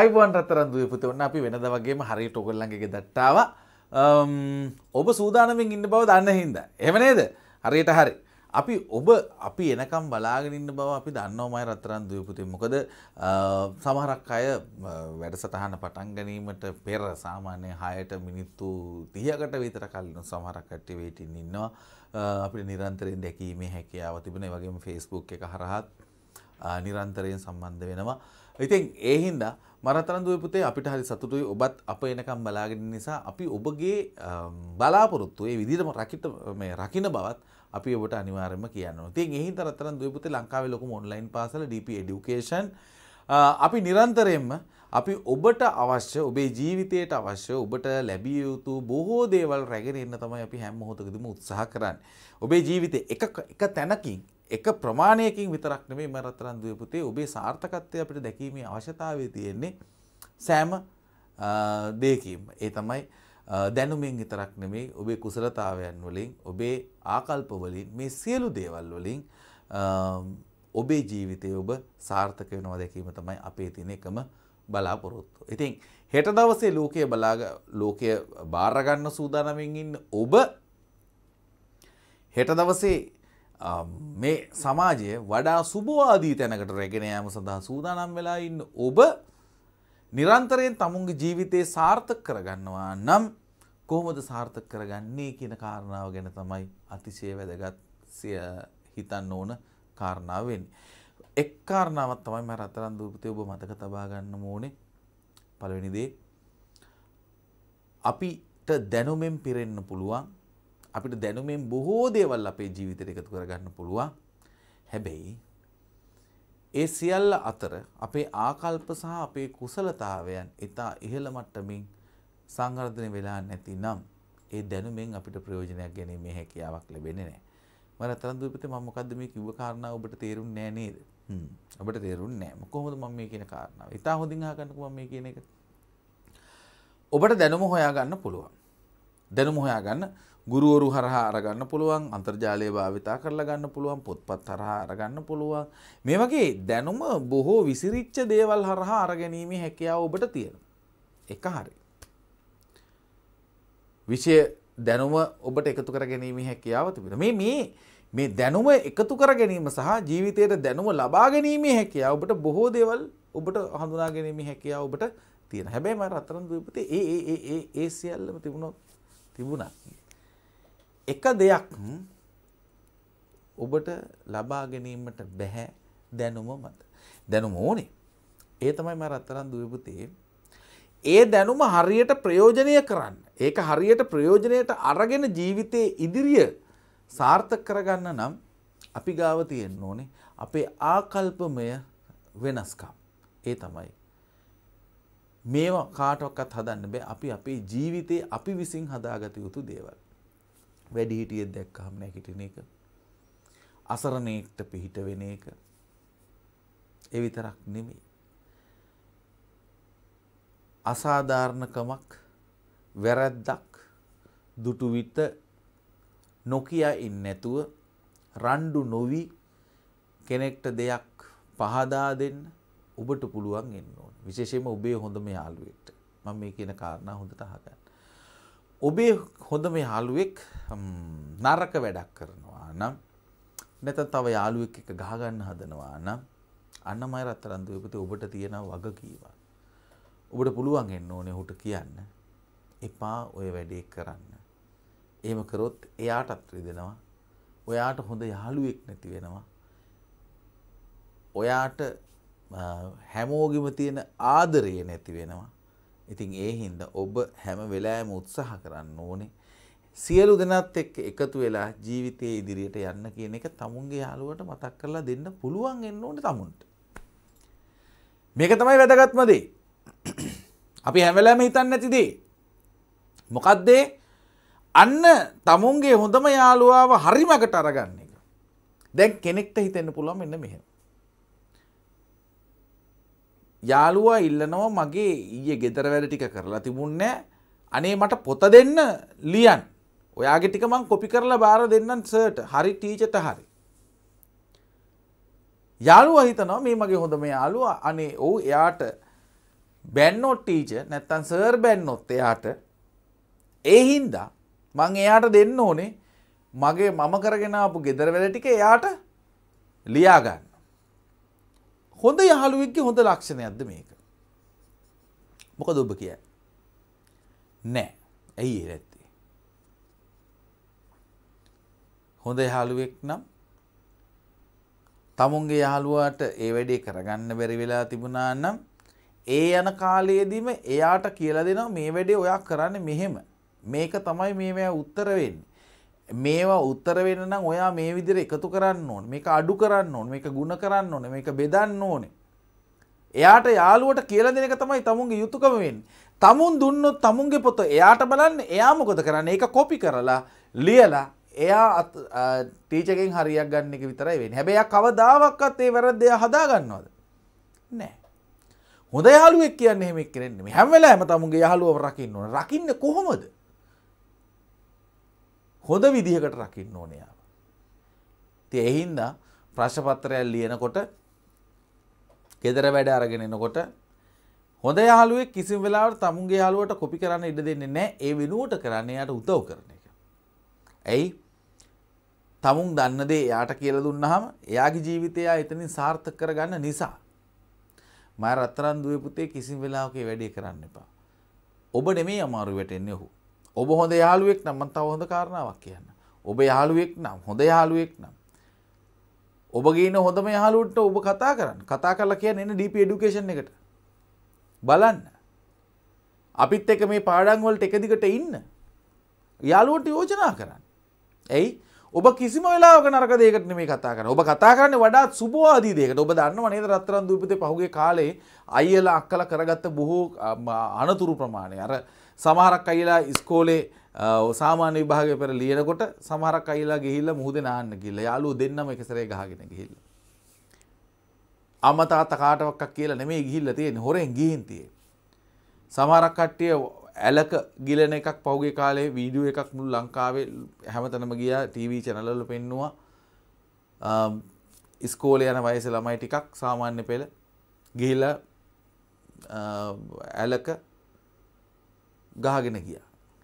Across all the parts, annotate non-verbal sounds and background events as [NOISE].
Ivan රතරන්දුව පුතවන්න අපි වෙනද වගේම හරිට ඔගොල්ලන්ගේ දට්ටාව ඔබ සූදානමින් ඉන්න බව දන්න හින්ද. එමනේද හරියට හරි. අපි ඔබ අපි එනකම් බලාගෙනන්න බව අපි දන්නවමයි රත්තරන් දයපුති මොකද සමහරක් අය වැඩසටහන පටන් ගැනීමට පෙර සාමාන්‍ය හයට මිනිත්තු තියකට විතර කලින් සමහරක්කට වේටින් ඉන්නවා අපි නිරන්තරෙන් දැකීමේ හැකියාව තිබෙන වගේම ෆෙස්බුක් එක හරහත් නිරන්තරයෙන් සම්බන්ධ වෙනවා ඉතින් ඒ හින්දා මරතරන්දුවේ පුතේ අපිට හරි සතුටුයි ඔබත් අප එනකම් බලාගෙන නිසා අපි ඔබගේ බලාපොරොත්තු ඒ විදිහටම රකිට මේ රකින්න බවත් අපි ඔබට අනිවාර්යයෙන්ම කියනවා. ඉතින් එහින් තරතරන්දුවේ පුතේ ලංකාවේ ලොකුම ඔන්ලයින් පාසල DP Education අපි නිරන්තරයෙන්ම අපි ඔබට අවශ්‍ය ඔබේ ජීවිතයට අවශ්‍ය ඔබට ලැබිය යුතු බොහෝ දේවල් රැගෙන එන්න තමයි අපි හැම මොහොතකදීම උත්සාහ කරන්නේ. ඔබේ ජීවිතේ එක එක තැනකින් එක ප්‍රමාණයකින් විතරක් නෙමේ මරතරන් දුවපුතේ ඔබේ සාර්ථකත්වය අපිට දැකීමේ අවශ්‍යතාවය තියෙන්නේ සෑම දේකීම. ඒ තමයි දැනුමෙන් විතරක් නෙමේ ඔබේ කුසලතාවයන් වලින් ඔබේ ආකල්පවලින් මේ සියලු දේවල් වලින් ඔබේ ජීවිතය ඔබ සාර්ථක වෙනවා දැකීම තමයි අපේ තියෙන එකම බලාපොරොත්තු. ඉතින් හෙට දවසේ ලෝකය බලා ලෝකය බාරගන්න සූදානමින් ඉන්න ඔබ හෙට දවසේ මේ සමාජය වඩා සුබවාදී තැනකට රැගෙන යාම සඳහා සූදානම් වෙලා ඉන්න ඔබ නිරන්තරයෙන් තමුන්ගේ ජීවිතේ සාර්ථක කරගන්නවා නම් කොහොමද සාර්ථක කරගන්නේ කියන කාරණාව ගැන තමයි අතිශය වැදගත් හිතන්න ඕන කාරණාව වෙන්නේ. එක් කාරණාවක් තමයි මම රත්තරන් දූපතේ ඔබ මතක තබා ගන්න ඕනේ. පළවෙනි දේ අපිට දැනුමෙන් පිරෙන්න පුළුවන් අපිට දැනුමෙන් බොහෝ දේවල් අපේ ජීවිතයට එකතු කරගන්න පුළුවන්. හැබැයි ඒ සියල්ල අතර අපේ ආකල්ප සහ අපේ කුසලතාවයන් ඊතා ඉහළ මට්ටමින් සංවර්ධනය වෙලා නැතිනම් ඒ දැනුමෙන් අපිට ප්‍රයෝජනයක් ගැනීමේ හැකියාවක් ලැබෙන්නේ නැහැ. මම රත්තරන් දූපතේ මම මොකද්ද මේ කිව්ව කාරණාව ඔබට තේරුන්නේ නැහැ නේද? හ්ම්. ඔබට තේරුන්නේ නැහැ. කොහොමද මම මේ කියන කාරණාව? ඊතා හොඳින් අහගන්නකෝ මම මේ කියන එක. ඔබට දැනුම හොයාගන්න පුළුවන්. දැනුම හොයාගන්න ගුරුවරු හරහා අරගන්න පුළුවන් අන්තර්ජාලය භාවිතා කරලා ගන්න පුළුවන් පොත්පත් හරහා අරගන්න පුළුවන් මේ වගේ දැනුම බොහෝ විසිරිච්ච දේවල් හරහා අරගැනීමේ හැකියාව ඔබට තියෙන එක හරි විෂය දැනුම ඔබට එකතු කර ගැනීමේ හැකියාව තිබෙන මේ මේ මේ දැනුම එකතු කර ගැනීම සහ ජීවිතයට දැනුම ලබා ගැනීමේ හැකියාව ඔබට බොහෝ දේවල් ඔබට හඳුනා ගැනීමේ හැකියාව ඔබට තියෙන හැබැයි මම රත්තරන් දූපතේ ඒ ඒ ඒ ඒ සියල්ලම තිබුණොත් තිබුණා එක දෙයක් ඔබට ලබා ගැනීමට බැහැ දැනුම මත. දැනුම ඕනේ. ඒ තමයි මම රත්තරන් දුවේ පුතේ. ඒ දැනුම හරියට ප්‍රයෝජනය කරන්න. ඒක හරියට ප්‍රයෝජනයට අරගෙන ජීවිතයේ ඉදිරිය සාර්ථක කරගන්න නම් අපි ගාව තියෙන්න ඕනේ අපේ ආකල්පමය වෙනස්කම්. ඒ තමයි මේවා කාටවත් හදන්න බෑ අපි අපේ ජීවිතේ අපි විසින් හදාගත යුතු දේවල්. වැඩි හිටියෙක් දැක්කහම නැගිටින එක අසරණේකට පිහිට වෙන එක ඒ විතරක් නෙමෙයි අසාධාරණකමක් වැරැද්දක් දුටුවිත නොකිය ඉන්නේ නැතුව රණ්ඩු නොවි කෙනෙක්ට දෙයක් පහදා දෙන්න ඔබට පුළුවන් වෙන්න ඕනේ විශේෂයෙන්ම ඔබේ හොඳම යාළුවෙක්ට මම මේ කියන කාරණා හොඳට අහගන්න ඔබේ හොඳම යාළුවෙක් නරක වැඩක් කරනවා නම් නැත්නම් තව යාළුවෙක් එක ගහගන්න හදනවා නම් අන්නමයි රත්තරන් දූපතේ ඔබට තියෙන වගකීම. ඔබට පුළුවන් වෙන්න ඕනේ ඔහුට කියන්න. එපා ඔය වැඩේ කරන්න. එහෙම කරොත් එයාටත් රිදෙනවා. ඔයාට හොඳ යාළුවෙක් නැති වෙනවා. ඔයාට හැමෝගෙම තියෙන ආදරය නැති වෙනවා. ඉතින් ඒ හින්ද ඔබ හැම වෙලාෑම උත්සාහ කරන්න ඕනේ. සියලු දෙනත් එක් එකතු වෙලා ජීවිතය ඉදිරියට යන්න කියන එක තමුන්ගේ යාලුවට මතක් කරලා දෙන්න පුළුවන් එන්න ඕන තමුන්ට. මේක තමයි වැදගත්මදේ. අපි හැමලෑම හිතන්න ඇතිදේ. මොකක්දේ අන්න තමුන්ගේ හොඳම යාළුවාව හරිමකට අරගන්න එක. දැන් කෙනෙක්ට හිතෙන්න්න පුළුවන් එන්න මෙහෙම. යාළුවා ඉල්ලනවා මගේ ඊයේ ගෙදර වැඩ ටික කරලා තිබුන්නේ අනේ මට පොත දෙන්න ලියන් ඔයාගේ ටික මං කොපි කරලා බාර දෙන්නන් සර්ට හරි ටීචට හරි යාළුවා හිතනවා මේ මගේ හොඳම යාළුවා අනේ ඔව් එයාට බැන්නොත් ටීච නැත්තම් සර් බැන්නොත් එයාට ඒ හින්දා මං එයාට දෙන්න ඕනේ මගේ මම කරගෙන ආපු ගෙදර වැඩ ටික එයාට ලියා ගන්න හොඳ යහළුවෙක්ගේ හොඳ ලක්ෂණයක්ද මේක. මොකද ඔබ කිය. නෑ ඇයි ඒ ඇත්තේ. හොඳ යහළුවෙක් නම් තමුන්ගේ යහළුවාට ඒ වැඩේ කරගන්න බැරි වෙලා තිබුණා නම් ඒ යන කාලයේදීම එයාට කියලා දෙනවා මේ වැඩේ ඔයා කරන්න මෙහෙම මේක තමයි මේ වැෑ උත්තර වෙන්නේ. මේවා උත්තර වෙන නම් ඔයා මේ විදිහට එකතු කරන්න ඕනේ. මේක අඩු කරන්න ඕනේ. මේක ಗುಣ කරන්න ඕනේ. මේක බෙදන්න ඕනේ. එයාට යාළුවට කියලා දෙන එක තමයි තමුන්ගේ යුතුයකම වෙන්නේ. තමුන් දුන්නොත් තමුන්ගේ පොත එයාට බලන්න එයා මොකද කරන්නේ? ඒක කොපි කරලා ලියලා එයා ටීචරගෙන් හරියක් ගන්න එක විතරයි වෙන්නේ. හැබැයි එයා කවදාවත් ඒ වැරද්ද එයා හදා ගන්නවද? නෑ. හොඳ යාළුවෙක් කියන්නේ එහෙම එක්ක ඉන්නේ. හැම වෙලාවෙම තමුන්ගේ යාළුවව රකින්න ඕන. රකින්නේ කොහොමද? හොඳ විදිහකට රකින්න ඕනයාව. ති එහින්ද ප්‍රශ්පත්තරයල් ලියනකොට ගෙදර වැඩ අරගෙන එනකොට හොඳ යාලුවේ කිසි වෙලාට තමුන්ගේ යාලුවට කොපි කරන්න ඉඩ දෙන්නේ නෑ ඒ වෙනුවට කරන්නයට උදව් කරන එක. ඇයි තමුන් දන්න දේ යාට කියල දුන්නහම එයාගේ ජීවිතයා එතනින් සාර්ථක කරගන්න නිසා. මය රත්තරන් දුවපුතේ කිසි වෙලාවකේ වැඩේ කරන්න එපා. ඔබ නෙමේ අමාරු වැටෙන්නේ ඔහු ඔබ හොඳ යාළුවෙක් නම් මම තව හොඳ කාරණාවක් කියන්න. ඔබ යාළුවෙක් නම් හොඳ යාළුවෙක් නම් ඔබගේ ඉන්න හොඳම යාළුවන්ට ඔබ කතා කරන්න. කතා කරලා කියන්නේ එන්න DP education එකට. බලන්න. අපිත් එක්ක මේ පාඩම් වලට එක දිගට ඉන්න. යාළුවන්ට යෝජනා කරන්න. ඇයි? ඔබ කිසිම වෙලාවක නරක දෙයකට නෙමෙයි කතා කරන්නේ. ඔබ කතා කරන්නේ වඩාත් සුබවාදී දෙයකට. ඔබ දන්නව නේද රත්තරන් දූපතේ පහුගිය කාලේ අයියලා අක්කලා කරගත්ත බොහෝ අනතුරු ප්‍රමාණය. අර සමහරක් අයිලා ඉස්කෝලේ සාමාන්‍ය විභාගය පෙර ලියනකොට සමහරක් අයිලා ගිහිල්ලා මුහුදේ නාන්න ගිහිල්ලා යාළුවෝ දෙන්නම එකසරේ ගහගෙන ගිහිල්ලා අම්මා තාත්තා කාටවත් කියලා නෙමෙයි ගිහිල්ලා තියෙන්නේ හොරෙන් ගිහින් තියෙන්නේ සමහරක් කට්ටිය ඇලක ගිලන එකක් පහුගිය කාලේ වීඩියෝ එකක් මුළු ලංකාවේ හැමතැනම ගියා ටීවී channel වල පෙන්නුවා ඉස්කෝලේ යන වයසේ ළමයි ටිකක් සාමාන්‍ය පෙළ ගිහිල්ලා ඇලක ගහගෙන ගිය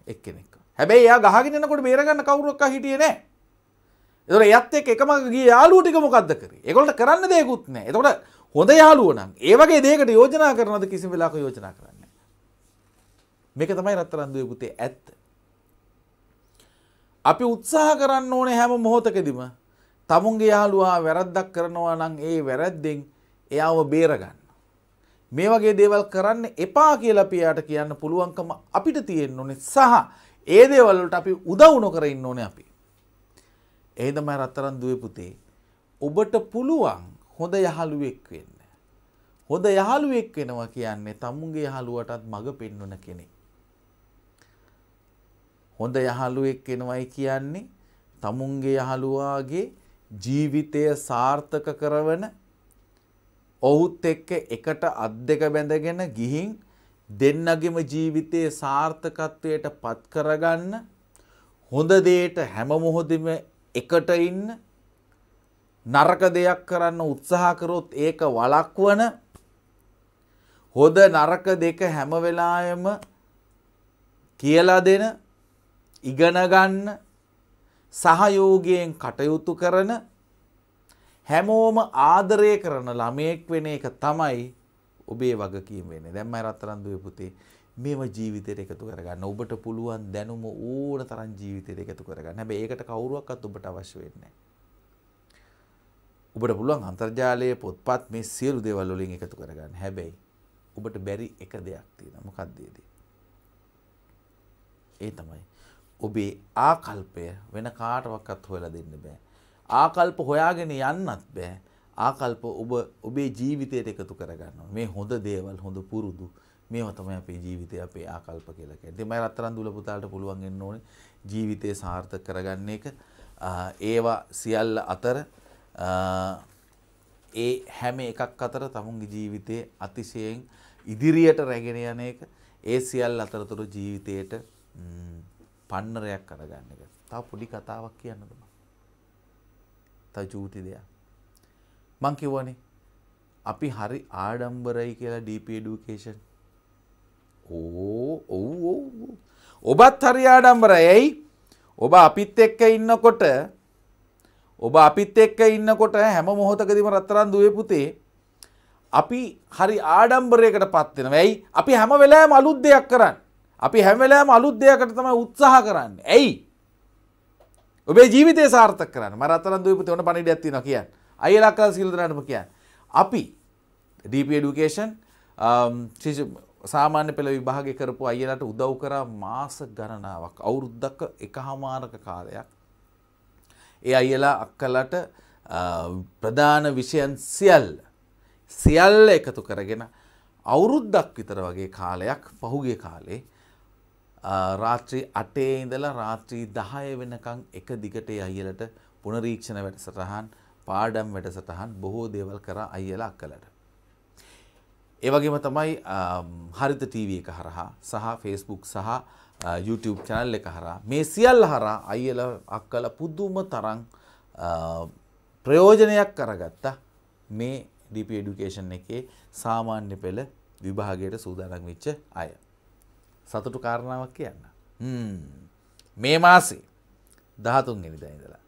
එක් කෙනෙක් හැබැයි එයා ගහගෙනනකොට බේරගන්න කවුරක් හිටියේ නෑ එතකොට එයත් එක්ක එකම ගිය යාළුවෝ ටික මොකද්ද කරේ ඒගොල්ලන්ට කරන්න දෙයක්වත් නෑ එතකොට හොඳ යාළුවෝ නම් ඒ වගේ දෙයකට යෝජනා කරනවද කිසිම වෙලාවක යෝජනා කරන්නේ මේක තමයි රත්තරන්දුවේ පුතේ ඇත්ත අපි උත්සාහ කරන්න ඕනේ හැම මොහොතකදීම තමුන්ගේ යාළුවා වැරද්දක් කරනවා නම් ඒ වැරද්දෙන් එයාව බේරගන්න මේ වගේ දේවල් කරන්න එපා කියලා පියාට කියන්න පුළුවන්කම අපිට තියෙන්න ඕනේ සහ ඒ දේවල්ලට අපි උදව් නොකර ඉන්න ඕනේ අපි. එහෙනම් මම රත්තරන් දුවේ පුතේ ඔබට පුළුවන් හොඳ යහළුවෙක් වෙන්න. හොඳ යහළුවෙක් වෙනවා කියන්නේ තමුන්ගේ යහළුවටත් මඟ පෙන්වන කෙනෙක්. හොඳ යහළුවෙක් වෙනවයි කියන්නේ තමුන්ගේ යහළුවාගේ ජීවිතය සාර්ථක කරවන ඔහුත් එක්ක එකට අත් දෙක බැඳගෙන ගිහින් දෙන්නගෙම ජීවිතයේ සාර්ථකත්වයට පත් කරගන්න හොඳ දෙයට හැම මොහොතෙම එකට ඉන්න නරක දෙයක් කරන්න උත්සාහ කරොත් ඒක වළක්වන හොඳ නරක දෙක හැම වෙලාවෙම කියලා දෙන ඉගෙන ගන්න සහයෝගයෙන් කටයුතු කරන හැමෝම ආදරය කරන ළමයෙක් වෙන එක තමයි ඔබේ වගකීම් වෙන්නේ. දැන් මම රත්තරන්දුවේ පුතේ මේව ජීවිතයට එකතු කරගන්න. ඔබට පුළුවන් දැනුම ඕන තරම් ජීවිතයට එකතු කරගන්න. හැබැයි ඒකට කවුරුවක්වත් ඔබට අවශ්‍ය වෙන්නේ ඔබට පුළුවන් අන්තර්ජාලයේ පොත්පත් මේ සියලු දේවල් වලින් එකතු කරගන්න. හැබැයි ඔබට බැරි එක දෙයක් තියෙනවා. මොකක්ද ඒ තමයි ඔබේ ආකල්පය වෙන කාටවත් හොයලා දෙන්න බෑ. ආකල්ප හොයාගෙන යන්නත් බෑ. ආකල්ප ඔබ ඔබේ ජීවිතයට එකතු කරගන්නවා. මේ හොඳ දේවල් හොඳ පුරුදු මේව තමයි අපේ ජීවිතය අපේ ආකල්ප කියලා කියන්නේ. ඉතින් මම රත්තරන් දුල පුතාලට පුළුවන් වෙන්න ඕනේ ජීවිතේ සාර්ථක කරගන්න එක. ඒවා සියල්ල අතර ඒ හැම එකක් අතර තමුන්ගේ ජීවිතයේ අතිශයෙන් ඉදිරියට රැගෙන යන එක ඒ සියල් අතරතුර ජීවිතයට පන්නරයක් කරගන්න එක. තව පොඩි කතාවක් කියන්නද මම? තව චූටි දෙයක්. මං කිව්වනේ අපි හරි ආඩම්බරයි කියලා DP education. ඕ ඔව් ඔව් ඔබත් හරි ආඩම්බරයි. ඇයි? ඔබ අපිත් එක්ක ඉන්නකොට ඔබ අපිත් එක්ක ඉන්නකොට හැම මොහොතකදීම රත්තරන් දුවේ පුතේ අපි හරි ආඩම්බරයකට පත් වෙනවා. ඇයි? අපි හැම වෙලාවෙම අලුත් දෙයක් කරන්නේ. අපි හැම වෙලාවෙම අලුත් දෙයකට තමයි උත්සාහ කරන්නේ. ඇයි? ඔබේ ජීවිතය සාර්ථක කරන්න මරතරන් දූපති ඔන්න පණිඩ ඇත්තින කියන්න අයලක්කා සිල්දරන්නම කියන්න අපි ඩපඩුකේෂන් um, සාමාන්‍ය පෙළ විභාග කරපු අයලට උදව් කරා මාස ගණනාවක් අවුරුද්දක එක හමාරක කාලයක් ඒ අයලා අක්කලට uh, ප්‍රධාන විෂයන් සියල් සියල්ල එකතු කරගෙන අවුරුද්දක් විතර වගේ කාලයක් පහුගේ කාලේ රාත්‍රී අටේ ඉඳලා රාත්‍රී දහය වෙනකං එක දිගටේ අයියලට පුනරීක්ෂණ වැඩසටහන් පාඩම් වැඩසටහන් බොහෝ දේවල් කරා අයියලා අක්කලට. ඒවගේම තමයි හරිත ටීව එක හරහා සහ ෆෙස්බුක් සහ YouTube චැනල් එක හරා මේ සියල්ල හරා අයියල අක්කල පුදුම තරං ප්‍රයෝජනයක් කරගත්ත මේ ඩිපි එඩුකේෂන් එකේ සාමාන්‍ය පෙළ විභාගයට සූදානම් වෙච්ච අය. සතුටු කාරණාවක් කියන්න. මේ මාසේ දහතුන් ගෙනද ඉඳලා.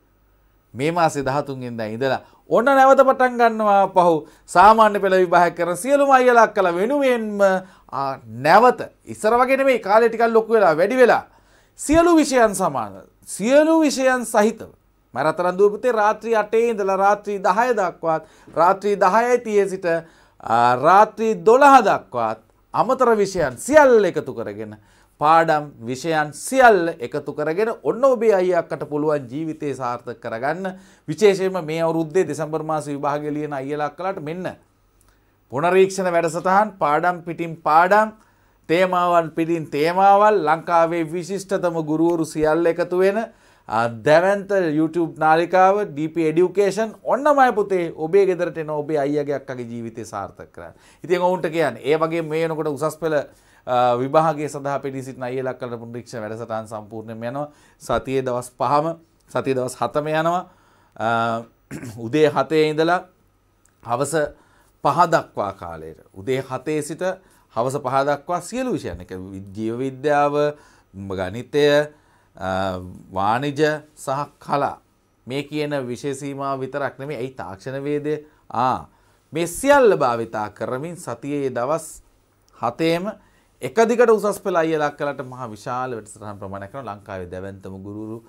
මේ මාසේ දහතුන් ගෙන්ද ඉඳලා ඔන්න නැවත පටන් ගන්නවා පහු සාමාන්‍ය පෙළ විභාග කර සියලුම අයලක් කළ වෙනුවෙන්ම නැවත ඉස්සර වගේ නෙමෙයි කාලේ ටිකක් ලොකු වෙලා වැඩි වෙලා සියලු විෂයන් සමාන සියලු විෂයන් සහිතව මරතරන් දුවපුතේ රාත්‍රී 8 ඉඳලා රාත්‍රී 10 දක්වාත් රාත්‍රී 10යි 30 සිට රාත්‍රී 12 දක්වාත් අමතර විෂයන් සියල්ල එකතු කරගෙන පාඩම් විෂයන් සියල් එකතු කරගෙන ඔන්න ඔබේ අයියක්කට පුළුවන් ජීවිතය සාර්ථක කරගන්න විශේෂයෙන්ම මේ අවුරුද්දේ දෙසැම්බර් මාස විභාගය ලියන අයියලා කලට මෙන්න පුනරීක්ෂණ වැඩසටහන් පාඩම් පිටින් පාඩම් තේමාවන් පිටින් තේමාවල් ලංකාවේ විශිෂ්ටතම ගුරුවරු සියල්ල එකතු වෙන දැවන්ත YouTube නාරිකාව DP එඩියුකේෂන් ඔන්න මය පුතේ ඔබේ ගෙදරට එන ඔබේ අයියාගේ අක්කගේ ජීවිතය සාර්ථක කරන්න. ඉතින් ඔවුන්ට කියන්නේ ඒ වගේ මේ වෙනකොට උසස් පෙළ විභාගයේ සඳහා පෙනී සිටින අයියලා කරන පුනරීක්ෂණ වැඩසටහන් සම්පූර්ණයෙන්ම යනවා. සතියේ දවස් 5ම සතියේ දවස් 7ම යනවා. උදේ 7 ඉඳලා හවස 5 දක්වා කාලයට. උදේ 7 සිට හවස 5 දක්වා සියලු විෂයන් එක ජීව විද්‍යාව, ගණිතය වාණිජ සහ කලා මේ කියන විශේෂීමා විතරක් නෙමේ ඇයි තාක්ෂණවේදය මේ සියල්ල භාවිතා කරමින් සතියේ දවස් හතේම එකදිකට උසස් පෙළ අයලක් කලට මහ විශාල වෙටසටහන් ප්‍රමාණයක් කරන ලංකාවේ දැවැන්තම ගුරුරු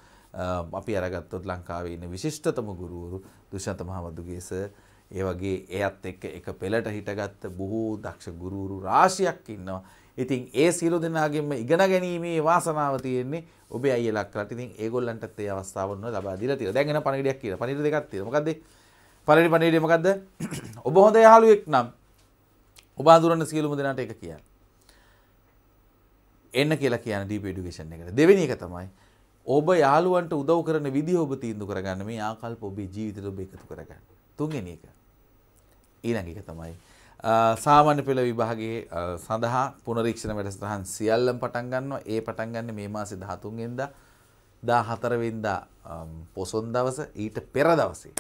අපි අරගත්තොත් ලංකාවේ ඉන්න විශිෂ්ටතම ගුරුවරු දුෂන්ත මහමදුගේස ඒ වගේ එයත් එක්ක එක පෙළට හිටගත්ත බොහෝ දක්ෂ ගුරුරු රාශියක් ඉන්නවා ඉතින් ඒ සියලු දෙනාගෙන්ම ඉගෙන ගැනීමේ වාසනාව තියෙන්නේ ඔබේ අයියලක්ලට. ඉතින් ඒගොල්ලන්ටත් ඒ අවස්ථාව උනන ලබා දීලා තියෙනවා. දැන් එන පණිවිඩයක් කියලා. පණිවිඩ දෙකක් තියෙනවා. මොකද්ද? පළවෙනි පණිවිඩය මොකද්ද? [CLEARS THROAT] ඔබ හොඳ යාළුවෙක් නම් ඔබ අඳුරන සියලුම දෙනාට ඒක කියන්න. එන්න කියලා කියන ඩීප් এডুকেෂන් එකට. දෙවෙනි එක තමයි ඔබ යාළුවන්ට උදව් කරන විදිහ ඔබ තීන්දුව කරගන්න මේ ආකල්ප ඔබේ ජීවිතයට ඔබ එකතු කරගන්න. තුන්වෙනි එක. ඊළඟ එක තමයි සාමාන්‍ය පෙළ විභාගේ සඳහා පුනරීක්ෂණ වැඩසටහන් සියල්ලම පටන් ගන්නවා. ඒ පටන් ගන්න මේ මාසේ 13 වෙනිදා 14 වෙනිදා පොසොන් දවස ඊට පෙර දවසේ.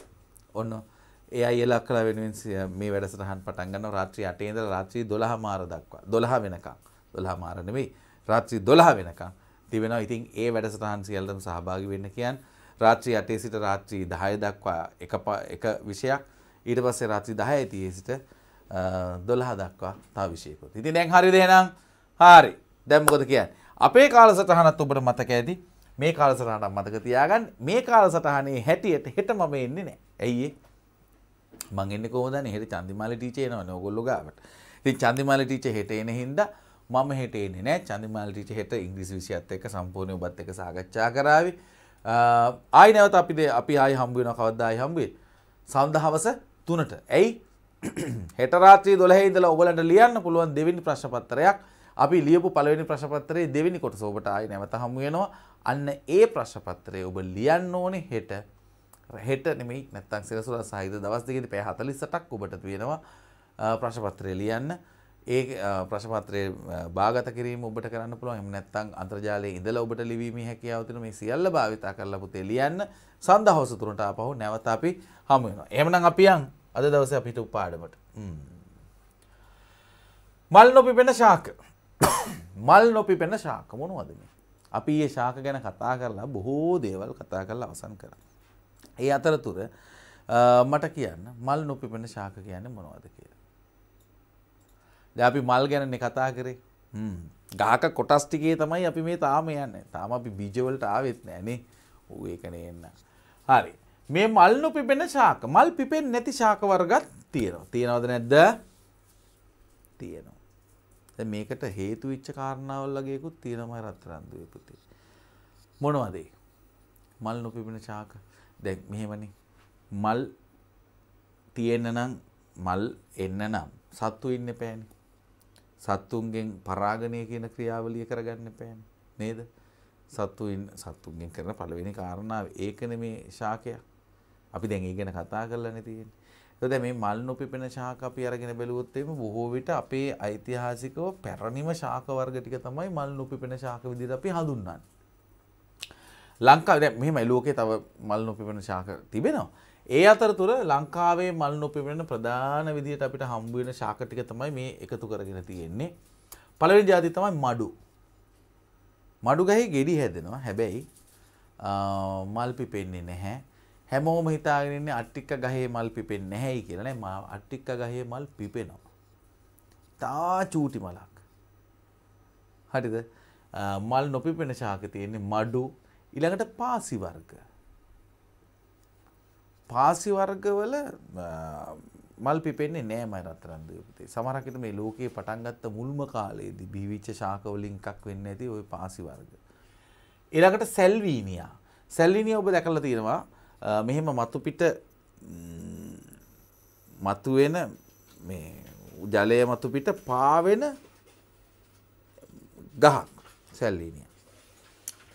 ඔන්න ඒ අය ලක්කලා වෙනුවෙන් මේ වැඩසටහන් පටන් ගන්නවා රාත්‍රී 8 ඉඳලා රාත්‍රී 12 මාර දක්වා. 12 වෙනකම්. 12 මාර නෙමෙයි රාත්‍රී 12 වෙනකම් තිබෙනවා. ඉතින් ඒ වැඩසටහන් සියල්ලම සහභාගී වෙන්න කියන්නේ රාත්‍රී අටේ සිට රාත්‍රී දහය දක්වා එක විෂයක් ඊට පස්සේ රාත්‍රී දහය ඇතියේ සිට දොළහ දක්වා තා විශයකුත්. ඉති දැන් හරි දෙනම් හාරි දැම්මකොද කියන්. අපේ කාලසටහනත් ඔබට මතක ඇති මේ කාලසටහනක් මතක තියාගන්න මේ කාලසටහනේ හැටියට හෙට මම එන්නේ නෑ. ඇයිඒ මං එන්න කෝදන හෙට චන්දිමාල ටීචේනවා නොගොල්ලු ගාවට. ති චන්දිමාල ටීච හෙට එන හින්ද මම හෙටේන්නේ නෑ චන්දිමාල ටීච හෙට ඉංග්‍රිසි විසිත් එක සම්පූර්ණය ඔබත් එක සාකච්ඡා කරාව. ආය නැවත අපිද අපි ආය හම්බුවෙන කවද්දායි හම්බුවේ සන්දහවස තුනට ඇයි [CLEARS THROAT] හෙටරාත්‍රී දොළහේ ඉඳලා ඔබලන්ට ලියන්න පුළුවන් දෙවෙනි ප්‍රශ්න පත්‍රයක්. අපි ලියපු පළවෙනි ප්‍රශ්න පත්‍රයේ දෙවෙනි කොටස ඔබට ආයි නැවත හමු වෙනවා. අන්න ඒ ප්‍රශ්න පත්‍රය ඔබ ලියන්න ඕනේ හෙට. හෙට නෙමෙයි නැත්තම් සිරසුරා සාහිත්‍ය දවස් දෙකේදී පැය 48ක් ඔබට තියෙනවා ප්‍රශ්න පත්‍රය ලියන්න. ඒ ප්‍රශ්නපත්‍රය භාගත කිරීම ඔබට කරන්න පුළුවන් එහෙම නැත්නම් අන්තර්ජාලයේ ඉඳලා ඔබට ලිවීමේ හැකියාව තියෙන මේ සියල්ල භාවිතා කරලා පුතේ ලියන්න සඳහවස තුනට ආපහු නැවත අපි හමු වෙනවා. එහෙනම් අපි යන් අද දවස අපිට උපාඩමට මල් නොපිපෙන ශාක මල් නොපිපෙන ශාක මොනවද මේ අපි ඒ ශාක ගැන කතා කරලා බොහෝ දේවල් කතා කරලා අවසන් කරා. ඒ අතරතුර මට කියන්න මල් නොපිපෙන ශාක කියන්නේ මොනවද කියලා. දැන් අපි මල් ගැනනේ කතා කරේ. ගහක කොටස් ටිකේ තමයි අපි මේ තාම යන්නේ. තාම අපි බීජ වලට ආවෙත් නෑනේ. ඌ ඒකනේ එන්න. හරි. මේ මල් නොපිපෙන ශාක මල් පිපෙන් නැති ශාක වර්ගත් තියෙනවා. තියෙනවද නැද්ද? තියෙනවා. දැන් මේකට හේතු වෙච්ච කාරණාවල් වගේකුත් තියෙනවා රත්තරන්දුවේ පුතේ. මොනවද ඒ? මල් නොපිපෙන ශාක. දැන් මෙහෙමනේ. මල් තියෙන්න නම් මල් එන්න නම් සත්තු ඉන්න පෑනේ. සත්තුන්ගෙන් පරාගණය කියන ක්‍රියාවලිය කරගන්න පෑනේ. නේද? සත්තු සත්තුන්ගෙන් කරන පළවෙනි කාරණාව ඒකනේ මේ ශාකයක්. අපි දැන් ඒ ගැන කතා කරලානේ තියෙන්නේ. ඒකද මේ මල් නොපිපෙන ශාක අපි අරගෙන බැලුවොත් එimhe බොහෝ විට අපේ ඓතිහාසිකව පැරණිම ශාක වර්ග ටික තමයි මල් නොපිපෙන ශාක විදිහට අපි හඳුන්වන්නේ. ලංකාවේ දැන් මෙහෙමයි ලෝකේ තව මල් නොපිපෙන ශාක තිබෙනවා. ඒ අතරතුර ලංකාවේ මල් නොපිපෙන ප්‍රධාන විදිහට අපිට හම්බ වෙන ශාක ටික තමයි මේ එකතු කරගෙන තියෙන්නේ. පළවෙනි જાති තමයි මඩු. මඩු ගහේ ගෙඩි හැදෙනවා. හැබැයි මල් පිපෙන්නේ නැහැ. හැමෝම හිතාගෙන ඉන්නේ අට්ටික්ක ගහේ මල් පිපෙන්නේ නැහැයි කියලා නේ මා අට්ටික්ක ගහේ මල් පිපෙනවා. තා චූටි මලක්. හරිද? මල් නොපිපෙන ශාක තියෙන්නේ මඩු ඊළඟට පාසි වර්ග. පාසි වර්ගවල මල් පිපෙන්නේ නැහැ මම රත්තරන් දීපතේ. සමහරක් විට මේ ලෝකේ පටන් ගත්ත මුල්ම කාලයේදී බිහිවිච්ච ශාක වලින් එකක් වෙන්නේ නැති ওই පාසි වර්ග. ඊළඟට සැල්වීනියා. සැල්වීනියා ඔබ දැකලා තියෙනවා මෙහෙම මතුපිට මතුවෙන ජලය මතුපිට පාවෙන ගහක් සැල්ලීනිය.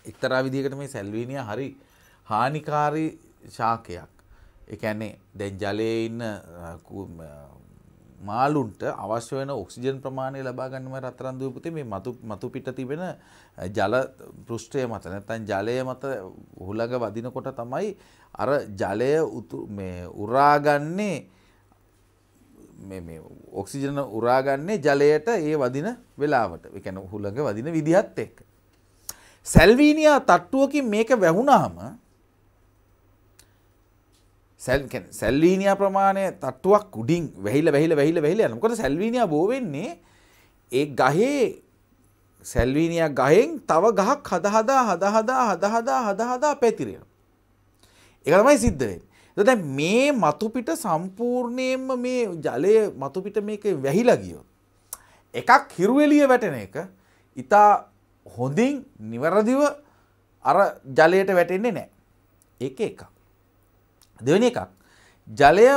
එක්තරා විදිහකට මේ සැල්වීනිය හරි හානිකාරී ශාකයක්. එකැනේ දැන් ජලයේ ඉන්න මාලුන්ට අවශ්‍ය වෙන ඔක්සිජන් ප්‍රමාණය ලබා ගන්නම රත්තරන් දූපතේ මේ මතු මතු පිට තිබෙන ජල පෘෂ්ඨය මත නැත්නම් ජලය මත හුලඟ වදිනකොට තමයි අර ජලය උරාගන්නේ ඔක්සිජන උරාගන්නේ ජලයට ඒ වදින වෙලාවට එකැන හුළඟ වදින විදිහත් එක්ක. සැල්වීනයා තට්ටුවකින් මේක වැැහුණාම සැල්ලීනයා ප්‍රමාණය තට්ටුවක් උඩින් වෙහිල වෙහිල වෙහිල වෙහිල යනකොට සැල්වීනයා බෝවෙන්නේ ඒ ගහේ සැල්වීනයා ගහෙන් තව ගහක් හදහදා හදහදා හදහදා හදහදා පැතිරෙන. එක තමයි සිද්ධ වෙන්නේ. දැන් මේ මතුපිට සම්පූර්ණයෙන්ම මේ ජලය මතුපිට මේක වැහිලා ගියොත් එකක් හිරු එළිය වැටෙන එක ඊට හොඳින් නිවැරදිව අර ජලයට වැටෙන්නේ නැහැ. ඒක එකක්. දෙවෙනි එකක් ජලය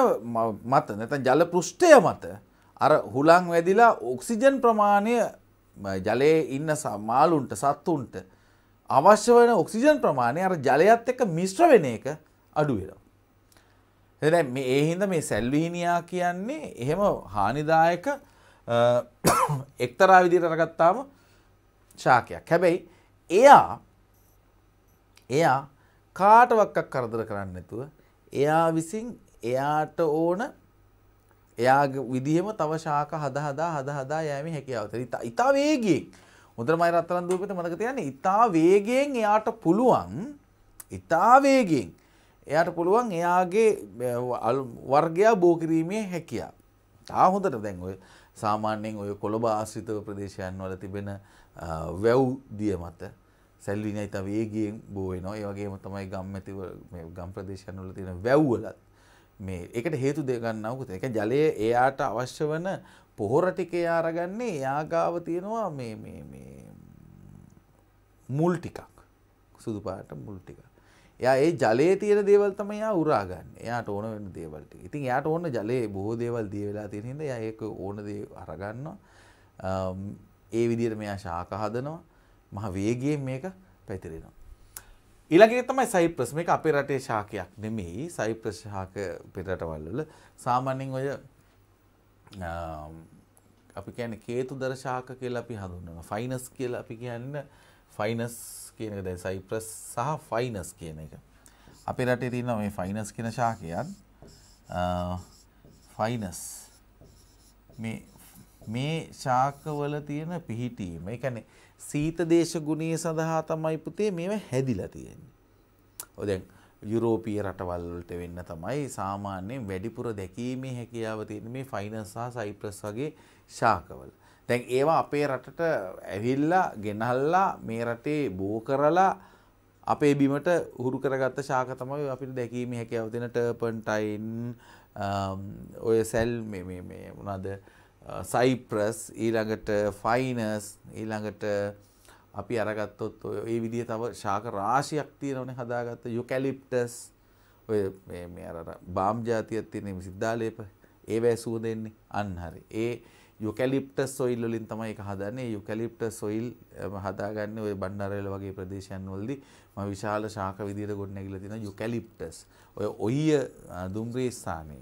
මත නැත්නම් ජල පෘෂ්ඨය මත අර හුලං වැදිලා ඔක්සිජන් ප්‍රමාණය ජලයේ ඉන්න සමාලුන්ට සත්තුන්ට අවශ්‍ය වන ඔක්සිජන් ප්‍රමාණය අර ජලයත් එක්ක මිශ්‍ර වෙන එක අඩුවෙනවා. එදැ මේ ඒහින්ද මේ සැල්වීනියා කියන්නේ එහෙම හානිදායක එක්තරා විදිට රගත්තාම ශාකයක් හැබැයි එයා එයා කාටවක්කක් කරදර කරන්න නැතුව එයා විසින් එයාට ඕන එයා විදිහම තව ශාක හදහදා හදහදා යෑම හැකියාවත ඉතා ඉතා වේගෙන් මුදරමයි රත්තරන් දූපට මතක තියන්නේ ඉතා වේගෙන් එයාට පුළුවන් ඉතා වේගෙන් එයට පුළුවන් එයාගේ වර්ගයා බෝකිරීමේ හැකියා. තා හොඳට දැන් ඔය සාමාන්‍යයෙන් ඔය කොළඹ ආශ්‍රිතව ප්‍රදේශයන් වල තිබෙන වැව් දිය මත සැල්වින ඉතා වේගයෙන් බෝයනවා ඒ වගේම තමයි ගම් ඇතිව ගම් ප්‍රදේශයන් වල තියෙන වැව්වලත් මේ ඒකට හේතු දෙ ගන්නවකුත් ඒක ජලය එයාට අවශ්‍ය වන පොහොර ටික එයා අරගන්නේ එයා ගාව තියෙනවා මේ මේ මේ මුල් ටිකක් සුදු පාට මුල් ටිකක් එයා ඒ ජලයේ තියෙන දේවල් තමයි එයා උරා ගන්න. එයාට ඕන වෙන දේවල් ටික. ඉතින් එයාට ඕන ජලයේ බොහෝ දේවල් දිය වෙලා තියෙන හින්දා එයා ඒක ඕන දේ අරගන්නවා. ඒ විදිහට මෙයා ශාක හදනවා. මහ වේගයෙන් මේක පැතිරෙනවා. ඊළඟට තමයි සයිප්‍රස්. මේක අපේ රටේ ශාකයක් නෙමෙයි. සයිප්‍රස් ශාක පිටරටවල් වල සාමාන්‍යයෙන් ඔය අපි කියන්නේ කේතුදර ශාක කියලා අපි හඳුන්වනවා. ෆයිනස් කියලා අපි කියන්නේ ෆයිනස් කියන එක දැන් සයිප්‍රස් සහ ෆයිනස් කියන එක. අපේ රටේ තියෙනවා මේ ෆයිනස් කියන ශාකයත් ෆයිනස් මේ මේ ශාකවල තියෙන පිහිටීම. ඒ කියන්නේ සීත දේශ ගුණයේ සඳහා තමයි පුතේ මේවා හැදිලා තියෙන්නේ. ඔය දැන් යුරෝපීය රටවල් වලට වෙන්න තමයි සාමාන්‍යයෙන් වැඩිපුර දැකීමේ හැකියාව තියෙන මේ ෆයිනස් සහ සයිප්‍රස් වගේ ශාකවල. තැන් ඒවා අපේ රටට ඇවිල්ලා ගෙනහල්ලා මේ රටේ බෝ කරලා අපේ බිමට හුරු කරගත්ත ශාක තමයි අපිට දැකීම හැකියාව දෙන ටර්පන්ටයින් ඔය සැල් මේ මොනද සයිප්‍රස් ඊළඟට ෆයිනස් ඊළඟට අපි අරගත්තොත් ඔය ඒ විදිහ තව ශාක රාශියක් තියෙනවනේ හදාගත්ත යුකැලිප්ටස් ඔය මේ අර බාම් ජාතියක් තියෙන සිද්ධාලේප ඒවැය සුව දෙන්නේ අන්න හරි ඒ යුකැලිප්ටස් සොයිල් වලින් තමයි එක හදන්නේ යුකැලිප්ටස් සොයිල් හදාගන්නේ ওই බණ්ඩාරවල වගේ ප්‍රදේශයන් වලදී මම විශාල ශාක විදියට ගොඩනැගිලා තියෙන යුකැලිප්ටස් ඔය ඔය දුම්රිය ස්ථානයේ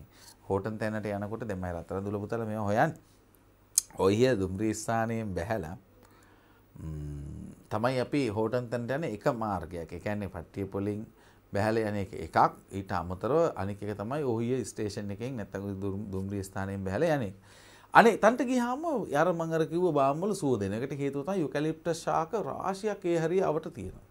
හෝටන් තැනට යනකොට දැන් මම රත්තරන් දුලපුතල මේවා හොයන්නේ ඔය දුම්රිය ස්ථානයෙන් බැහැලා තමයි අපි හෝටන් තැනට යන එක මාර්ගයක් ඒ කියන්නේ පට්ටිය පොලින් බැහැල යන එකක් ඊට අමතරව අනික එක තමයි ඔහිය ස්ටේෂන් එකෙන් නැත්නම් දුම්රිය ස්ථානයෙන් බැහැල යන්නේ අනේ තන්ට ගිහාම යර මංගර කිව්ව බාම්වල සුව දෙනකට හේතුව තමයි යුකලිප්ටස් ශාක රාශියක් ඒ හරිය අවට තියෙනවා.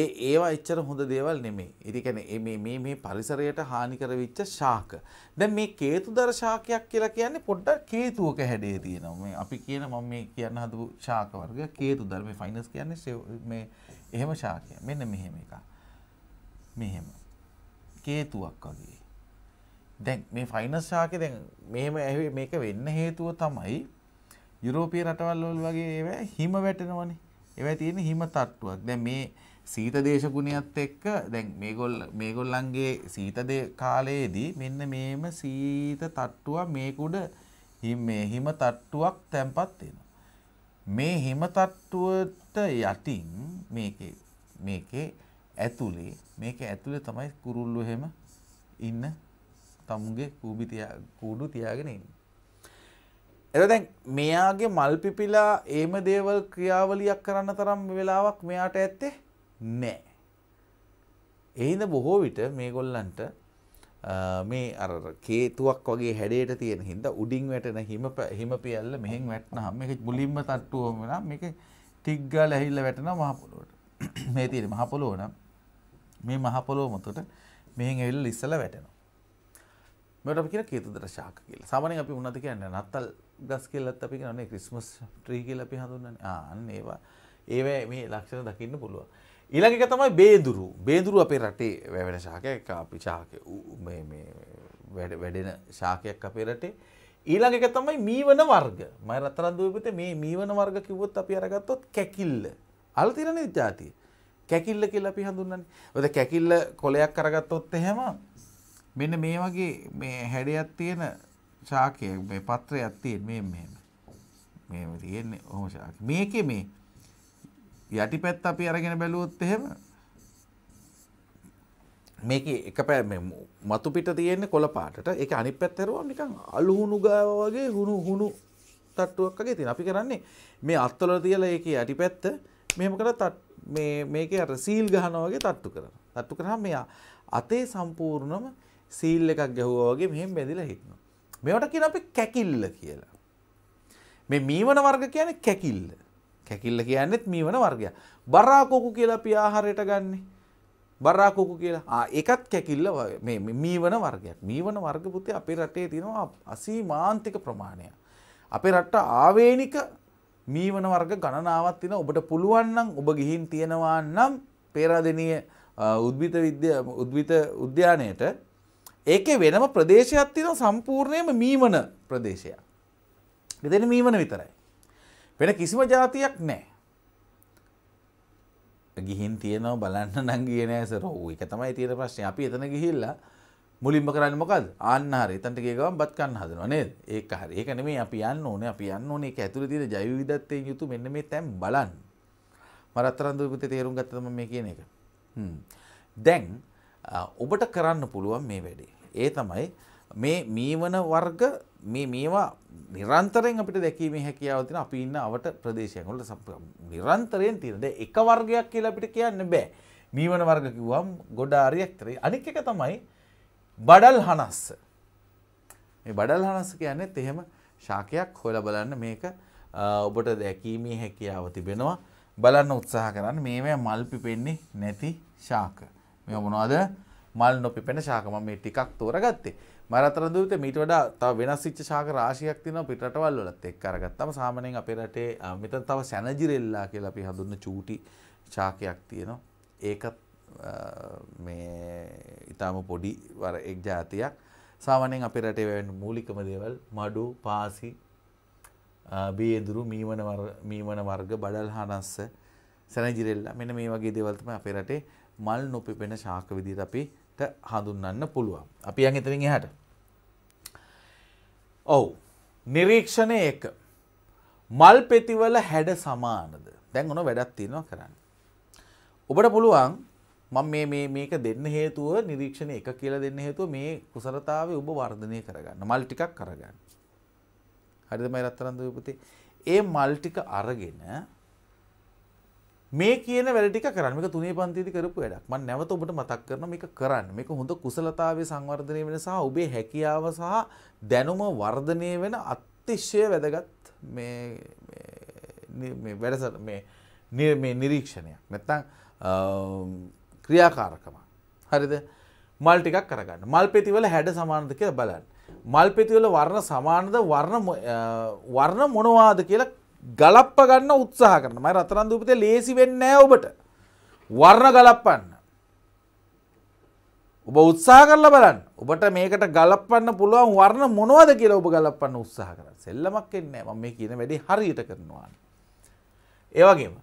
ඒ ඒවා එච්චර හොඳ දේවල් නෙමේ. ඉතින් කියන්නේ මේ මේ මේ පරිසරයට හානි කරවිච්ච ශාක. දැන් මේ කේතුදර ශාකයක් කියලා කියන්නේ පොඩ්ඩක් කේතුවක හැඩේ තියෙනවා. මේ අපි කියන මම මේ කියන්න හදපු ශාක වර්ග කේතුදර මේ ෆයිනස් කියන්නේ මේ එහෙම ශාකයක්. මෙන්න මෙහෙම එකක්. මෙහෙම. කේතුවක් වගේ. දැන් මේ ෆයිනස් ශාකේ දැන් මෙහෙම ඇහුවේ මේක වෙන්න හේතුව තමයි යුරෝපීය රටවල් වල වගේ ඒවා හිම වැටෙනවනේ. ඒවා තියෙන හිම තට්ටුවක්. දැන් මේ සීත දේශගුණයත් එක්ක දැන් මේගොල්ල මේගොල්ලන්ගේ සීත කාලයේදී මෙන්න මේම සීත තට්ටුව මේක උඩ මේ හිම තට්ටුවක් තැම්පත් වෙනවා. මේ හිම තට්ටුවට යටින් මේකේ මේකේ ඇතුලේ මේක ඇතුලේ තමයි කුරුල්ලු එහෙම ඉන්න තමුන්ගේ කූබි කූඩු තියාගෙන ඉන්න. එත දැන් මෙයාගේ මල් පිපිලා ඒම දේවල් ක්‍රියාවලියක් කරන්න තරම් වෙලාවක් මෙයාට ඇත්තේ නෑ. එහිද බොහෝ විට මේ ගොල්ලන්ට මේ අර කේතුවක් වගේ හැඩයට තියෙන හින්ද උඩින් වැටෙන හිම හිම පියල්ල මෙහෙන් වැටනහම එක මුලින්ම තට්ටුවම නම් මේක ටික්ගා ලැහිල්ල වැටෙන මහපොලොවට [CLEARS THROAT] මේ තියෙන මහපොලොව නම් මේ මහපොලොව මතට මෙහෙන් ඇවිල්ලා ඉස්සලා වැටෙනවා මෙට කියන කේතුදර ශාක කියලා සාමානයෙන් අපි උන්නත කියන්නේ නත්තල් ගස් කියලත් අපි කියන්නේ ක්‍රිස්මස් ට්‍රී කියලා අපි හඳුන්වන්නේ ආ අන්න ඒවා ඒවා මේ ලක්ෂණ දකින්න පුළුවන් ඊළඟ එක තමයි බේඳුරු බේඳුරු අපේ රටේ වැවෙන ශාකයක් අපි ශාක මේ මේ වැඩෙන ශාකයක් අපේ රටේ ඊළඟ එක තමයි මීවන වර්ග මම රත්තරන්දුවේ පුතේ මේ මීවන වර්ග කිව්වොත් අපි අරගත්තොත් කැකිල්ල අල තිරනේ જાතිය කැකිල්ල කියලා අපි හඳුන්වන්නේ. ඔතන කැකිල්ල කොලයක් අරගත්තොත් එහෙම මෙන්න මේ වගේ මේ හැඩයක් තියෙන ශාකය මේ පත්‍රයක් තියෙන මේ මෙහෙම. මෙහෙම තියෙන්නේ ඔහොම ශාක. මේකේ මේ යටිපැත්ත අපි අරගෙන බැලුවොත් එහෙම මේක එක පැ මතු පිට තියෙන්නේ කොළ පාටට ඒක අනිත් පැත්ත හැරුවම නිකන් අලු හුණු ගාව වගේ හුණු හුණු තට්ටුවක් වගේ තියෙන. අපි කරන්නේ මේ අත්වල තියලා ඒකේ යටිපැත්ත මෙහෙම කරලා මේ මේකේ අර සීල් ගහනවා වගේ තට්ටු කරනවා. තට්ටු කරාම මේ අතේ සම්පූර්ණම සීල් එකක් ගැහුවෝගේ මෙහෙම බැඳිලා හිටනවා. මෙවට කියන අපි කැකිල්ල කියලා. මේ මීවන වර්ග කියන්නේ කැකිල්ල. කැකිල්ල කියන්නේත් මීවන වර්ගය. බරාකොකු කියලා අපි ආහාරයට ගන්නෙ. බරාකොකු කියලා. ආ ඒකත් කැකිල්ල මේ මීවන වර්ගයක්. මීවන වර්ග පුතේ අපේ රටේ තියෙනවා අසීමාන්තික ප්‍රමාණයක්. අපේ රට ආවේනික මීවන වර්ග ගණනාවක් තියෙනවා. ඔබට පුළුවන් නම් ඔබ ගිහින් තියනවා නම් පේරාදෙණිය උද්භිත විද්‍යා උද්භිත උද්‍යානයේට ඒකේ වෙනම ප්‍රදේශයක් තියෙනවා සම්පූර්ණයෙන්ම මීමන ප්‍රදේශයක්. මෙතන මීමන විතරයි. වෙන කිසිම જાතියක් නැහැ. ගිහින් තියෙනවා බලන්න නම් ගියේ නෑ සර්. ඔව් ඒක තමයි තියෙන ප්‍රශ්නේ. අපි එතන ගිහිල්ලා මුලින්ම කරන්නේ මොකද්ද? ආන්න හරි. එතනට ගිය ගමන් බත් කන්න හදනවා නේද? ඒක හරි. ඒක නෙමෙයි අපි යන්න ඕනේ. අපි යන්න ඕනේ ඒක ඇතුලේ තියෙන ජෛව විවිධත්වයෙන් යුතු මෙන්න මේ තැන් බලන්න. මම රත්තරන් දුපුතේ තේරුම් ගත්තද මම මේ කියන එක. හ්ම්. දැන් ඔබට කරන්න පුළුවන් මේ වැඩේ. ඒ තමයි මේ මීවන වර්ග මේ මේවා නිරන්තරයෙන් අපිට දැකීම හැකියාව තියෙන අපි ඉන්න අවට ප්‍රදේශයන් වල නිරන්තරයෙන් තියෙන. දැන් එක වර්ගයක් කියලා අපිට කියන්න බෑ. මීවන වර්ග කිව්වම් ගොඩ ආරියක් තරයි. අනික එක තමයි බඩල් හනස්ස. මේ බඩල් හනස්ස කියන්නේත් එහෙම ශාකයක් හොයලා බලන්න මේක ඔබට දැකීමේ හැකියාව තිබෙනවා. බලන්න උත්සාහ කරන්න මේවැ මල් පිපෙන්නේ නැති ශාක. මේ මොනවද? මල් නොපිපෙන ශාක මම මේ ටිකක් තෝරගත්තේ. මරතර දූවිතේ මීට වඩා තව වෙනස් වෙච්ච ශාක රාශියක් තියෙනවා පිටරටවල් වලත් එක්ක අරගත්තම සාමාන්‍යයෙන් අපේ රටේ මෙතන තව සැනජිරෙල්ලා කියලා අපි හඳුන්වන චූටි ශාකයක් තියෙනවා. ඒකත් මේ ඊටාම පොඩි වර එක් જાතියක්. සාමාන්‍යයෙන් අපේ රටේ වෙන මූලිකම දේවල් මඩු, පාසි, බියඳුරු, මීවන මීවන වර්ග, බඩල් හනස්ස, සැනජිරෙල්ලා මෙන්න මේ වගේ දේවල් තමයි අපේ රටේ මල් නොපිපෙන ශාක විදිහට අපි හඳුන්න්න පුළුවන්. අපි යන් එතරින් එහට. ඔවු නිරීක්ෂණය එක මල් පෙතිවල හැඩ සමානද දැන් ඕන වැඩක් තියෙනවා කරන්න. ඔබට පුළුවන් මම මේක දෙන්න හේතුව නිරීක්ෂණ එක කියලා දෙන්න හේතුව මේ කුසලතාව ඔබ වර්ධනය කරගන්න මල් ටිකක් කරගන්න. හරිදමයි රත්තරන්ද විපති ඒ මල්ටික අරගෙන මේ කියන වැඩටික කරන්න මේ තුනේ පන්තිදි කරපු වැඩක් මම නැවත ඔබට මතක් කරනවා මේක කරන්න මේක හොඳ කුසලතාවයේ සංවර්ධනය වෙන සහ ඔබේ හැකියාව සහ දැනුම වර්ධනය වෙන අතිශය වැදගත් මේ මේ වැඩස මේ මේ නිරීක්ෂණයක් නැත්තම් ක්‍රියාකාරකම හරිද මල් ටිකක් කරගන්න මල් පෙතිවල හැඩ සමානද කියලා බලන්න මල් පෙතිවල වර්ණ සමානද වර්ණ වර්ණ මොනවාද කියලා ගලප්ප ගන්න උත්සාහ කරන මයි රතරන් දූපතේ ලේසි වෙන්නෑ ඔබට වර්ණ ගලප්පන්න ඔබ උත්සාහ කරලා බලන්න ඔබට මේකට ගලපන්න පුළුවන් වර්ණ මොනවද කියලා ඔබ ගලපන්න උත්සාහ කරන්න සෙල්ලමක් එන්නේ මම මේ කියන වැඩේ හරියට කරනවා ඒ වගේම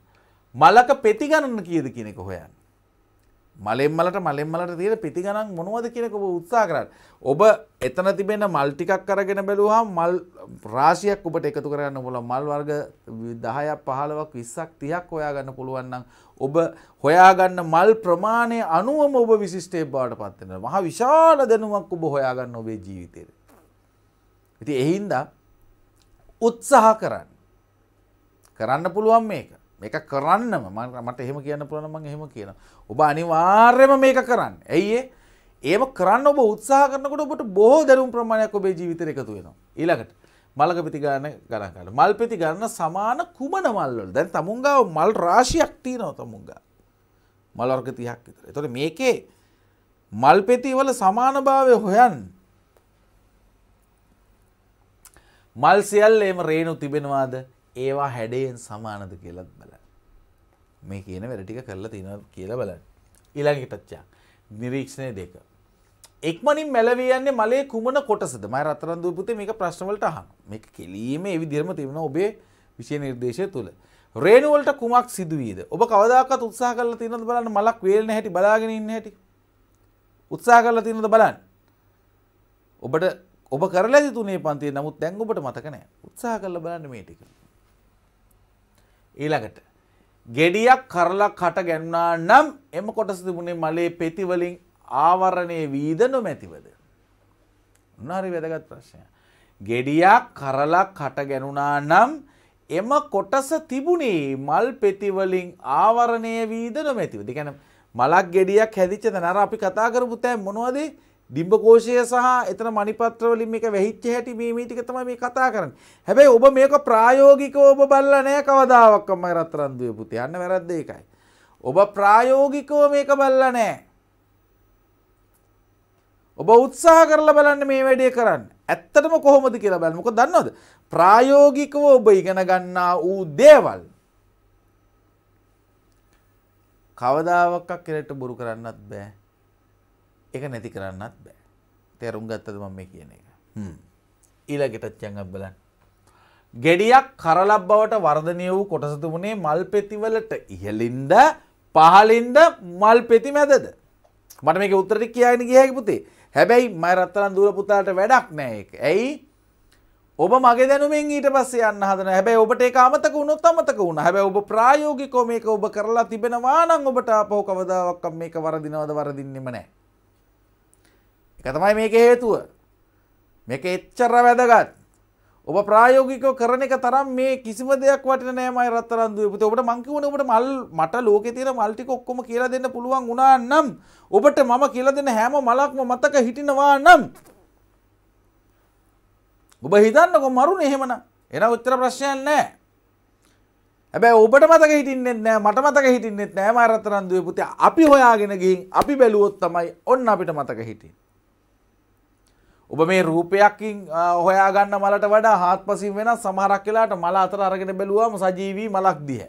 මලක පෙති ගණන කීයද කියන එක හොයන්න මලෙම්මලට මලෙම්මලට තියෙන පිති ගණන් මොනවද කියනක ඔබ උත්සා කරන්න. ඔබ එතන තිබෙන මල් ටිකක් අරගෙන බැලුවා මල් රාශියක් ඔබට එකතු කරන්න පුළුවන් මල් වර්ග 10ක් 15ක් 20ක් 30ක් හොයාගන්න පුළුවන් නම් ඔබ හොයාගන්න මල් ප්‍රමාණය අනුවම ඔබ විශිෂ්ටයෙක් බවට පත් වෙනවා. මහා විශාල දැනුමක් ඔබ හොයාගන්න ඔබේ ජීවිතේ. ඉතින් එහින්දා උත්සාහ කරන්න. කරන්න පුළුවන් මේක. මේක කරන්නම මට එහෙම කියන්න පුළන මං එහෙම කියන ඔබ අනිවාර්යම මේක කරන්න ඇයිඒ ඒම කරන්න ඔබ උත්සාහ කරනකට ඔබට බෝ දරුම් ප්‍රමාණයක් ඔබේ ජීවිතර එකතු වෙනවා ඊළඟට මලක පිතිගාන ගණන් කල මල් පෙති ගන්න සමාන කුමන මල්ලොල් දැන් තමුන්ගාව මල් රාශියක් තියනව තමුන්ගා මලවර්ග තියක් විතර එතොට මේකේ මල් පෙතිවල සමානභාවය හොයන් මල් සියල් එම රේනු තිබෙනවාද ඒවා හැඩයෙන් සමානද කියලත් බල මේ කියන වැඩටික කරලා තියෙන කියලා බලන්න. ඉළඟිටච්චා නිරීක්ෂණය දෙක. එක්මනින් මැලවියන්නේ මලේ කුමන කොටසද මයි රත්තරන්දු පුතේ මේක ප්‍රශ්නවලට අහන් මේ කෙලීම එවි දිරම තිබෙන ඔබේ විෂය නිර්දේශය තුළ. රේනුවලට කුමක් සිදුවීද ඔබ කවදක්ත් උත්සා කරල තිනද බලන්න මලක් වේල්න හැටි බලාගෙන ඉන්න හැටි උත්සා කරලා තිනද බලන්න ඔබට ඔබ කරලා තුනේ පන්තිය නමුත් දැන් ඔබට මතකනෑ උත්සා කරල බලන්න මේටික ඊළඟට ගෙඩියක් කරලා කට ගැන්නා නම් එම කොටස තිබුණේ මලේ පෙතිවලින් ආවරණය වීද නොමැතිවද. උනාරි වැදගත් ප්‍රශ්නය. ගෙඩියක් කරලා කට ගැනුනා නම් එම කොටස තිබුණේ මල් පෙතිවලින් ආවරණය වීද නොමැතිවද ගැන මලක් ගෙඩියක් හැදිච්චද නර අපි කතා කරපු තැන් මොනවදේ දිම්බකෝෂය සහ එතන මනිපත්‍රවලින් මේක වෙහිච්ච හැටි මේ මේ ටික තමයි මේ කතා කරන්නේ. හැබැයි ඔබ මේක ප්‍රායෝගිකව ඔබ බලලා නැහැ කවදාවත්ම රත්තරන් දුවේ පුතේ. අන්න වැරද්ද ඒකයි. ඔබ ප්‍රායෝගිකව මේක බලලා නැහැ. ඔබ උත්සාහ කරලා බලන්න මේ වැඩේ කරන්න. ඇත්තටම කොහොමද කියලා බලන්න. මොකද දන්නවද? ප්‍රායෝගිකව ඔබ ඉගෙන ගන්නා ඌ දේවල් කවදාවත් කෙරෙට බොරු කරන්නත් බෑ. එක නැති කරන්නත් බෑ තේරුම් ගත්තද මම මේ කියන එක ඊළඟටත් යංගක් බලන්න ගෙඩියක් කරලබ් බවට වර්ධනය වූ කොටස තිබුණේ මල් පෙතිවලට ඉහළින්ද පහළින්ද මල් පෙති මැදද මට මේක උත්තරට කියන්න ගියහැකි පුතේ හැබැයි මයි රත්තරන් දුර පුතාට වැඩක් නෑ එක ඇයි ඔබ මගේ දැනුවෙන් ඊට පස්සේ යන්න හදන හැබැයි ඔබට ඒක අමතක වුණොත් අමතක වුණා හැබැයි ඔබ ප්‍රායෝගිකව මේක ඔබ කරලා තිබෙනවා නම් ඔබට ආපහු කවදාවත් මේක වරදිනවද වරදින්නෙම නෑ එක තමයි මේක හේතුව මේක එච්චර වැදගත් ඔබ ප්‍රායෝගිකව කරන එක තරම් මේ කිසිම දෙයක් වටින නෑ මයි රත්තරන් දුවේ පුතේ ඔබට මං කියවනේ ඔබට මල් මට ලෝකේ තියෙන මල් ටික ඔක්කොම කියලා දෙන්න පුළුවන් වුණා නම් ඔබට මම කියලා දෙන හැම මලක්ම මතක හිටිනවා නම් ඔබ හිතන්නකො මරුනේ එහෙමනම් එන උත්තර ප්‍රශ්නයක් නෑ හැබැයි ඔබට මතක හිටින්නෙත් නෑ මට මතක හිටින්නෙත් නෑ මාරතරන් දුවේ පුතේ අපි හොයාගෙන ගිහින් අපි බැලුවොත් තමයි ඔන්න අපිට මතක හිටින්නේ ඔබ මේ රූපයක්කින් හොයාගන්න මලට වඩා හත් පසින් වෙන සමහරක් වෙලාට මල අතර අරගෙන බැලුවම සජීවී මලක් දිහ.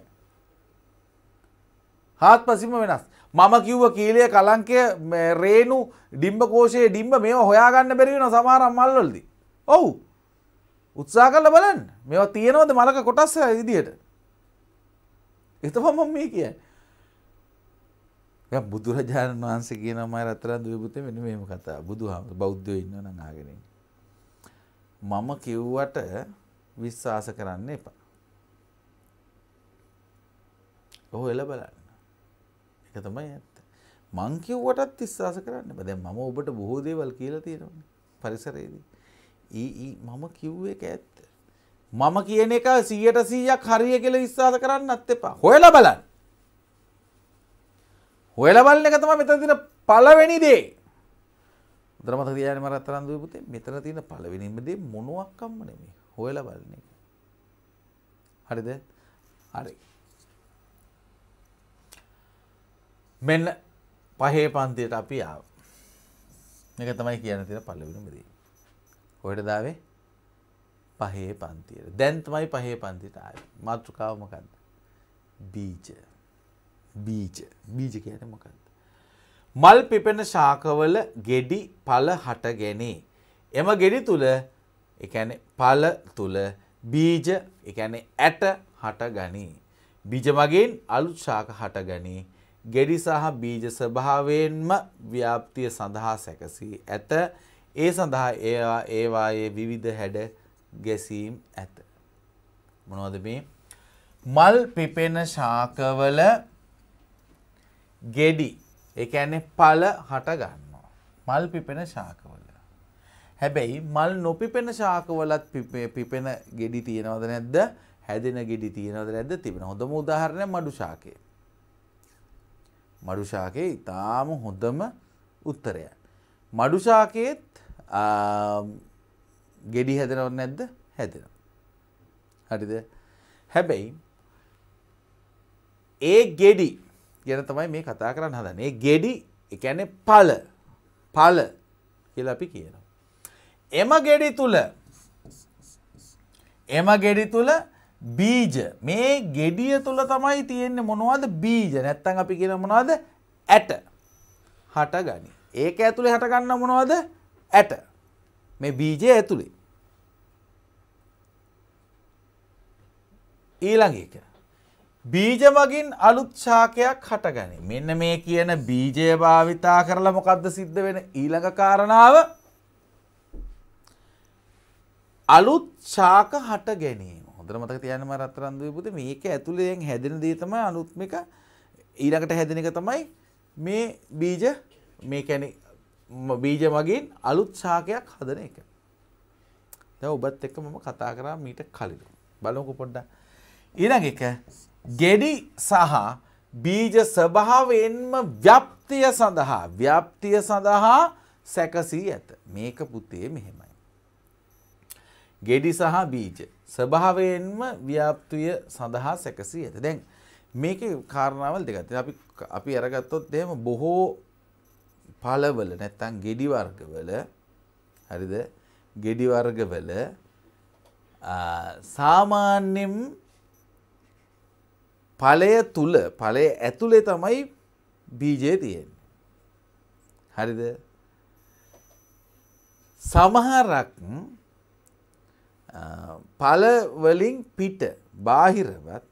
හත් පසිම වෙනස්. මම කිව්ව කීලය කලංකය රේනු ඩිම්බකෝෂයේ ඩිම්බ මේ හොයාගන්න බැරිවෙන සමහරම් මල්ලොල්ද. ඔවු උත්සා කල බලන් මෙවා තියෙනවද මලක කොටස්ස ඉදියට. එතපම මේ කිය. ඔය බුදුරජාණන් වහන්සේ කියනමයි රත්තරන් දුවපුතේ මෙන්න මේම කතාව. බුදුහාම බෞද්ධයෝ ඉන්නවා නම් අහගෙන ඉන්න. මම කිව්වට විශ්වාස කරන්න එපා. ඔහු එළ බලන්න. ඒක තමයි ඇත්ත. මං කිව්වටත් විශ්වාස කරන්න එපා. දැන් මම ඔබට බොහෝ දේවල් කියලා තියෙනවානේ පරිසරයේදී. ඊ ඊ මම කිව්ව එක ඇත්ත. මම කියන එක 100ට 100ක් හරිය කියලා විශ්වාස කරන්නත් එපා. හොයලා බලන්න. හොයල බලන එක තමයි මෙතන තියෙන පළවෙනි දේ. උදර මතක තියාගන්න මම රත්තරන් දුවේ පුතේ මෙතන තියෙන පළවෙනිම දේ මොනවත්ක්ම නෙමෙයි. හොයල බලන එක. හරිද? හරි. මෙන්න පහේ පන්තියට අපි ආව. මේක තමයි කියන්න තියෙන පළවෙනිම දේ. කොහෙට දාවේ? පහේ පන්තියට. දැන් තමයි පහේ පන්තියට ආවේ. මාතෘකාව මොකද්ද? බීජ. බීජ බීජ කියන මොකද. මල් පිපෙන ශාකවල ගෙඩි පල හට ගැනේ. එම ගෙඩි තුළ එකැන පල තුළ බීජ එකැන ඇට හට ගනී. බිජ මගේෙන් අලුත් ශාක හට ගනී. ගෙඩි සහ බීජ ස්වභාවයෙන්ම ව්‍යාප්තිය සඳහා සැකසී ඇත ඒ සඳහා ඒවා ඒවායේ විවිධ හැඩ ගැසීම් ඇත. මොනෝද මේ මල් පිපෙන ශාකවල ගෙඩි එකන්නේ පල හට ගන්නවා. මල් පිපෙන ශාකවල. හැබැයි මල් නොපිපෙන ශාකවලත් පිපෙන ගෙඩි තියෙනවද නැද්ද හැදෙන ගෙඩි තියෙනවද නැද්ද තිබෙන හොඳම උදාහරණය මඩු ශාකය. මඩු ශාකයේ ඉතාම හොඳම උත්තරය. මඩු ශාකයේත් ගෙඩි හැදෙනවද නැද්ද හැදෙන. හරිද හැබැයි ඒ ගෙඩි ගැන තමයි මේ කතා කරන්න හදනේ ගෙඩි එකැන පල පල කියල අපි කියනවා. එම ගෙඩි තුළ එම ගෙඩි තුළ බීජ මේ ගෙඩිය තුළ තමයි තියෙන්නේ මොනවද බීජ නැත්තන් අපි කියෙන මොනවද ඇට හට ගනි ඒක ඇතුළේ හටගන්න මොනවද ඇට මේ බීජය ඇතුළේ ඊළඟ එක බීජ මගින් අලුත් ශාකයක් හටගනි. මෙන්න මේ කියන බීජය භාවිතා කරලා මොකද්ද සිද්ධ වෙන ඊළඟ කාරණාව? අලුත් ශාක හට ගැනීම. හොඳට මතක තියාගන්න මම රත්තරන් දුවේ මේක ඇතුලෙන් හැදෙන දේ තමයි අලුත් මේක ඊළඟට හැදෙන එක තමයි මේ බීජ මේ කියන්නේ බීජ මගින් අලුත් ශාකයක් හදන එක. දැන් ඔබත් එක්ක මම කතා කරා මීට කලින්. බලමුකෝ පොඩ්ඩක් ඊළඟ එක ගෙඩි සහ බීජ ස්වභාවයෙන්ම ව්‍යාප්තිය සඳහා ව්‍යාප්තිය සඳහා සැකසී ඇත. මේක පුතේ මෙහෙමයි. ගෙඩි සහ බීජ ස්වභාවයෙන්ම ව්‍යාප්තිය සඳහා සැකසී ඇත. දැන් මේකේ කාරණාවල් දෙකක් තියෙනවා. අපි අපි අරගත්තොත් එහෙම බොහෝ පළවල නැත්තම් ගෙඩි වර්ගවල හරිද? ගෙඩි වර්ගවල සාමාන්‍යයෙන් පලය තුළ පලය ඇතුළේ තමයි බීජය තියෙන්. හරිද සමහරක් පලවලින් පිට බාහිරවත්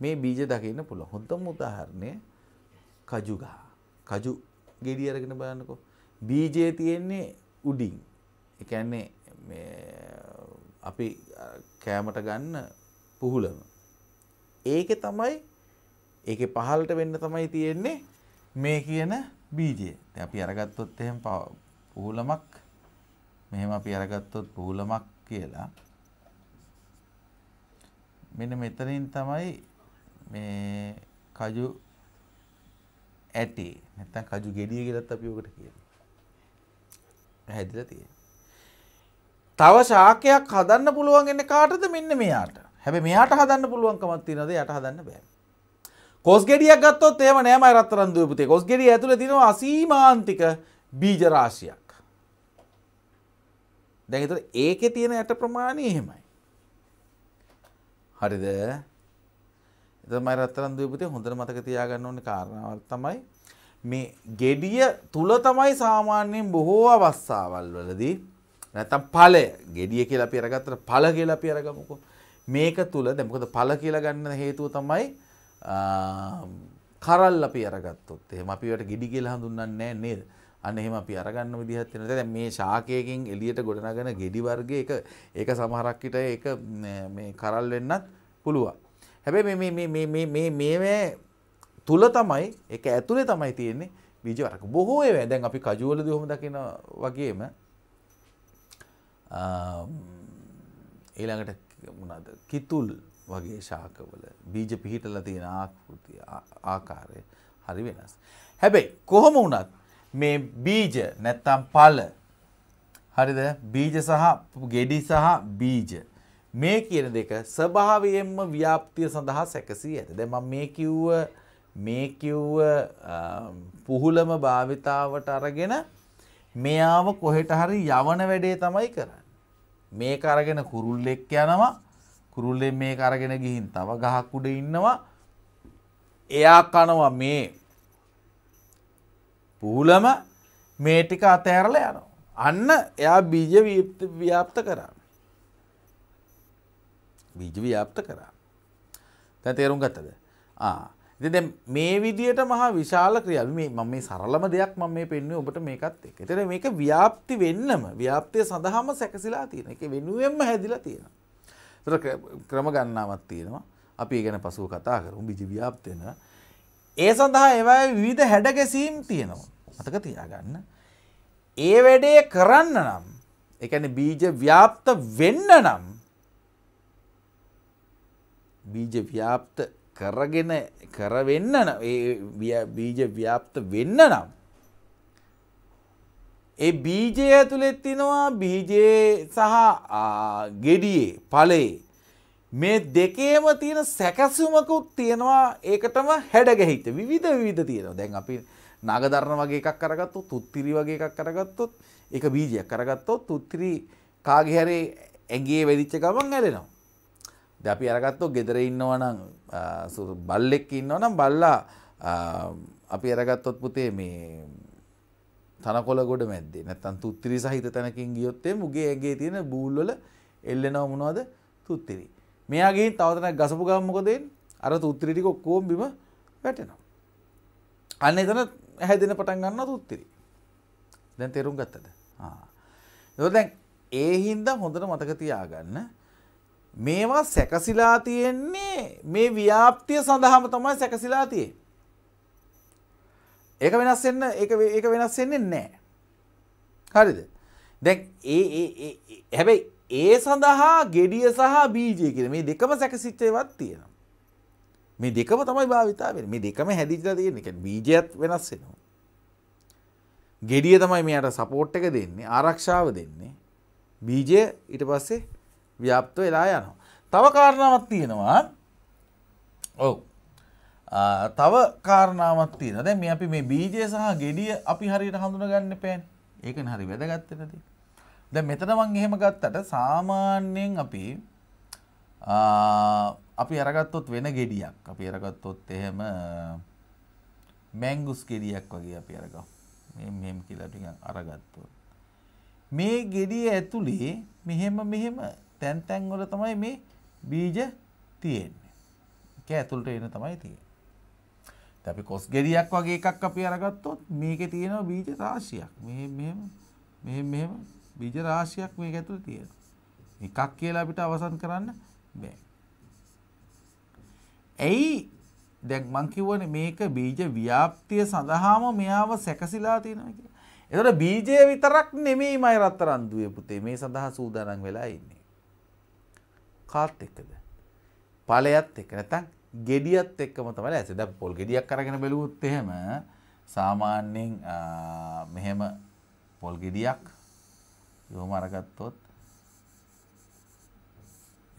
මේ බීජ දකින්න පුළ හොඳම උදාහරණය කජුගා කජු ගෙඩිය අරගෙන බලන්නකෝ බීජය තියෙන්නේ උඩින් එකන්නේ අපි කෑමට ගන්න පුහුලම ඒකේ තමයි ඒකේ පහළට වෙන්න තමයි තියෙන්නේ මේ කියන බීජය. දැන් අපි අරගත්තොත් එහෙම පුහුලමක් මෙහෙම අපි අරගත්තොත් පුහුලමක් කියලා මෙන්න මෙතනින් තමයි මේ කජු ඇටි නැත්නම් කජු ගෙඩිය කියලාත් අපි ඔකට කියනවා. හැදිලා තියෙනවා. තව ශාකයක් හදන්න පුළුවන් ඉන්නේ කාටද මෙන්න මෙයාට. හැබ මෙයාට හදන්න පුළුවන්කමත් තිනද යට හදන්න බෑ. කොස්ගෙඩියක් ගත්තොත් ඒම නෑම රත්තරන්දුවපුතේ කොස්ගෙඩිය ඇතුළ තිනවා අසීමමාන්තික බීජරාශයක්. දැහිත ඒකෙ තියෙන ඇට ප්‍රමාණය එහෙමයි. හරිද එතමයි රත්තරන් දූපතේ හොඳට මතක තියාගන්න ඕන කාරණාව තමයි මේ ගෙඩිය තුල තමයි සාමාන්‍යයෙන් බොහෝ අවස්ථාවල් වලදී නැත්තම් ඵලය ගෙඩිය කියලා අපි අරගත්තට ඵල කියලා අපි අරගමුකෝ මේක තුළ දැමකද පල කියලා ගන්න හේතුව තමයි කරල් අපි අරගත්තොත් එහෙම අපිට ගිඩි කියල හඳුන්නන්නේ නේද අන්න එහෙම අපි අරගන්න විදිහත් වෙන දැන් මේ ශාකයකින් එළියට ගොඩනගෙන ගෙඩි වර්ගය එක ඒක සමහරක් විට ඒක මේ කරල් වෙන්නත් පුළුවන් හැබැයි මේ මේ මේ මේ මේ මේවැ තුල තමයි ඒක ඇතුලේ තමයි තියෙන්නේ බීජ වර්ග බොහෝ ඒවා දැන් අපි කජුවලදී ඔහොම දකින වගේම ඊළඟට මොනද කිතුල් වගේ ශාකවල බීජ පිහිටල තියෙන ආකෘති ආකාරය හරි වෙනස්. හැබැයි කොහොම වුණත් මේ බීජ නැත්තම් පල හරිද බීජ සහ ගෙඩි සහ බීජ මේ කියන දෙක ස්වභාවයෙන්ම ව්‍යාප්තිය සඳහා සැකසී ඇත. දැන් මම මේ කිව්ව මේ කිව්ව පුහුලම භාවිතාවට අරගෙන මෙයාව කොහෙට හරි යවන වැඩේ තමයි කරන්නේ. මේ කරගෙන කුරුල්ලෙක් යනවා කුරුල්ලෙන් මේ කරගෙන ගිහින් තව ගහක් උඩ ඉන්නවා එයා කනවා මේ පූලම මේ ටික අතහැරල යනවා. අන්න එයා බීජ ව්‍යාප්ත කරා. බීජ ව්‍යාප්ත කරා. තැ තේරුම් ගත්තද. ආ දෙ මේ විදියට මහා විශාල ක්‍රියාව මේ මම මේ සරලම දෙයක් මම මේ පෙන්වුවේ ඔබට මේකත් එක්ක. එතන මේක ව්‍යාප්ති වෙන්නම ව්‍යාප්තිය සඳහාම සැකසিলা තියෙන. ඒක වෙනුවෙන්ම හැදිලා තියෙනවා. ඒතර ක්‍රම ගණනාවක් තියෙනවා. අපි ඒ ගැන පසුව කතා කරමු බිජි ව්‍යාප්තේන. ඒ සඳහා ඒවායේ විවිධ හැඩගැසීම් තියෙනවා. මතක තියාගන්න. ඒ වැඩේ කරන්න නම් ඒ කියන්නේ බීජ ව්‍යාප්ත වෙන්න නම් බීජ ව්‍යාප්ත කරගෙන කරවෙන්න බීජ ව්‍යාප්ත වෙන්න නම්. ඒ බීජය ඇතුළෙත් තිනවා බීජයේ සහ ගෙඩියේ පලේ මේ දෙකේම තියෙන සැකැසුමකුත් තියෙනවා ඒකටම හැඩගැහිත විධ විධ තියෙනවා දැන් අපි නගධරණ වගේ එකක් කරගත්තු තුත්තිරි වගේ එකක් කරගත්තොත් එක බීජයක් කරගත්තොත් තුත්තිරි කාගහැරේ ඇගේ වැඩිච්ච ගමන් ඇලෙනවා ද අපි අරගත්තෝ ගෙදර ඉන්නවනම් බල්ලෙක් ඉන්නවනම් බල්ලා අපි අරගත්තොත් පුතේ මේ තනකොළ ගොඩ මැද්දේ නැත්තම් තුත්තිරි සහිත තැනකින් ගියොත් එම් උගේ ඇගේ තියෙන බූල් වල එල්ලෙනව මොනවද තුත්තිරි. මෙයාගේ තව තැනක් ගසපු ගමන් මොකද වෙන්නේ? අර තුත්තිරි ටික ඔක්කොම බිම වැටෙනවා. අන්න එතන හැදෙන පටන් ගන්නවා තුත්තිරි. දැන් තේරුම් ගත්තද? ආ. ඒක දැන් ඒ හින්දා හොඳට මතක තියාගන්න මේවා සැකසිලා තියෙන්නේ මේ ව්‍යාප්තිය සඳහාම තමයි සැකසිලා තියෙන්නේ. ඒක වෙනස් වෙන්න ඒක ඒක වෙනස් වෙන්නේ නැහැ. හරිද? දැන් ඒ ඒ හැබැයි ඒ සඳහා gediya සහ බීජය කියන මේ දෙකම සැකසිච්ච ඒවාත් තියෙනවා. මේ දෙකම තමයි භාවිතා වෙන්නේ. මේ දෙකම හැදිලා තියෙන. ඒ කියන්නේ බීජයත් වෙනස් වෙනවා. gediya තමයි මෙයාට සපෝට් එක දෙන්නේ, ආරක්ෂාව දෙන්නේ. බීජය ඊට පස්සේ ව්‍යාප්ත වෙලා යනවා. තව කාරණාවක් තියෙනවා ඔව් තව කාරණාවක් තියෙන දැන් මේ අපි මේ බීජය සහ ගෙඩිය අපි හරියට හඳුනගන්න පෑන් ඒකන හරි වැදගත්තේ නැති දැන් මෙතන මං එහෙම ගත්තට සාමාන්‍යයෙන් අපි අපි අරගත්තොත් වෙන ගෙඩියක් අපි අරගත්තොත් එහෙම මැංගුස් ගෙඩියක් වගේ අපි අරගමු මේ මෙහෙම කියලා ටිකක් අරගත්තොත් මේ ගෙඩිය ඇතුලේ මෙහෙම මෙහෙම තැන් තැන් වල තමයි මේ බීජ තියෙන්නේ. ඒක ඇතුළට එන තමයි තියෙන්නේ. දැන් අපි කොස් ගෙඩියක් වගේ එකක් අපි අරගත්තොත් මේකේ තියෙනවා බීජ රාශියක්. මෙහෙම මෙහෙම මෙහෙම මෙහෙම බීජ රාශියක් මේක ඇතුළේ තියෙනවා. එකක් කියලා අපිට අවසන් කරන්න බෑ. ඇයි දැන් මං කිව්වනේ මේක බීජ ව්‍යාප්තිය සඳහාම මෙයාව සැකසিলা තියෙනවා කියලා. ඒතකොට බීජය විතරක් නෙමෙයි මයි රත්තරන් දුවේ පුතේ මේ සඳහා සූදානම් වෙලා ඉන්නේ. කාත් එක්කද? ඵලයත් එක්ක නැත්නම් gediyaත් එක්කම තමයි ඇසේ. දැන් පොල් gediyak අරගෙන බැලුවොත් එහෙම සාමාන්‍යයෙන් මෙහෙම පොල් gediyak යොම අරගත්තොත්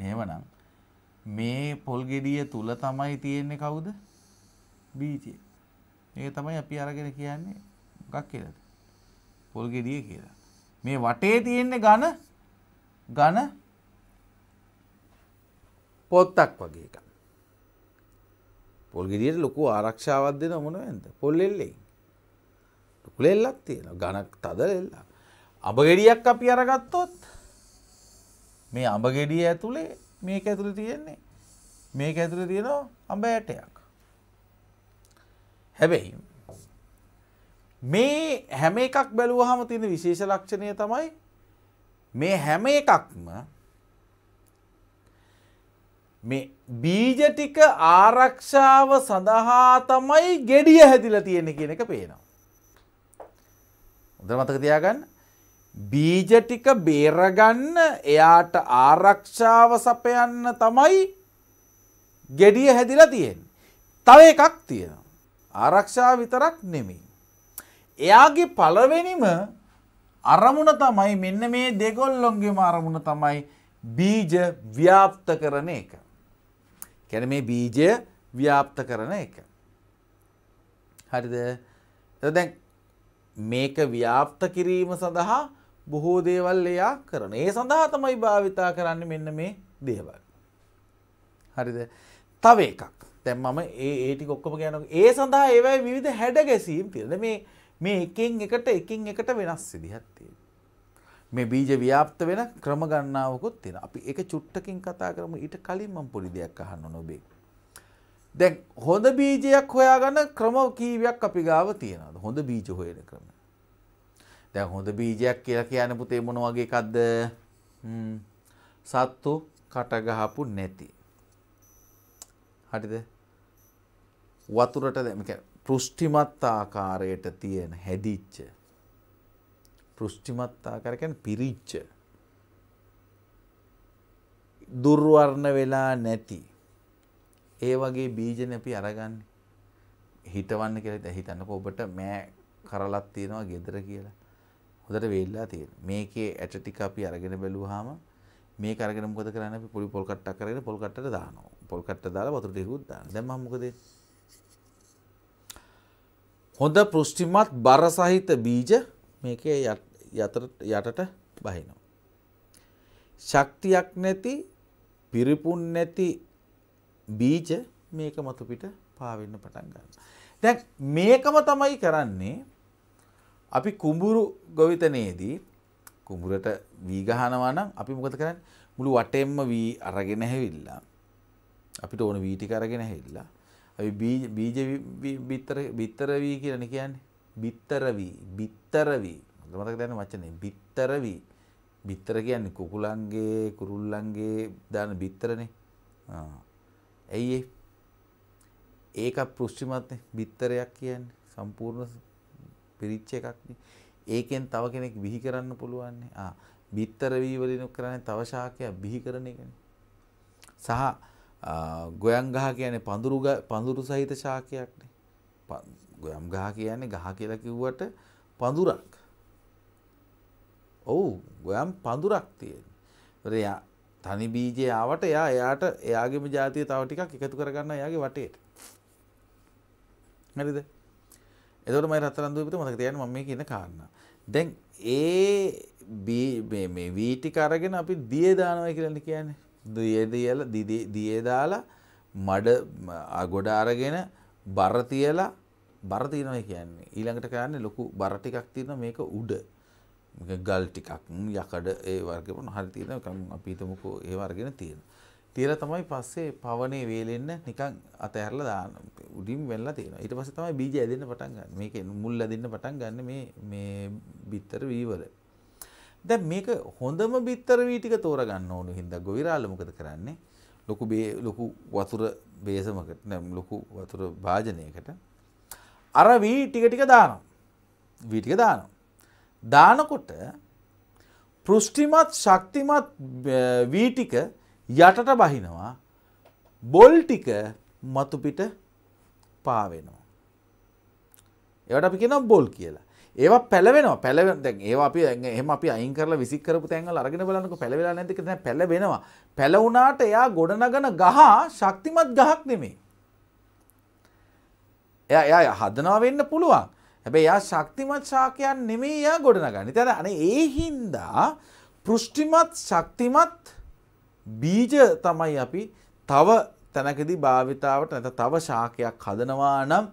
එහෙමනම් මේ පොල් gediya තුල තමයි තියෙන්නේ කවුද? බීජය. ඒක තමයි අපි අරගෙන කියන්නේ මොකක් කියලාද? පොල් gediya කියලා. මේ වටේ තියෙන්නේ ඝන ඝන පොත්තක් වගේ එක. පොල්ගිරියට ලොකු ආරක්ෂාවක් දෙන මොන ඇද පොල්ලෙල්ලෙ. ලොකුලෙල්ලක් තියෙන ගණක් තද එල්ලා. අඹගෙඩියක් අපි අරගත්තොත් මේ අඹගෙඩිය ඇතුළේ මේක ඇතුළ තියෙන්නේ මේක ඇතුළ තියෙනවා අඹ ඇටයක්. හැබැයි මේ හැම එකක් බැලුවහම තියෙන විශේෂ ලක්ෂණය තමයි මේ හැම එකක්ම මේ බීජටික ආරක්ෂාව සඳහා තමයි ගෙඩිය හැදිල තියෙන කියන එක පේනවා. උදර මතක තියාගන්න බීජටික බේරගන්න එයාට ආරක්ෂාව සපයන්න තමයි ගෙඩිය හැදිලා තියෙන්. තව එකක් තියෙනවා. ආරක්ෂා විතරක් නෙමි. එයාගේ පලවෙනිම අරමුණ තමයි මෙන්න මේ දෙගොල්ලොන්ගේම අරමුණ තමයි බීජ ව්‍යාප්ත කරන එක. කැන මේ බීජය ව්‍යාප්ත කරන එක. හරිද දැන් මේක ව්‍යාප්ත කිරීම සඳහා බොහෝ දේවල් එයා කරන ඒ සඳහා තමයි භාවිතා කරන්න මෙන්න මේ දේවල්. හරිද තව එකක් තැම් මම ඒ ඒටි කොක්කම ගැන ඒ සඳහා ඒවයි විවිධ හැඩ ගැසීම් තිරද මේ මේ එකින් එකට එකින් එකට වෙනස් සිදිහත්තිය. මේ බීජ ව්‍යාප්ත වෙන ක්‍රම ගණනාවකුත් තියෙනවා. අපි ඒක චුට්ටකින් කතා කරමු. ඊට කලින් මම පොඩි දෙයක් අහන්න ඕන ඔබේ. දැන් හොඳ බීජයක් හොයාගන්න ක්‍රම කීවයක් අපි ගාව තියෙනවා. හොඳ බීජ හොයන ක්‍රම. දැන් හොඳ බීජයක් කියලා කියන්නේ පුතේ මොන වගේ එකක්ද? සත්තු කට ගහපු නැති. හරිද? වතුරට දැන් මේ කියන්නේ පෘෂ්ටිමත් ආකාරයට තියෙන හැදිච්ච පෘෂ්ටිමත් ආකාරකැන පිරිච්ච දුර්වර්ණ වෙලා නැති ඒ වගේ බීජන අපි අරගන්න හිටවන්න කියලා හිතන්නක ඔබට මෑ කරලත් තියෙනවා ගෙදර කියලා හොදට වෙල්ලා තියෙන මේකේ ඇට ටික අපි අරගෙන බැලුවාම මේක අරගෙන මොකද කරන්නේ අපි පොඩි පොල් කට්ටක් කරගෙන පොල් කට්ටට දානවා පොල් කට්ට දාලා වතුර ටිකකුත් දානවා දැන් මම මොකද හොඳ පුෂ්ටිමත් බර සහිත බීජ මේකේ යටට බහිනවා. ශක්තියක් නැති පිරිපුන් නැති බීජ මේක මතුපිට පාවෙන්න පටන් ගන්න. දැන් මේකම තමයි කරන්නේ අපි කුඹුරු ගොවිතනයේදී කුඹුරට වී ගහනවා නම් අපි මොකද කරන්නේ? මුළු වටෙන්ම වී අරගෙන හැවිල්ලා අපිට ඕන වී ටික අරගෙන හැවිල්ලා අපි බීජ බීජ බිත්තර බිත්තර වී කියලානේ කියන්නේ. බිත්තර වී බිත්තර වී හොඳ මතක දැන වචනේ බිත්තර වී බිත්තර කියන්නේ කුකුලන්ගේ කුරුල්ලන්ගේ දාන බිත්තරනේ ඇයි ඒක පෘෂ්ටිමත්නේ බිත්තරයක් කියන්නේ සම්පූර්ණ පිරිච්ච එකක්නේ ඒකෙන් තව කෙනෙක් බිහි කරන්න පුළුවන්නේ ආ බිත්තර වී වලින් කරන්නේ තව ශාකයක් බිහි කරන එකනේ සහ ගොයන් ගහ කියන්නේ පඳුරු පඳුරු සහිත ශාකයක්නේ ගොයම් ගහ කියන්නේ ගහ කියලා කිව්වට පඳුරක්. ඔව් ගොයම් පඳුරක් තියෙන. එයා තනි බීජය ආවට එයා එයාට එයාගේම ජාතිය තව ටිකක් එකතු කරගන්න එයාගේ වටේට. හරිද? එතකොට මම රත්තරන් දුවපිට මතක තියාගන්න මම මේ කියන කාරණා. දැන් ඒ මේ මේ වීටික අරගෙන අපි දිය දානවා කියලානේ කියන්නේ. දිය දියලා දිය දාලා මඩ ගොඩ අරගෙන බර තියලා බර තියෙනවා කියන්නේ ඊළඟට කරන්නේ ලොකු බර ටිකක් තියෙනවා මේක උඩ ගල් ටිකක් යකඩ ඒ වර්ගේ මොන හරි තියෙනවා අපි හිතමුකෝ ඒ වර්ගෙන තියෙනවා තියලා තමයි පස්සේ පවනේ වේලෙන්න නිකන් අතහැරලා දාන උඩින් වෙල්ලා තියෙනවා ඊට පස්සේ තමයි බීජ ඇදෙන්න පටන් ගන්න මේක මුල් ඇදෙන්න පටන් ගන්න මේ මේ බිත්තර වීවල දැන් මේක හොඳම බිත්තර වී ටික තෝරගන්න ඕන හින්දා ගොවිරාල මොකද කරන්නේ ලොකු ලොකු වතුර බේසමකට ලොකු වතුර භාජනයකට අර වී ටික ටික දානවා. වී ටික දානවා. දානකොට පෘෂ්ටිමත් ශක්තිමත් වී ටික යටට බහිනවා. බොල් ටික මතු පිට පාවෙනවා. ඒවට අපි කියනවා බොල් කියලා. ඒවා පැලවෙනවා පැලවෙන දැන් ඒවා අපි එහෙම අපි අයින් කරලා විසික් කරපු තැන්වල අරගෙන බලන්නකෝ පැලවෙලා නැද්ද කියලා දැන් පැලවෙනවා පැලුණාට එයා ගොඩනගන ගහ ශක්තිමත් ගහක් නෙමෙයි එයා එයා හදනවා වෙන්න පුළුවන්. හැබැයි එයා ශක්තිමත් ශාකයන් නෙමෙයි එයා ගොඩනගන්නේ. ඒතර අනේ ඒ හින්දා පෘෂ්ටිමත් ශක්තිමත් බීජ තමයි අපි තව තැනකදී භාවිතාවට නැත තව ශාකයක් හදනවා නම්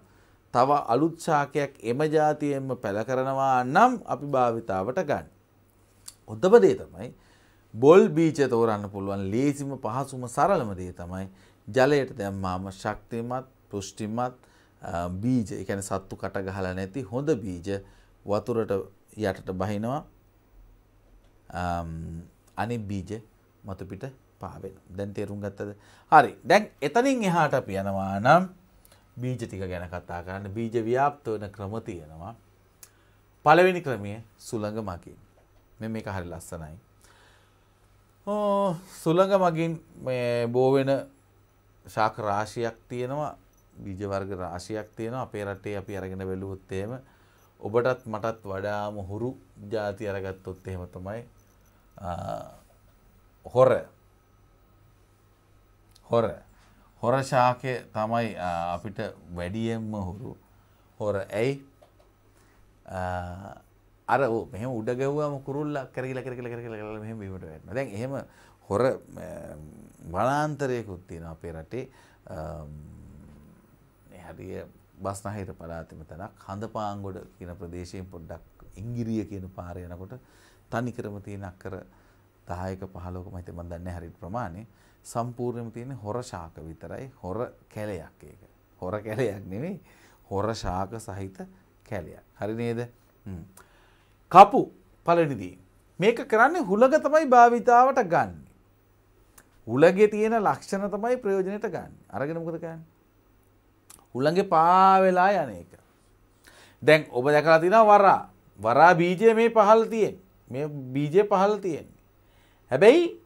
තව අලුත් ශාකයක් එම ජාතියෙන්ම පැළ කරනවා නම් අපි භාවිතාවට ගන්න. හොඳම දේ තමයි බොල් බීජ තෝරන්න පුළුවන් ලේසිම පහසුම සරලම දේ තමයි ජලයට දැම්මාම ශක්තිමත්, පුෂ්ටිමත්, බීජ ඒ කියන්නේ සත්තු කට ගහලා නැති හොඳ බීජ වතුරට යටට බහිනවා අනේ බීජ මතු පිට පාවෙන. දැන් තේරුම් ගත්තද? හරි. දැන් එතනින් එහාට අපි යනවා නම් බීජ ටික ගැන කතා කරන්න බීජ ව්‍යාප්ත වෙන ක්‍රම තියෙනවා. පළවෙනි ක්‍රමය සුළඟ මගින්. මේ මේක හරි ලස්සනයි. සුළඟ මගින් මේ බෝ වෙන ශාක රාශියක් තියෙනවා බීජ වර්ග රාශියක් තියෙනවා අපේ රටේ අපි අරගෙන බැලුවොත් එහෙම ඔබටත් මටත් වඩාම හුරු ජාති අරගත්තොත් එහෙම තමයි හොර හොර හොර ශාකය තමයි අපිට වැඩියෙන්ම හුරු හොර ඇයි අර මෙහම උඩගවම කුරුල්ල කරගල කරගල කරගල කල මෙහම බීමට වැන්න දැන් එහෙම හොර වනාන්තරයකුත්තින අපේ රටේ හරිය බස්නහිර පළාතෙම තැනක් හඳපාංගොඩ කියන ප්‍රදේශයෙන් පොඩ්ඩක් ඉංගිරිය කියන පාර යනකොට තනිකරම තියෙන අක්කර 10ක 15කම හිතේ මම දන්නේ හරියට ප්‍රමාණය සම්පූර්ණයෙන්ම තියෙන හොර ශාක විතරයි හොර කැලයක් ඒක. හොර කැලයක් නෙමෙයි හොර ශාක සහිත කැලයක්. හරි නේද? කපු පළවෙනිදී මේක කරන්නේ හුලඟ තමයි භාවිතාවට ගන්න. හුලඟේ තියෙන ලක්ෂණ තමයි ප්‍රයෝජනෙට ගන්න. අරගෙන මොකද කරන්නේ? හුල්ලන්ගේ පාවෙලා යන එක. දැන් ඔබ දැකලා තිනා වරා වරා බීජය මේ පහල තියෙන් මේ බීජය පහල තියෙන්නේ. හැබැයි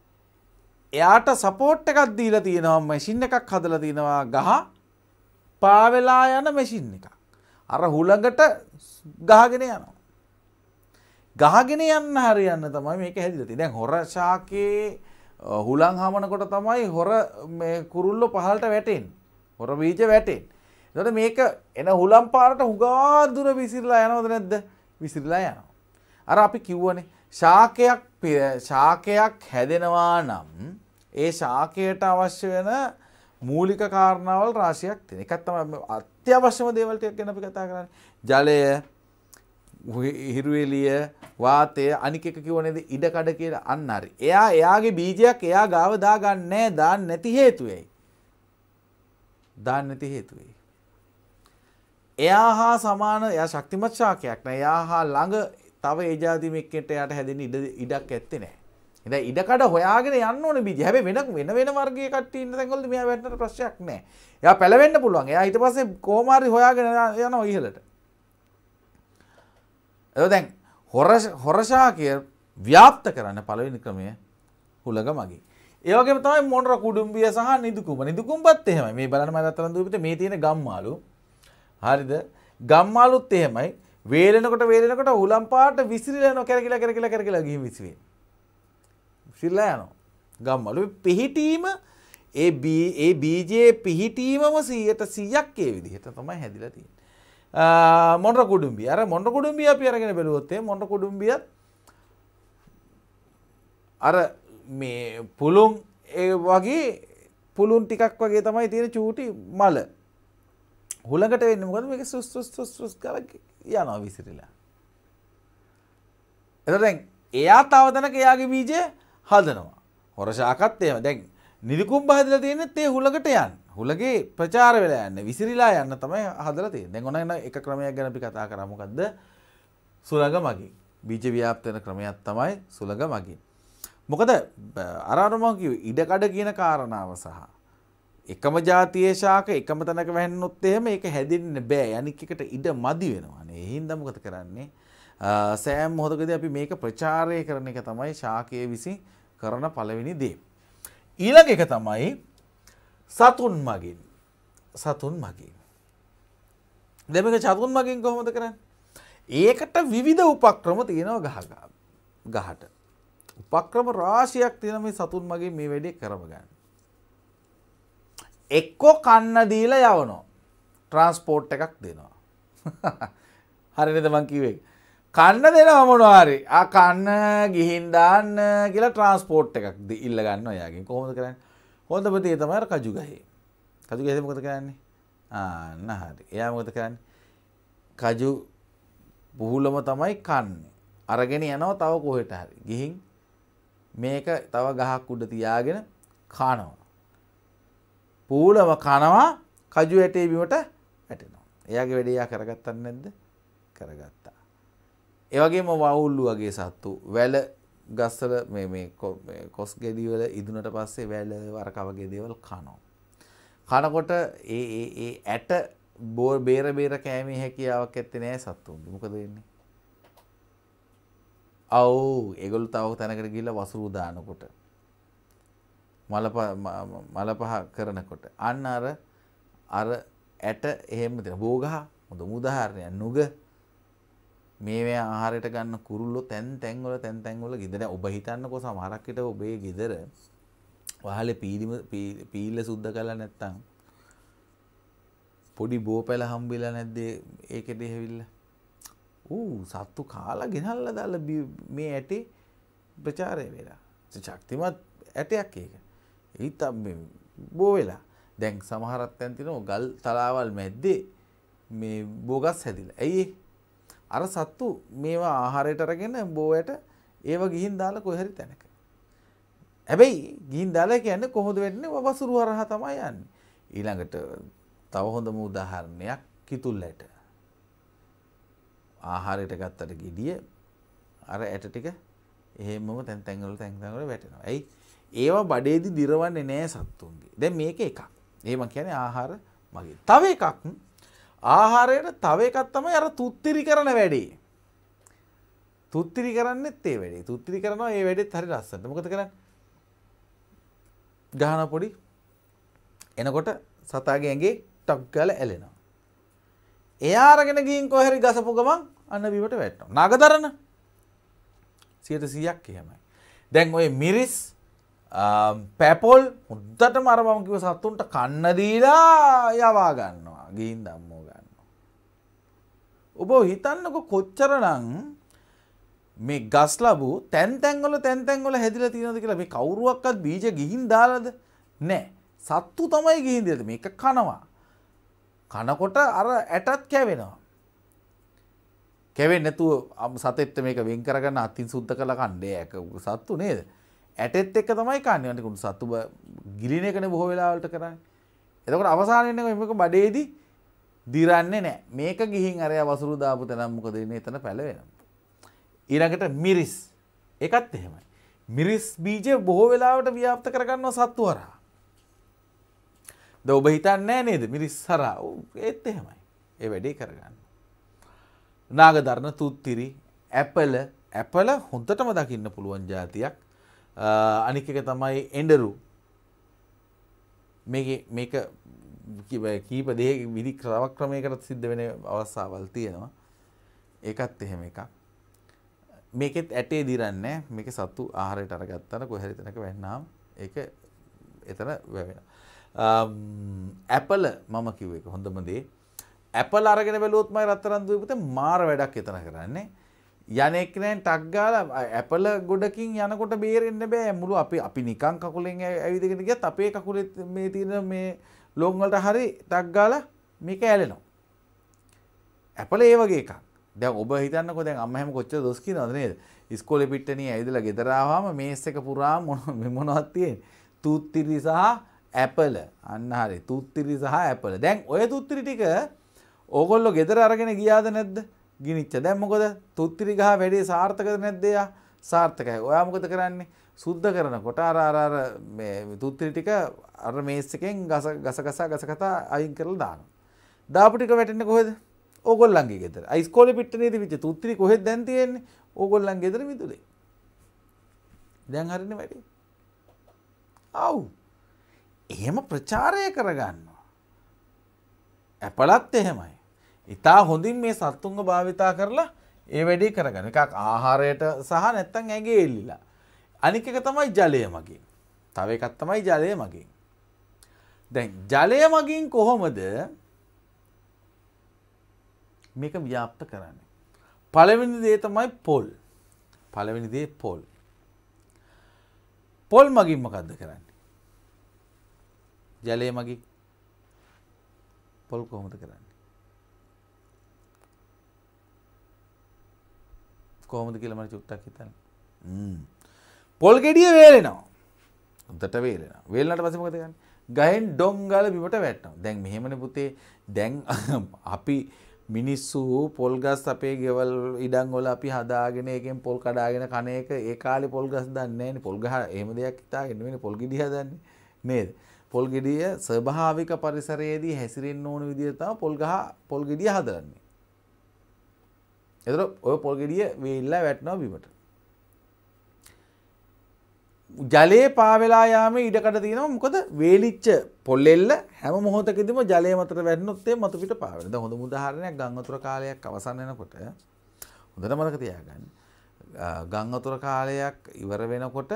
එයාට සපෝට් එකක් දීලා තියෙනවා මැසින් එකක් හදලා තියෙනවා ගහ පාවෙලා යන මැසින් එකක්. අර හුළඟට ගහගෙන යනවා. ගහගෙන යන්න හරියන්න තමයි මේක හැදිලා තියෙන්නේ. දැන් හොර ශාකයේ හුළං හමනකොට තමයි හොර මේ කුරුල්ලෝ පහළට වැටෙන්නේ. හොර බීජ වැටෙන්නේ. දොට මේක එන හුලම් පාරට හුගාදුර විසිරලා යනවද නැද්ද විසිරලා යනවා. අර අපි කිව්වන ශාකයක් ශාකයක් හැදෙනවා නම් ඒ ශාකයට අවශ්‍ය වෙන මූලික කාරණාවල් රාශියක් තින එකත් තම අත්‍යවශ්‍යම දේවල්ටයක් ගැන අපි කතා කරන්න ජලය හිරුවෙලිය වාතය අනික කිවනද ඉඩකඩ කියලා අන්නරි. එයා එයාගේ බීජයක් එයා ගාව දාගන්නෑ දාන්න නැති හේතුවයි. දාන්න නැති හේතුවයි. එයා හා සමාන එය ශක්තිමත් ශාකයක් නෑ එයා හා ළඟ තව ඒජාතිමෙක්කට එයට හැදෙන ඉඩ ඉඩක් ඇත්තේ නෑ. එද ඉඩකට හොයාගෙන යන්න ඕන බිදි හැබැයි වෙන වෙන වෙන වර්ගයේ කට්ටිය ඉන්න තැන්වලදී මෙයා වැටෙන ප්‍රශ්නයක් නෑ. එයා පැලවෙන්න පුළුවන්. එයා ඊට පස්සේ කොහොමාරි හොයාගෙන යනවා ඉහළට. එතකොට දැන් හොර හොරශාකය ව්‍යාප්ත කරන්න පළවෙනි ක්‍රමය හුලග මගේ. ඒවගේ තමයි මොනර කුඩුම්බිය සහ නිදුකුම. නිදුකුම්පත් එහෙමයි. මේ බලන්න මම අතරන් දුවිපිට මේ තියෙන ගම්මාලු හරිද ගම්මාලුත් එහෙමයි වේලෙනකොට වේලෙනකොට හුලම් පාට විසිරිලා යනවා කැරකිලා කැරකිලා කැරකිලා ගිහින් විසිරේ. විසිරලා යනවා. ගම්මාලු පිහිටීම ඒ ඒ බීජයේ පිහිටීමම 100%ක් ඒ විදිහට තමයි හැදිලා තියෙන්නේ. මොණර කුඩුම්බිය. අර මොණර කුඩුම්බිය අපි අරගෙන බැලුවොත් ඒ මොණර කුඩුම්බියත් අර මේ පුළුන් ඒ වගේ පුළුන් ටිකක් වගේ තමයි තියෙන චූටි මල. හුලකට වෙන්න මොකද මේක සුස් සුස් සුස් සුස් කරලා යනවා විසිරිලා. එතකොට දැන් එයා තව තැනක එයාගේ බීජය හදනවා. හොර ශාකත් එහෙම. දැන් නිදිකුම්බ හදලා තියෙන්නේ ඒ හුලකට යන්න. හුලගේ ප්‍රචාර වෙලා යන්න, විසිරිලා යන්න තමයි හදලා තියෙන්නේ. දැන් ඔන්න එක ක්‍රමයක් ගැන අපි කතා කරා. මොකද්ද? සුලඟ මගින්. බීජ ව්‍යාප්ත වෙන ක්‍රමයක් තමයි සුලඟ මගින්. මොකද අර අර මම කිව්වේ ඉඩකඩ කියන කාරණාව සහ එකම ජාතියේ ශාක එකම තැනක වැහෙන්නොත් එහෙම ඒක හැදෙන්න බෑ. අනික් එකට ඉඩ මදි වෙනවානේ. ඒ හින්දා මොකද කරන්නේ? සෑම් මොහොතකදී අපි මේක ප්‍රචාරය කරන එක තමයි ශාකයේ විසින් කරන පළවෙනි දේ. ඊළඟ එක තමයි සතුන් මගින්. සතුන් මගින්. දැන් මේක සතුන් මගින් කොහොමද කරන්නේ? ඒකට විවිධ උපක්‍රම තියෙනවා ගහ ගහට. උපක්‍රම රාශියක් තියෙන මේ සතුන් මගින් මේ වැඩේ කරව ගන්න. එක්කෝ කන්න දීලා යවනෝ ට්‍රන්ස්පෝට් එකක් දෙනවා [LAUGHS] හරිනිද මං කිවේ කන්න දෙන මොනවාරි කන්න ගිහින්දාන්න කියලා ට්‍රන්ස්පෝට් එකක් ද ඉල්ල ගන්න ඔයාගෙන් කොහොද කරන්න හොඳ පතිේ තමර කජුගහේ කජු ගෙදමකත කරන්නේ ආන්න හරි එයා මොකද කරන්න කජු පුහුලම තමයි කන්නේ අරගෙන යනව තව කොහෙට හරි ගිහින් මේක තව ගහක් උඩ තියාගෙන කානවා පූලම කනවා කජු ඇටේ බිමට වැටෙනවා. එයාගේ වැඩේයා කරගත්තන්න නැද්ද කරගත්තා. ඒවගේම වවුල්ලු වගේ සත්තු වැල ගස්සල කොස් ගෙඩිවල ඉදුනට පස්සේ වැල වරකවගේ දේවල් කනෝ. කනකොට ඒ ඇට බෝර් බේර බේර කෑමේ හැකියාවක් ඇත්තේ නෑ සත්තුන්ට මොකද වෙන්නේ. අවු එගොල් තව තැනකට ගිල්ල වසුරුදානකොට මල පහ කරනකොට අන්න අර අර ඇට එහෙම දෙන බෝගහ හොඳ උදාහරණයක් නුග මේවා ආහාරයට ගන්න කුරුල්ලෝ තැන් තැන් වල තැන් තැන් වල গিදර ඔබ හිතන්නකෝ සමහරක් විට ඔබේ গিදර වහලේ පීලිම පීල්ල සුද්ධ කළා නැත්තම් පොඩි බෝපැල හම්බෙලා නැද්ද ඒකෙද හැවිල්ලා ඌ සත්තු කාලා ගෙනල්ලා දාලා මේ ඇටේ ප්‍රචාරය වෙලා. ශක්තිමත් ඇටයක් ඒක. ඒත් බෝ වෙලා දැන් සමහරත් ඇන්තිනෝ ගල් තලාවල් මැද්දේ මේ බෝගස් හැදිල. ඇයි අර සත්තු මේවා ආහාරයට අරගෙන බෝයට ඒව ගිහින් දාලා කොහරි තැනක. ඇබැයි ගිහින් දාලා කියන්නේ කොහොද වෙන්නේ වසුරු හරහා තමයි යන්නේ. ඊළඟට තව හොඳම උදාහරණයක් කිතුල්ලට. ආහාරයට ගත්තට ගෙඩිය අර ඇට ටික එහෙමම තැන් තැන්වල තැන් තැන්වල වැටෙනවා. ඇයි ඒවා බඩේදි දිරවන්නේ නෑ සත්තුන්ගේ. දැන් මේක එකක්. එහෙම කියන්නේ ආහාර මගේ. තව එකක් ආහාරයට තව එකක් තමයි අර තුත්තිරි කරන වැඩේ. තුත්තිරි කරන්නෙත් ඒ වැඩේ. තුත්තිරි කරනවා ඒ වැඩෙත් හරි ලස්සනට. මොකද කරන්නේ? ගහන පොඩි එනකොට සතාගේ ඇඟේ ටක් ගාලා ඇලෙනවා. එයා අරගෙන ගින් කොහරි ගසපු ගමන් අන්න බිමට වැටෙනවා. නගදරන 100%ක් එහෙමයි. දැන් ওই මිරිස් පැපොල් හොද්දට මරමකිව සත්තුන්ට කන්නදීලා යවා ගන්නවා ගීන් දම්මෝ ගන්න. ඔබ හිතන්නක කොච්චරනං මේ ගස් ලබු තැන්තැන්ගල තැන්තැන්ගොල හැදිල තියෙනද කියලා මේ කවුරුවක්කත් බීජ ගිහින් දාලද නෑ සත්තු තමයි ගිහින්දද මේ එක කනවා. කනකොට අර ඇටත් කැවෙනවා. කැවෙන් නැතුව අම සතෙත්ත මේක වෙන් කරගන්න අත්තින් සුද්ද කළ කණ්ඩේ ඇක සත්තු නේද. ඇටෙත් එක්ක තමයි කන්නේ අනිකුත් සතු ගිලින එකනේ බොහෝ වෙලාවලට කරන්නේ. එතකොට අවසානයේ මේක බඩේදී දිරන්නේ නැහැ. මේක ගිහින් අරයා වසුරු දාපු තැන මොකද ඉන්නේ එතන පැලවෙනවා. ඊළඟට මිරිස්. ඒකත් එහෙමයි. මිරිස් බීජ බොහෝ වෙලාවට ව්‍යාප්ත කරගන්නවා සත්තු හරහා. ද ඔබ හිතන්නේ නේද මිරිස් හරා ඒත් එහෙමයි ඒ වැඩේ කරගන්න. නාගධරණ තුත්තිරි ඇපල ඇපල හොඳටම දකින්න පුළුවන් ජාතියක් අනික එක තමයි එන්ඩරු මේක කීප දේ විදි ක්‍රවක්‍රමයකට සිද්ධ වෙන අවස්සාවල් තියෙනවා ඒකත් එහෙම එකක් මේකෙත් ඇටේ දිරන්න මේක සත්තු ආහාරයට අරගත්තන කොහැරි තැනක වෙන්නම් ඒක එතන වැවෙන ඇපල මම කිව් එක හොඳම දේ ඇපල අරගෙන බැලුවොත්මයි රත්තරන් දූපත මාර වැඩක් එතන කරන්නේ යනෙක්නෑ ටක්ගාල ඇපල ගොඩකින් යනකොට බේරෙන්න්න බෑ මුළු අපි අපි නිකං කකුලෙන් ඇවිදිගෙනග අපේ කකුලෙත් මේ තියෙන මේ ලොංවලට හරි ටක්ගාල මේක ඇලෙනවා. ඇපල ඒවගේක දැ ඔබ හිතන්නකො දැන් අම්හම කොච්ච දොස්කි නොදනේද ස්කොල පිට්ටන ඇදල ගෙදරාවාම මේස්සක පුරා මොන මෙමොනවත්තියෙන් තුත්තිරි සහ ඇපල අන්න හරි තුත්තිරි සහ ඇපල දැන් ඔය තුත්තිරි ටික ඕගොල්ලො ගෙදර අරගෙන ගියාද නැද්ද ගිනිච්ච දැන් මොකද තුත්තිරි ගහ වැඩේ සාර්ථකද නැද්ද එයා සාර්ථකයි ඔයා මොකද කරන්නේ සුද්ධ කරනකොට අර අර අර මේ තුත්තිරි ටික අර මේස් එකෙන් ගස ගස ගසා ගස කතා අයින් කරලා දානවා දාපු ටික වැටෙන්නේ කොහෙද ඕගොල්ලන්ගේ ගෙදර අයිස්කෝලෙ පිට්ටනියේ තිබිච්ච තුත්තිරි කොහෙද දැන් තියෙන්නේ ඕගොල්ලන්ගේ ගෙදර මිදුලේ දැන් හරිනේ වැඩි ආව් එහෙම ප්‍රචාරය කරගන්නවා ඇපලත් එහෙමයි ඉතා හොඳින් මේ සත්තුන්ග භාවිතා කරලා ඒ වැඩි කරගන එකක් ආහාරයට සහ නැත්තන් ඇගේ එල්ලිලා. අනික එක තමයි ජලය මගින්. තව එකත් තමයි ජලය මගින්. දැන් ජලය මගින් කොහොමද මේක ව්‍යාප්ත කරන්න. පළවෙනි දේ තමයි පොල්. පළවෙනි දේ පොල්. පොල් මගින් මොකද්ද කරන්නේ? ජලය මගින් පොල් කොහොමද කරන්නේ? කොහොමද කියලමට චුත්තක් හිතන්න පොල් ගෙඩිය වේලෙනවා හොඳට වේලෙන වේලනට පස්සේ මොකද කරන්නේ ගහෙන් ඩොංගල බිමට වැටෙනවා දැන් මෙහෙමනේ පුතේ දැන් [LAUGHS] අපි මිනිස්සු පොල් ගස් අපේ ගෙවල් ඉඩම් වල අපි හදාගෙන එකෙන් පොල් කඩාගෙන කන එක ඒ කාලේ පොල් ගස් දන්නේ නැහැනේ පොල් ගහ එහෙම දෙයක් හිතාගෙන නෙවෙයි පොල් ගෙඩිය හදන්නේ නේද පොල් ගෙඩිය ස්වභාවික පරිසරයේදී හැසිරෙන්න ඕන විදිහට තමයි පොල් ගහ පොල් ගෙඩිය හදන්නේ එතර ඔය පොල්ගෙඩිය වෙල්ලා වැටනවා බීමට ජලය පාවෙලා යාම ඉඩකට තියෙනවා මොකද වේලිච්ච පොල්ලෙල්ල හැම මොහොතකදම ජලය මතර වැන්නොත්තේ මතුපිට පාවෙනද හොඳ මුදාහරණයක් ගංගතුර කාලයක් අවසන් වෙනකොට හොඳට මතක තියාගන්න ගංගතුර කාලයක් ඉවර වෙනකොට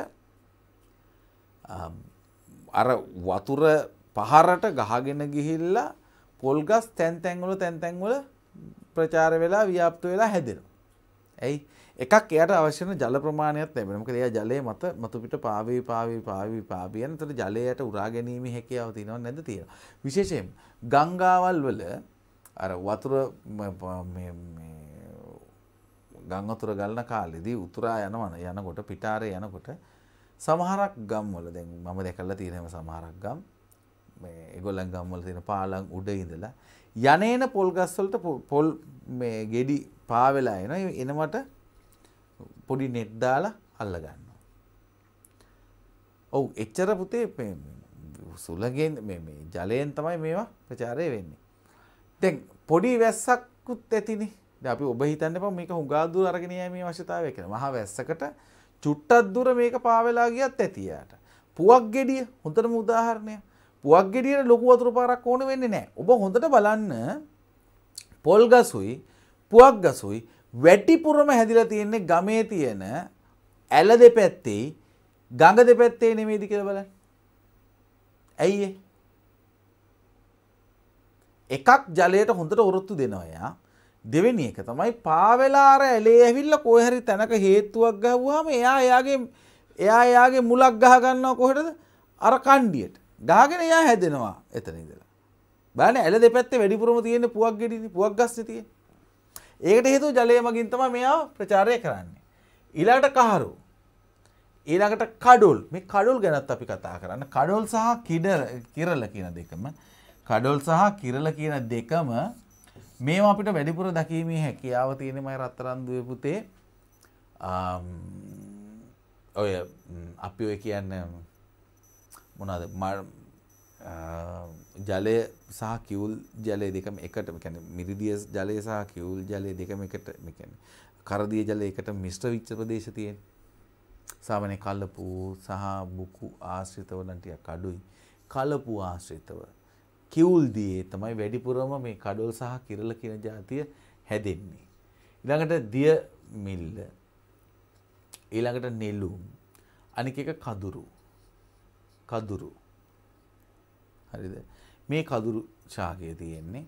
අර වතුර පහරට ගහගෙන ගිහිල්ලා පොල්ගස් තැන් තැන්වල තැන් තැන්වල ප්‍රචාර වෙලා ව්‍යාප්ත වෙලා හැදෙනවා. ඇයි එකක් එයට අවශ්‍යන ජල ප්‍රමාණයක් ලැබෙන මොකද එයා ජලය මත මතුපිට පාවී පාවී පාවී පාවී යන. එතකොට ජලයට උරා ගැනීම හැකියාව තියෙනව නැද්ද තියෙනවා. විශේෂයෙන් ගංගාවල් වල අර වතුර මේ මේ ගං වතුර ගලන කාලෙදී උතුරා යනවා යනකොට පිටාරේ යනකොට සමහරක් ගම්වල දැන් මම දැකලා තියෙනවා සමහරක් ගම් මේ ඒගොල්ලන් ගම්වල තියෙන පාලම් උඩ ඉඳලා යනේන පොල් ගස්වලට පොල් ගෙඩි පාවෙලා එන එනවට පොඩි නෙට් දාලා අල්ල ගන්න. ඔවු එච්චර පුතේ සුලගෙන් ජලයෙන් තමයි මේවා ප්‍රචාරය වෙන්නේ. තැන් පොඩි වැස්සක්කුත් ඇතිනි අපි ඔබ හිතන්න ප මේක හුගාදුර අරගෙන මේ වශ්‍යතාවය කෙන මහ වැස්සකට චුට්ටත් දුර මේක පාවෙලා ගියත් ඇතියාට. පුවක් ගෙඩිය හොඳට මුදාහරණය පුවක් ගෙඩියට ලොකු වතුර පාරක් ඕන වෙන්නේ නෑ ඔබ හොඳට බලන්න පොල් ගසුයි පුවක් ගසුයි වැටිපුරම හැදිලා තියෙන්නේ ගමේ තියෙන ඇල දෙපැත්තේ ගඟ දෙපැත්තේ නෙමේද කියලා බලන්න ඇයි එකක් ජලයට හොඳට ඔරොත්තු දෙනවා එයා දෙවෙනි එක තමයි පාවෙලාර ඇලේ ඇවිල්ල කොහරි තැනක හේතුවක් ගැහුවාම එයා එයාගේ එයා එයාගේ මුලක් ගහගන්නවා කොහෙටද අර කණ්ඩියට ගාගෙන යා හැදෙනවා එතන ඉදලා. බෑන ඇල දෙපැත්තේ වැඩිපුරම තියෙන පුවක් ගෙඩිනි පුවක් ගස්නේ තියෙන. ඒකට හේතුව ජලය මගින් තමයි මෙයා ප්‍රචාරය කරන්නේ. ඊළඟට කහරු. ඊළඟට කඩුල්. මේ කඩුල් ගැනත් අපි කතා කරන්න. කඩුල් සහ කිඩර කිරල කියන දෙකම කඩොල් සහ කිරල කියන දෙකම මේ අපිට වැඩිපුර දකීමේ හැකියාව තියෙනමයි රත්තරන්දුව පුතේ ඔය අපි ඔය කියන්න මොනද ජලය සහ කිවුල් ජලය දෙකම එකට මෙකැන මිරිදිය ජලය සහ කිවුල් ජලය දෙකම එකට මෙකැන කරදිය ජලය එකට මිශ්‍ර විච්ච ප්‍රදේශ තියෙන සාමනය කල්ලපු සහ බුකු ආශ්‍රිතවලන්ටයක් අඩුයි කලපු ආශ්‍රිතව කිවුල් දියේ තමයි වැඩිපුරම මේ කඩොල් සහ කිරල කියන ජාතිය හැදෙන්නේ. ඉළඟට දිය මිල්ල ඊළඟට නෙලුම් අනික එක කදුරු කදුරු. හරිද. මේ කදුරු ශාකය තියෙන්නේ.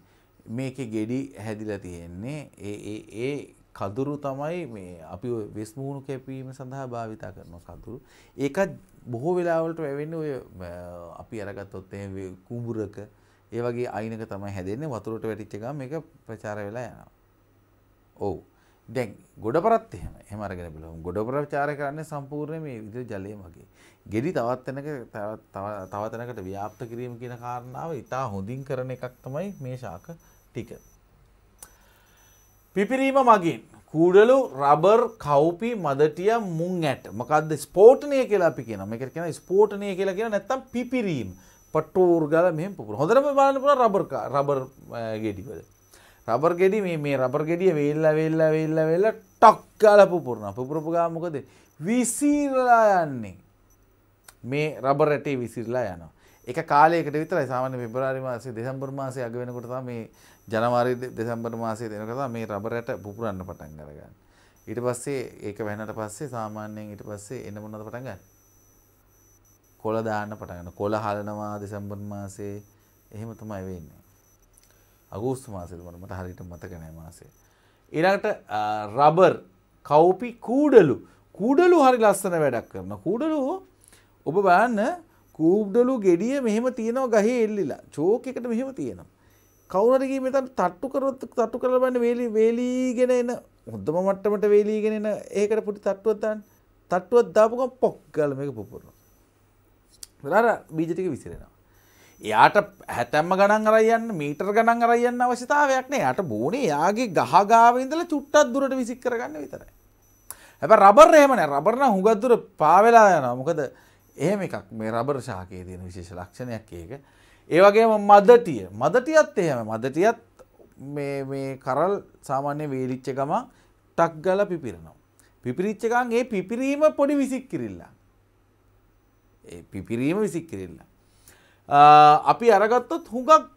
මේක ගෙඩි හැදිලා තියෙන්නේ ඒ ඒ කදුරු තමයි මේ අපි වෙස්මුණු කැපීම සඳහා භාවිතා කරන කදුරු. ඒකත් බොහෝ වෙලාවලට වැවෙන්නේ ඔය අපි අරගත්තොත් එහෙම කුඹුරක ඒ වගේ අයිනක තමයි හැදෙන්නේ වතුරට වැටිච්ච ගමන් මේක ප්‍රචාර වෙලා යනවා. ඔව්. දැන් ගොඩපරත් එහෙම එහෙම අරගෙන බලමු ගොඩප්‍රචාරය කරන්නේ සම්පූර්ණ මේ විදුලි ජලය මගේ. ගෙඩි තවත් තැනක තව තැනකට ව්‍යාප්ත කිරීම කියන කාරණාව ඉතා හොඳින් කරන එකක් තමයි මේ ශාක ටික. පිපිරීම මගින් කුඩලු රබර් කව්පි මදටිය මුං ඇට මකක්ද ස්පෝටනය කියලා අපි කියන එක කියෙන ස්පෝටනය කියලා කියෙන නැත්තම් පිපිරීම් පටෝර්ගල මෙම පුර හොඳරම බලන්න පුළ රබර් රබර් ගෙඩිවල රබර් ගෙඩි මේ රබර් ගෙඩිය වෙල්ල වෙල්ල වෙල්ල වෙල්ල ටොක් ගාල පුපුරන පුපුරපු ගාමකද විසිරලා යන්නේ මේ රබර් රැටේ විසිරලා යනවා එක කාලයකට විතරයි සාමාන්‍ය පෙබරාරි මාසේ දෙසැම්බර් මාසේ අග වෙනකොට තමයි මේ ජනවාරි දෙසැම්බර් මාසේ දෙනකොට මේ රබර් රැට පුපුරන්න පටන් අරගන්නේ ඊට පස්සේ ඒක වැහනට පස්සේ සාමාන්‍යයෙන් ඊට පස්සේ එන්න මොනවද පටන් ගන්න කොළ දාන්න පටන් ගන්න කොළ හලනවා දෙසැම්බර් මාසේ එහෙම තමයි වෙන්නේ අගෝස්තු මාසෙල් වන මට හරිට මතක නෑ මාසේ. එරට රබර් කවුපි කූඩලු කූඩලු හරි ලස්සන වැඩක් කරන කූඩලු ඔබ බාන්න කූඩ්ඩලු ගෙඩිය මෙහෙම තියෙනවා ගහේ එල්ලිලා චෝක එකට මෙහෙම තියෙනම්. කවුනරගේ මෙතන් තට්ටු කරොත් තට්ටු කරබන්න වේලි වේලීගෙන එන හොද්දම මට්ටමට වේලීගෙන එන ඒකට පුටි තට්ටුවත්තන් තට්ටුවත් දාපුකම් පොක්්ගල මේක පුපුරන. දර බීජටික විසිරෙන. එයාට හැතැම්ම ගණන් අරයන්න මීටර් ගණන් අරයන්න අවශ්‍යතාවයක්නේ යට බෝනේ යාගේ ගහගාවඉදල චුට්ටත් දුරට විසික් කරගන්න විතරයි. හැබ රබර් එහෙමන රබරණ හුගත්දුර පාවෙලා යන මොකද එහෙම එකක් මේ රබර් ශාකයේ තියෙන විශේෂ ලක්ෂණයක් ඒක. ඒවගේ මදටිය මදටියත් එහෙම මදටියත් මේ කරල් සාමාන්‍ය වේලිච්ච ගම ටක් ගල පිපිරනවා. පිපිරිච්චකන් ඒ පිපිරීම පොඩි විසික් කිරල්ලා. පිපිරීම විසික් කිරල්ලා. අපි අරගත්තොත් හුඟක්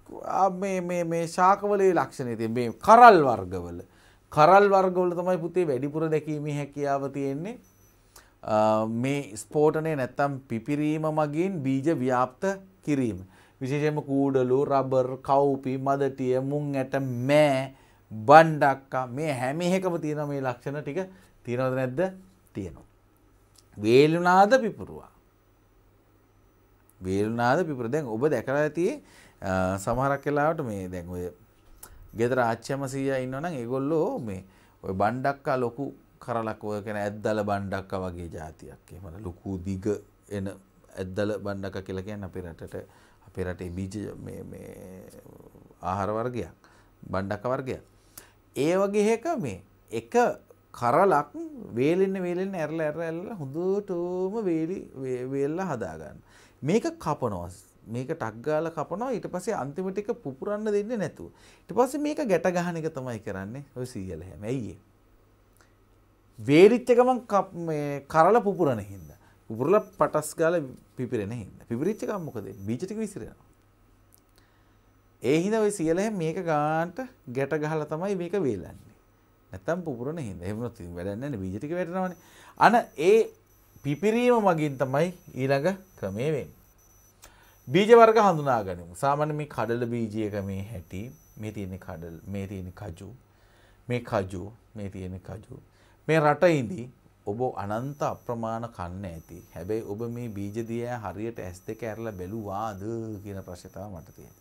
මේ ශාකවලේ ලක්ෂණයති මේ කරල් වර්ගවල කරල් වර්ගවල තමයි පුතේ වැඩිපුර දැකීම හැකියාව තියෙන්නේ මේ ස්පෝටනය නැත්තම් පිපිරීම මගින් බීජ ව්‍යාප්ත කිරීම. විශේෂයම කූඩලු රබර් කව්පි මදටිය මුං ඇට මෑ බණ්ඩක්කා මේ හැම එකම තියෙන මේ ලක්ෂණ ටික තියෙනවද නැද්ද තියෙනවා. වේලුනාද පිපුරුවා. වේල්නාද පිපුර දැන් ඔබ දැකලා ඇති සමහරක් වෙලාවට මේ දැන් ඔය ගෙදර ආච්චිම සීයා ඉන්නවනම් ඒගොල්ලෝ මේ ඔය බණ්ඩක්කා ලොකු කරලක් ඔය කියන ඇද්දල බණ්ඩක්කා වගේ જાතියක් එහෙම ලොකු දිග එන ඇද්දල බණ්ඩක්කා කියලා කියන්නේ අපේ රටට අපේ රටේ බීජ මේ මේ ආහාර වර්ගයක් බණ්ඩක්කා වර්ගයක් ඒ වගේ එක මේ එක කරලක් වේලෙන්න වේලෙන්න ඇරලා ඇරලා ඇරලා හොඳටම වේලි වේල්ලා හදාගන්න. මේක කපනවා මේක ටක්ගාල කපනවා ඊට පසේ අන්තිමටික පුපුරන්න දෙන්න නැතුව. ඉට පස මේක ගැට ගහන එක තමයි කරන්නේ ඔය සීියල හැම ඇයිඒ. වේරිච්චකමන් කරල පුපුරණ හින්ද. පුපුරල පටස් ගාල පිපිරෙන හිද පිපිරිච්චකම් මොකද බිචික විසිරෙන. ඒ හිද ඔය සියල මේක ගාන්ට ගැට ගහල තමයි මේක වේලන්නේ. නැතම් පුපුරණ හිද එමනොත් වැඩන්න බිජික වැටනවන අන ඒ පිපිරීම මගින් තමයි ඊළඟ ක්‍රමේවෙන්. බීජවර්ග හඳුනා ගනිමු සාමාන්‍ය මේ කඩල බීජයක මේ හැටි මේ තියෙන කඩල් මේ තියෙන කජු මේ කජු මේ තියෙන කජු මේ රටයිදී ඔබ අනන්ත අප්‍රමාණ කන්න ඇති හැබැයි ඔබ මේ බීජදිය හරියට ඇස් දෙක ඇරල බැලුවාද කියන ප්‍රශ්තාව මට තියෙන.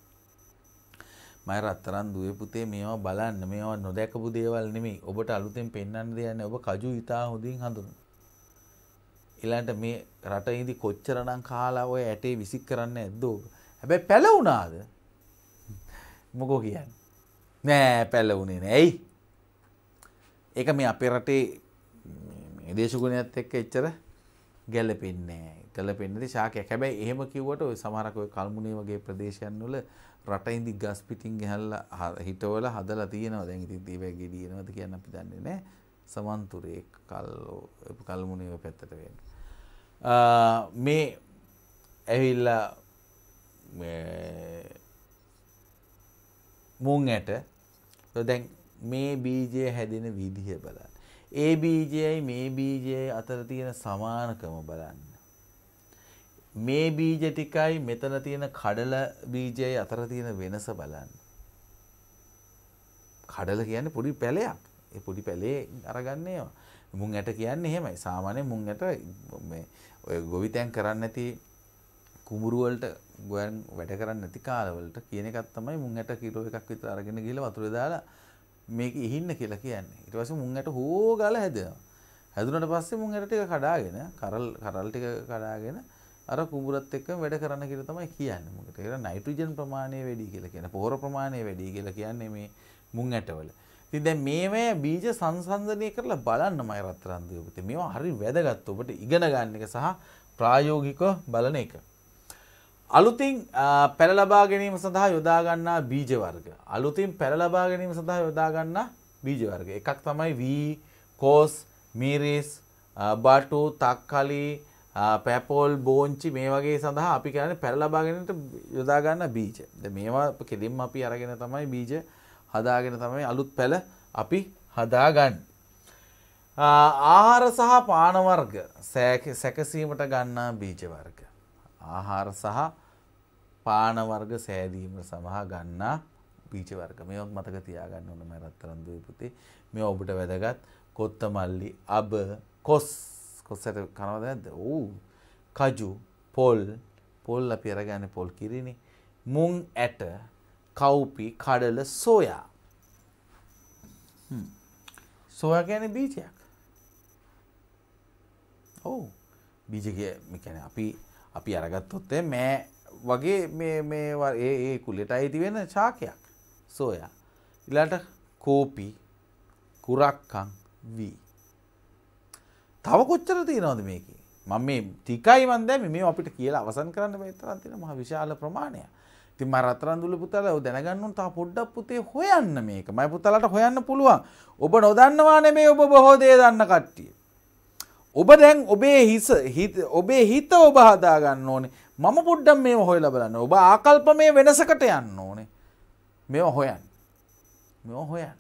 මයි රත්තරන් දුව පුතේ මේවා බලන්න මේවා නොදැකපු දේවල් නෙමේ ඔබට අලුතෙන් පෙන්න්න දෙයන්න ඔබ කජු ඉතා හොඳින් හඳුන් එලන්ට මේ රට ඉදි කොච්චරනම් කාලා ඔය ඇටේ විසික් කරන්න ඇද්දෝ හැබැ පැලවුනාද මොකෝ කියන්න නෑ පැලවුනේ නැයි ඒක මේ අපේ රටේ දේශගුණයත් එක්ක එච්චර ගැලපෙන්නේ කලපෙන්න්නති ශාකය හැබැයි එහෙම කිවට ඔය සමහරකය කල්මුණේ වගේ ප්‍රදේශයන් වල රටයින්දි ගස් පිටිං හැල්ල හිටවල හදල තියෙනවා දැන් ඉති දීවැ ගෙඩියනවද කියන්න අපි දන්නේ නෑ සමන්තුරේ කල්ලෝ කල්මුණේව පැත්තට වෙන්න මේ ඇවිල්ල මුං ඇට දැන් මේ බීජය හැදෙන විදිහ බලන්න. ඒ බීජයයි මේ බීජයයි අතර තියෙන සමානකම බලන්න. මේ බීජ ටිකයි මෙතන තියෙන කඩල බීජයයි අතර තියෙන වෙනස බලන්න. කඩල කියන්නේ පොඩි පැලයක්. ඒ පොඩි පැලේ අරගන්නේ ඒවා. මුං ඇට කියන්නේ එහෙමයි. සාමාන්‍යයෙන් මුං ඇට මේ ඔය ගොවිතැන් කරන්න ඇති කුඹුරුවලට ගොයන් වැඩ කරන්න ඇති කාලවලට කියන එකත් තමයි මුං ඇට කිලෝ එකක් විතර අරගෙන ගිහලා වතුර දාලා මේක ඉහින්න කියලා කියන්නේ. ඊට පස්සේ මුං ඇට හෝ ගාලා හැදෙනවා. හැදුනට පස්සේ මුං ඇට ටික කඩාගෙන කරල් කරල් ටික කඩාගෙන අර කුඹුරත් එක්ක වැඩ කරන්න කියලා තමයි කියන්නේ. මොකද ඒක නයිට්‍රජන් ප්‍රමාණය වැඩි කියලා කියන. පොහොර ප්‍රමාණය වැඩි කියලා කියන්නේ මේ මුං ඇටවල. ඉතින් දැන් මේවැය බීජ සංසන්දනය කරලා බලන්නමයි රත්තරන් දූපතේ. මේවා හරි වැදගත් ඔබට ඉගෙන ගන්න එක සහ ප්‍රායෝගිකව බලන එක. අලුතින් පැළ ලබා ගැනීම සඳහා යොදා ගන්නා බීජ වර්ග. අලුතින් පැළ ලබා ගැනීම සඳහා යොදා ගන්නා බීජ වර්ග. එකක් තමයි වී, කෝස්, මීරිස්, බටු, තක්කලි, පැපෝල් බෝංචි මේ වගේ සඳහා අපි කරන්නේ පැරලබාගෙනට යොදාගන්න බීජ. මේවා කෙලින්ම අපි අරගෙන තමයි බීජ හදාගෙන තමයි අලුත් පැල අපි හදාගන්න. ආහාර සහ පානවර්ග සැකසීමට ගන්නා බීජවර්ග. ආහාර සහ පානවර්ග සෑදීම සමහා ගන්නා බීජවර්ග මේක් මතක තියාගන්න ඕන මැරත්තරන්දුව පුතේ මේ ඔබට වැදගත් කොත්ත මල්ලි අබ කොස් කොස්සට කනවද ඇද ඌ කජු පොල් පොල් අපි අරගන්න පොල් කිරිනි මුං ඇට කව්පි කඩල සෝයා සෝයා ගැන බීජයක් ඔවු බීජගමිකැන අපි අපි අරගත්තොත්තේ මෑ වගේ මේ ඒ කුලෙට අයිති වෙන ශාකයක් සෝයා ඉලාට කෝපි කුරක්කං වී තව කොච්චර තියෙනවද මේක මම මේ ටිකයි මන්දෑ මේ අපිට කියලා අවසන් කරන්න බේතරන්තින මහ විශාල ප්‍රමාණයක් ති මරතරන්දුල පුතාල දැනගන්නුන් තා පොඩ්ඩක් පුතේ හොයන්න මේක මයි පුතාලට හොයන්න පුළුවන් ඔබ නොදන්නවාන මේ ඔබ බොහෝදේ දන්න කට්ටිය. ඔබ දැන් ඔබේ හිස ඔබේ හිත ඔබ හදාගන්න ඕනේ මම පුඩ්ඩම් මේ හොයල බලන්න ඔබ ආකල්ප මේ වෙනසකට යන්න ඕනේ මෙ හොයන් මෙ හොයන්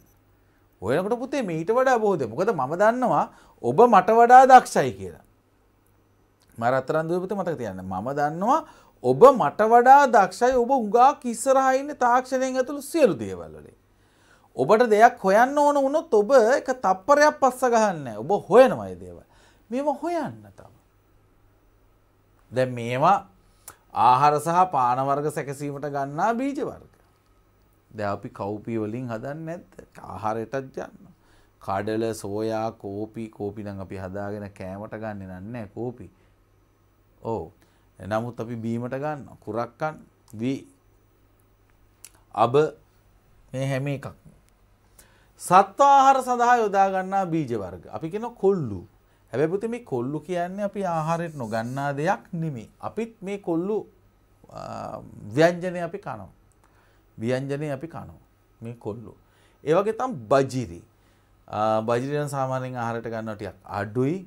ඔයනකට පුතේ මීට වඩා බෝධය මොකද මම දන්නවා ඔබ මට වඩා දක්ෂයි කියලා මරත්තරන්දුවපත මතක තියන්න මම දන්නවා ඔබ මට වඩා දක්ෂයි ඔබ හුඟා කිස්සරහයින්න තාක්ෂණයෙන් ඇතුළු සියලු දේවල්ලේ. ඔබට දෙයක් හොයන්න ඕන වුණොත් ඔබ එක තප්පරයක් පස්ස ගහන්න ඔබ හොයනවයි දේව. මෙම හොයන්න තම. දැ මේවා ආහාර සහ පානවර්ග සැකසීමට ගන්නා බීජවර්ග. දැ අපි කව්පීවලින් හදන්න ඇත්ත ආහාරයටත් යන්න. කඩල සෝයා කෝපි කෝපිනං අපි හදාගෙන කෑමට ගන්න නන්න කෝපි ඕ නමුත් අපි බීමට ගන්න කුරක්කන් වී අබ මේ හැම එකක් සත්වාහාර සඳහා යොදාගන්නා බීජ වර්ග අපි කෙන කොල්ලු හැබැපුති මේ කොල්ලු කියන්නේ අපි ආහාරයට නොගන්නා දෙයක් නෙමි අපිත් මේ කොල්ලු ව්‍යංජනය අපි කනෝ ව්‍යංජනය අපි කනෝ මේ කොල්ලු ඒවගේ තම් බජිරි බජිරයන් සාමානෙන් ආහාරට ගන්නටයක් අඩුයි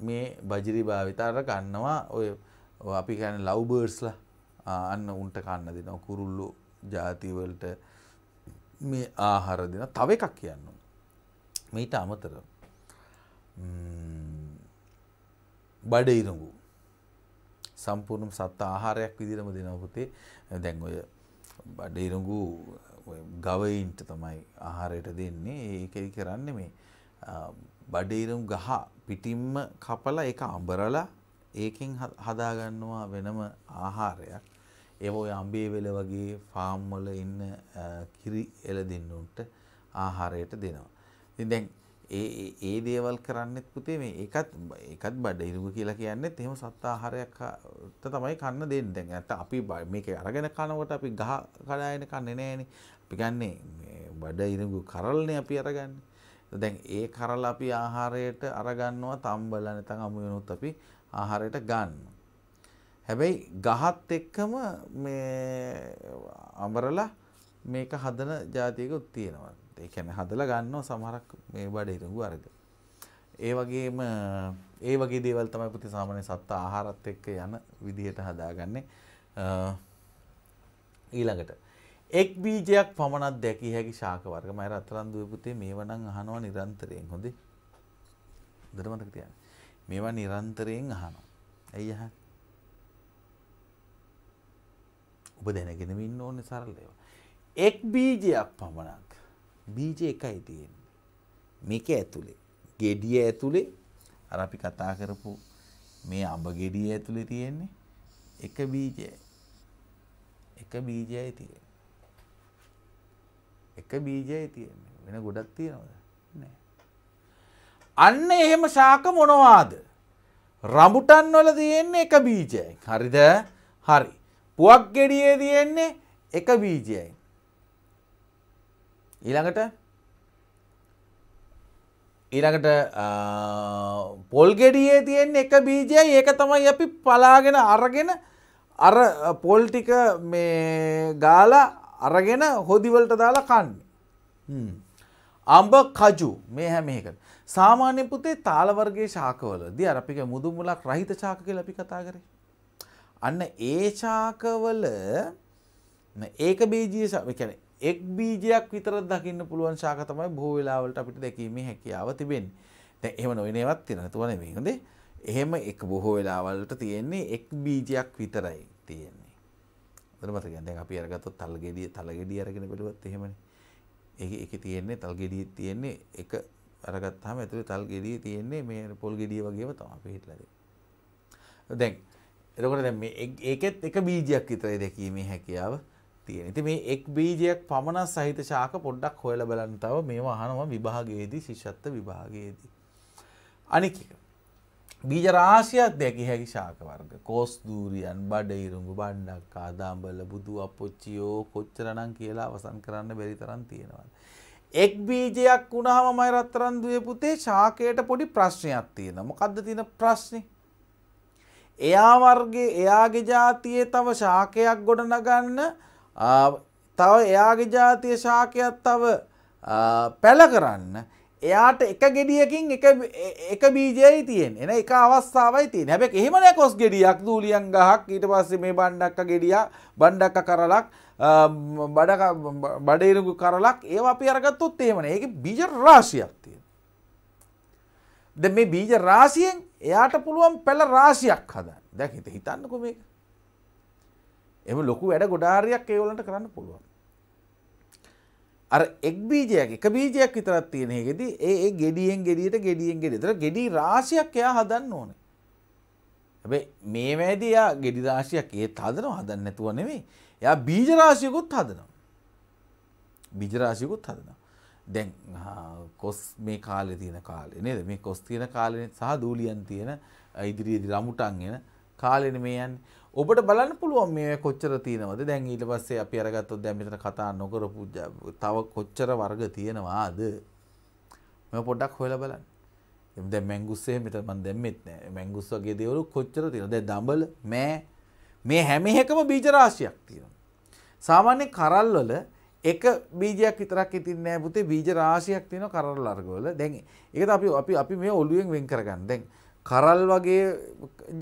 මේ බජිරි භාවිතාර කන්නවා ඔය අපි කැන ලව්බර්ස්ලා අන්න උන්ට කන්න දෙන කුරුල්ලු ජාතිවලට මේ ආහර දෙන තව එකක් කියන්න. මීට අමතර බඩඉරඟු සම්පූර්ණම් සත්ත ආහාරයක් විදිරම දෙනවපුතේ දැන් ඔය බඩඉරඟු ගවයින්ට තමයි ආහාරයට දෙන්නේ ඒකරි කරන්න මේ බඩේරුම් ගහ පිටින්ම කපලා ඒක අඹරලා ඒකෙන් හදාගන්නවා වෙනම ආහාරයක්. ඒ ඔය අම්බේ වෙල වගේ ෆාම් වල ඉන්න කිරි එළදෙන්නුන්ට ආහාරයට දෙනවා. ඉතින් දැන් ඒ ඒ දේවල් කරන්නෙත් පුතේ මේ ඒකත් ඒකත් බඩ ඉරුග කියලා කියන්නෙත් එහෙම සත් ආහාරයක් තමයි කන්න දෙන්නේ. දැන් නැත්ත අපි මේක අරගෙන කනකොට අපි ගහ කඩාගෙන කන්නේ නැහනේ. අපි ගන්නේ බඩ ඉරුග කරල්නේ අපි අරගන්නේ. දැන් ඒ කරලා අපි ආහාරයට අරගන්නවා තම්බලා නැත්නම් අමු වෙනුත් අපි ආහාරයට ගන්න. හැබැයි ගහත් එක්කම මේ අඹරලා මේක හදන જાතියකුත් තියෙනවා. ඒ කියන්නේ හදලා ගන්නවා සමහරක් මේ බඩේ වර්ග. ඒ වගේම ඒ වගේ දේවල් තමයි පුතේ සාමාන්‍ය සත්ත්ව ආහාරත් එක්ක යන විදිහට හදාගන්නේ. ඊළඟට එක් බීජයක් පමණක් දැකිය හැකි ශාක වර්ග මම රත්තරන් දුවේ පුතේ මේව නම් අහනවා නිරන්තරයෙන් හොඳේ. හොඳට මතක තියාගන්න. මේවා නිරන්තරයෙන් අහනවා. ඇයි අහන්නේ? ඔබ දැනගෙනම ඉන්න ඕනේ සරල ඒවා. එක් බීජයක් පමණක්. බීජ එකයි තියෙන්නේ. මේක ඇතුලේ. gediya ඇතුලේ අර අපි කතා කරපු මේ අඹ gediya ඇතුලේ තියෙන්නේ එක බීජයයි. එක බීජයයි තියෙන්නේ. එක බීජයයි තියෙන්නේ වෙන ගොඩක් තියෙනවද නෑ. අන්න එහෙම ශාක මොනවාද. රඹුටන් වල තියෙන්නේ එක බීජයයි. හරිද හරි. පුවක් ගෙඩියේ තියෙන්නේ එක බීජයයි. ඊළඟට ඊළඟට පොල් ගෙඩියේ තියෙන්නේ එක බීජයයි ඒක තමයි අපි පලාගෙන අරගෙන අර පොල් ටික මේ ගාලා අරගෙන හොදිවලට දාලා කන්න. අම්බ කජු මේ හැම එකට සාමාන්‍ය පුතේ තාලවර්ගේ ශාකවලදී අර අපික මුදු මුලක් රහිත ශාක කියලා අපි කතා කරේ. අන්න ඒ ශාකවල ඒක බීජීය ශාක කියන්නේ එක් බීජයක් විතර දකින්න පුළුවන් ශාක තමයි බොහෝ වෙලාවලට අපිට දැකීමේ හැකියාව තිබෙන්නේ. දැන් එහෙම නොවන ඒවාත් තියෙනවා. තුවා නෙමෙයි. හොඳේ. එහෙම එක බොහෝ වෙලාවලට තියෙන්නේ එක් බීජයක් විතරයි තියෙන්නේ. දරමතක දැන් අපි අරගත්තොත් තල් ගෙඩිය තල ගෙඩිය අරගෙන බලුවත් එහෙමනේ. ඒකේ ඒකේ තියෙන්නේ තල් ගෙඩිය තියෙන්නේ එක අරගත්තාම ඇතුලේ තල් ගෙඩිය තියෙන්නේ මේ පොල් ගෙඩිය වගේම තමයි පිටලා තියෙන්නේ. දැන් එතකොට දැන් මේ ඒකෙත් එක බීජයක් විතරයි දැකීමේ හැකියාව තියෙන. ඉතින් මේ එක් බීජයක් පමණක් සහිත ශාක පොඩ්ඩක් හොයලා බලන්න තව මේව අහනවා විභාගයේදී ශිෂ්‍යත්ව විභාගයේදී. අනික බීජ රාශියක් දැකි හැකි ශාක වර්ග කෝස් දූරියන් බඩ ඉරුඹ බණ්ඩක් ආදාම්බල බුදු අපොච්චියෝ කොච්චරනම් කියලා අවසන් කරන්න බැරි තරම් තියෙනවා. එක් බීජයක් වුණාම මම රත්තරන් දුවේ පුතේ ශාකයට පොඩි ප්‍රශ්නයක් තියෙනවා. මොකද්ද තියෙන ප්‍රශ්නේ? එයා වර්ගයේ එයාගේ જાතියේ තව ශාකයක් ගොඩනගන්න තව එයාගේ જાතිය ශාකයක් තව පැල කරන්න එයාට එක ගෙඩියකින් එක බීජයයි තියෙන් එන එක අවස්ථාවයි තිය හැබැ එහෙමන කොස් ගෙඩියක් දූලියන් ගහක් ඊට පස්සේ මේ බණ්ඩක්ක ගෙඩිය බණ්ඩක්ක කරලක් බඩ බඩේරුගු කරලක් ඒ අපි අරගත්තුත් ඒමන ඒ බීජ රාශියක් තිය. ද මේ බීජ රාසියෙන් එයාට පුළුවන් පැල රාශියක් හද දැක හිත හිතන්නකො මේ එම ලොකු වැඩ ගොඩාරයක් ඒවලට කරන්න පුළුවන්. අර එක් බීජයක් එක බීජයක් විතරත් තියෙන එකෙදී ඒ ඒ gediyen gediyට gediyen gediyට gedi රාශියක් එයා හදන්න ඕනේ. හැබැයි මේ වැඩි එයා gedi රාශියක් ඒත් හදනවා හදන්න නැතුව නෙමෙයි. එයා බීජ රාශියකුත් හදනවා. බීජ රාශියකුත් හදනවා. දැන් කොස් මේ කාලේ තියෙන කාලේ නේද? මේ කොස් තියෙන කාලේ සහ දූලියන් තියෙන ඉදිරියේදී රමුටන් එන කාලේනේ මේ යන්නේ. ඔබට බලන්න පුළුවන් මේ කොච්චර තියෙනවද දැන් ඊට පස්සේ අපි අරගත්තොත් දැන් මෙතන කතා නොකරපු තව කොච්චර වර්ග තියෙනවාද මම පොඩ්ඩක් හොයලා බලන්න දැන් මැංගුස් එහෙම මෙතන මම දැම්මෙත් නෑ මැංගුස් වගේ දේවල් කොච්චර තියෙනවද දැන් දඹල මෑ මේ හැම එකම බීජ රාශියක් තියෙනවා සාමාන්‍ය කරල් වල එක බීජයක් විතරක් ඉතින් නෑ පුතේ බීජ රාශියක් තියෙනවා කරල් වර්ග වල දැන් ඒක අපි අපි අපි මේ ඔළුවෙන් වෙන් කරගන්න දැන් කරල් වගේ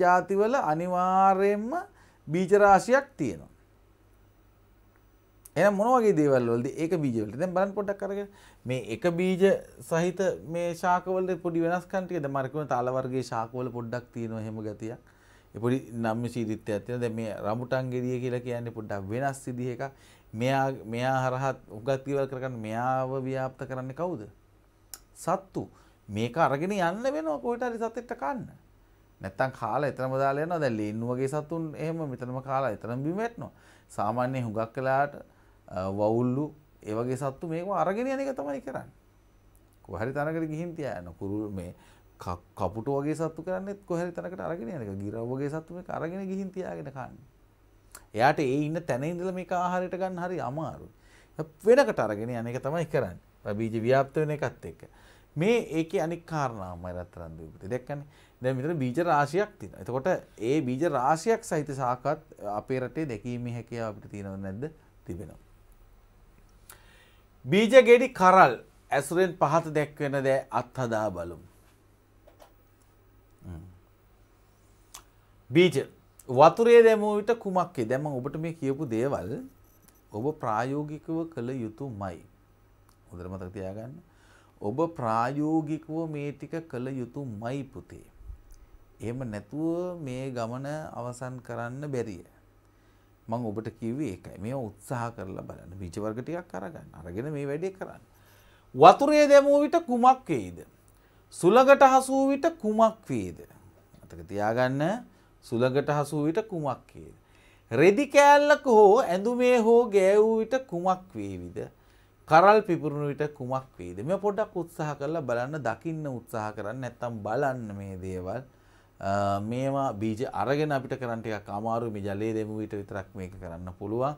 ජාතිවල අනිවාර්යෙන්ම බීජරාශයක් තියෙනවා. එන මොනවගේ දේවල්වලද ඒක බීජවලට දැන් බලන්න පොඩ්ඩක් අරගෙන මේ එක බීජ සහිත මේ ශාකවල පොඩි වෙනස්කම් ටිකද මරකුණ තල වර්ගයේ ශාකවල පොඩ්ඩක් තියෙනවා එහෙම ගතියක් ඒ පොඩි නම් සීදිත්වයක් තියෙනවා දැන් මේ රඹුටන් ගෙඩිය කියලා කියන්නේ පොඩ්ඩක් වෙනස් විදිහ එකක් මෙයා මෙයා හරහා උගත් දේවල් කරගන්න මෙයාව ව්‍යාප්ත කරන්නේ කවුද සත්තු මේක අරගෙන යන්න වෙනවා කොහෙට හරි සතෙක්ට කන්න. නැත්තම් කාලා එතනම දාලා යනවා. දැන් ලේන්නු සතුන් එහෙම මෙතනම කාලා එතනම බිම වැටෙනවා. සාමාන්‍ය හුඟක් වෙලාවට වවුල්ලු ඒ වගේ සත්තු මේක අරගෙන යන එක තමයි කරන්නේ. කොහරි තැනකට ගිහින් තියාගෙන කුරුල් මේ කපුටු වගේ සත්තු කරන්නේත් කොහරි තැනකට අරගෙන යන එක. ගිරව් වගේ සත්තු මේක අරගෙන ගිහින් තියාගෙන කන්නේ. එයාට ඒ ඉන්න තැන ඉඳලා මේක ආහාරයට ගන්න හරි අමාරුයි. වෙනකට අරගෙන යන එක තමයි කරන්නේ. බීජ ව්‍යාප්ත වෙන එකත් එක්ක. මේ ඒක අනික් කාරණාවමයි රත්තරන් දූපතේ දැක්කනේ. දැන් මෙතන බීජ රාශියක් තියෙනවා. එතකොට ඒ බීජ රාශියක් සහිත සාකත් අපේ රටේ දැකීමේ හැකියාව අපිට තියෙනවද නැද්ද? තිබෙනවා. බීජ ගෙඩි කරල් ඇසුරෙන් පහත දැක්වෙන දෑ අත්හදා බලමු. බීජ වතුරේ දැමුව විට කුමක්කේ දැම ඔබට මේ කියපු දේවල් ඔබ ප්‍රායෝගිකව කළ යුතු මයි. හොඳර මතක තියාගන්න ඔබ ප්‍රායෝගිකව මේ ටික කළ යුතුමයි පුතේ. එහෙම නැතුව මේ ගමන අවසන් කරන්න බැරිය. මම ඔබට කිව්වේ ඒකයි. මේව උත්සාහ කරලා බලන්න. බීජ වර්ග ටිකක් අරගන්න. අරගෙන මේ වැඩේ කරන්න. වතුරේ දැමුව විට කුමක් වේද? සුලකට හසු විට කුමක් වේද? මතක තියාගන්න. සුලකට හසු විට කුමක් වේද? රෙදි කෑල්ලක හෝ ඇඳුමේ හෝ ගෑවූ විට කුමක් වේවිද? කරල් පිපුරුණු විට කුමක් වේද? මේ පොඩ්ඩක් උත්සාහ කරලා බලන්න දකින්න උත්සාහ කරන්න නැත්තම් බලන්න මේ දේවල්. මේවා බීජ අරගෙන අපිට කරන්න ටිකක් අමාරු මේ ජලයේ දෙමු විට විතරක් මේක කරන්න පුළුවන්.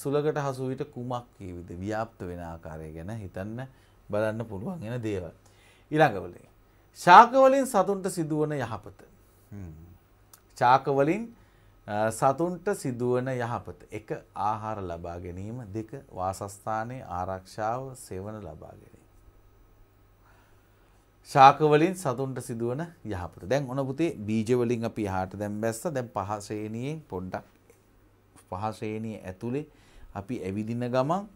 සුලකට හසු විට කුමක් කීවිද? ව්‍යාප්ත වෙන ආකාරය ගැන හිතන්න බලන්න පුළුවන් වෙන දේවල්. ඊළඟවලේ ශාකවලින් සතුන්ට සිදුවන යහපත. ශාකවලින් සතුන්ට සිදුවන යහපත එක ආහාර ලබා ගැනීම දෙක වාසස්ථානයේ ආරක්ෂාව සෙවන ලබා ගැනීම. ශාකවලින් සතුන්ට සිදුවන යහපත. දැන් ඔන පුතේ බීජ වලින් අපි එහාට දැන් බැස්ස දැන් පහ ශ්‍රේණියෙන් පොඩ්ඩක් පහ ශ්‍රේණිය ඇතුලේ අපි ඇවිදින ගමන්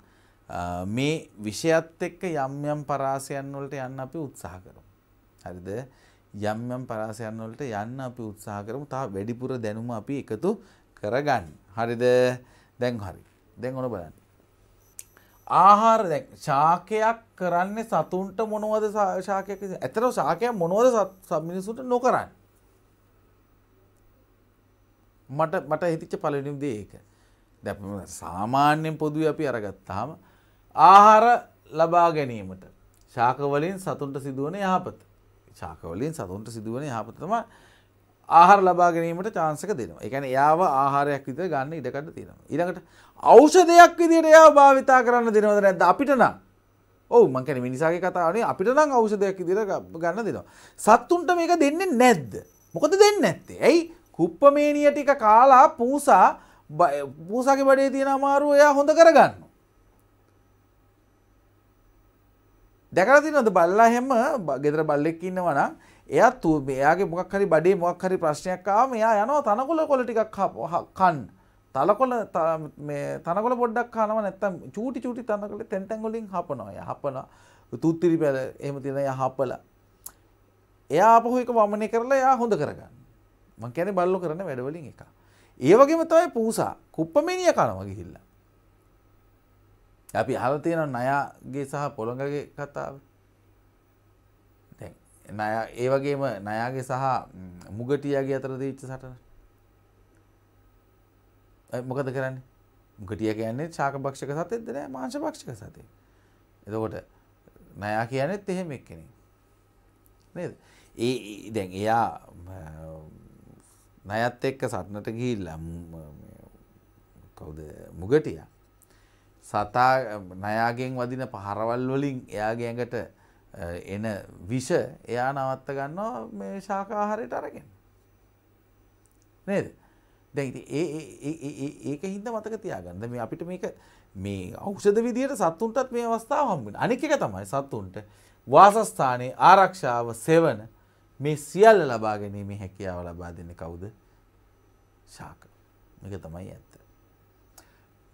මේ විෂයත් එක්ක යම් යම් පරාසයන් වලට යන්න අපි උත්සාහ කරමු. හරිද? යම් යම් පරාසයන් වලට යන්න අපි උත්සාහ කරමු. තා වැඩිපුර දැනුම අපි එකතු කරගන්න. හරිද? දැන් හරි. දැන් ඔන බලන්න. ආහාර දැන් ශාකයක් කරන්නේ සතුන්ට මොනවද ශාකයක්? ඇත්තටම ශාකයක් මොනවද මිනිසුන්ට නොකරන්නේ? මට මට හිතච්ච පළවෙනිම දේ ඒක. දැන් සාමාන්‍යයෙන් පොදුවේ අපි අරගත්තාම ආහාර ලබා ගැනීමට ශාකවලින් සතුන්ට සිදුවන යහපත ශාකවලින් සතුන්ට සිදුවන යහපත තමයි ආහාර ලබා ගැනීමට chance එක දෙනවා. ඒ කියන්නේ එයාව ආහාරයක් විදිහට ගන්න ඉඩකඩ තියෙනවා. ඊළඟට ඖෂධයක් විදිහට එයාව භාවිතා කරන්න දෙනවද නැද්ද? අපිට නම්. ඔව් මං කියන්නේ මිනිසාගේ කතාවනේ අපිට නම් ඖෂධයක් විදිහට ගන්න දෙනවා. සත්තුන්ට මේක දෙන්නේ නැද්ද? මොකද දෙන්නේ නැත්තේ? ඇයි? කුප්පමේනිය ටික කාලා පූසා පූසාගේ බඩේ තියෙන අමාරුව එයා හොඳ කරගන්න. දැකලා තියෙනවද බල්ලා හැම ගෙදර බල්ලෙක් ඉන්නවනම් එයා තු එයාගේ මොකක් හරි බඩේ මොකක් හරි ප්‍රශ්නයක් ආවම එයා යනවා තනකොළ කොළ ටිකක් කන්න. තලකොළ මේ තනකොළ පොඩ්ඩක් කනවා නැත්තම් චූටි චූටි තනකොළ තැන් තැන් වලින් හපනවා. එයා හපනවා. තුත්තිරි පැල එහෙම තියෙන එයා හපලා. එයා ආපහු එක වමනේ කරලා එයා හොඳ කරගන්න. මං කියන්නේ බල්ලෝ කරන වැඩ වලින් එකක්. ඒ වගේම තමයි පූසා කුප්පමෙනිය කනවා ගිහිල්ලා. අපි අහලා තියෙනවා නයාගේ සහ පොළොඟගේ කතාව. දැන් නයා ඒ වගේම නයාගේ සහ මුගටියාගේ අතර දීච්ච සටන. මොකද කරන්නේ? මුගටියා කියන්නේ ශාකභක්ෂක සතෙක්ද නෑ මාංශභක්ෂක සතෙක්. එතකොට නයා කියන්නේත් එහෙම එක්කෙනෙක්. නේද? ඒ දැන් එයා ණයත් එක්ක සටනට ගිහිල්ලා කවුද මුගටියා සතා නයාගෙන් වදින පහරවල් වලින් එයාගේ ඇඟට එන විෂ එයා නවත්ත ගන්නවා මේ ශාකාහාරයට අරගෙන. නේද? දැන් ඒක හින්දා මතක තියාගන්න. මේ අපිට මේක මේ ඖෂධ විදියට සත්තුන්ටත් මේ අවස්ථාව හම්බුනේ. අනික එක තමයි සත්තුන්ට වාසස්ථානයේ ආරක්ෂාව සෙවන මේ සියල්ල ලබා ගැනීමේ හැකියාව ලබා දෙන්නේ කවුද? ශාක. මේක තමයි ඇත්ත.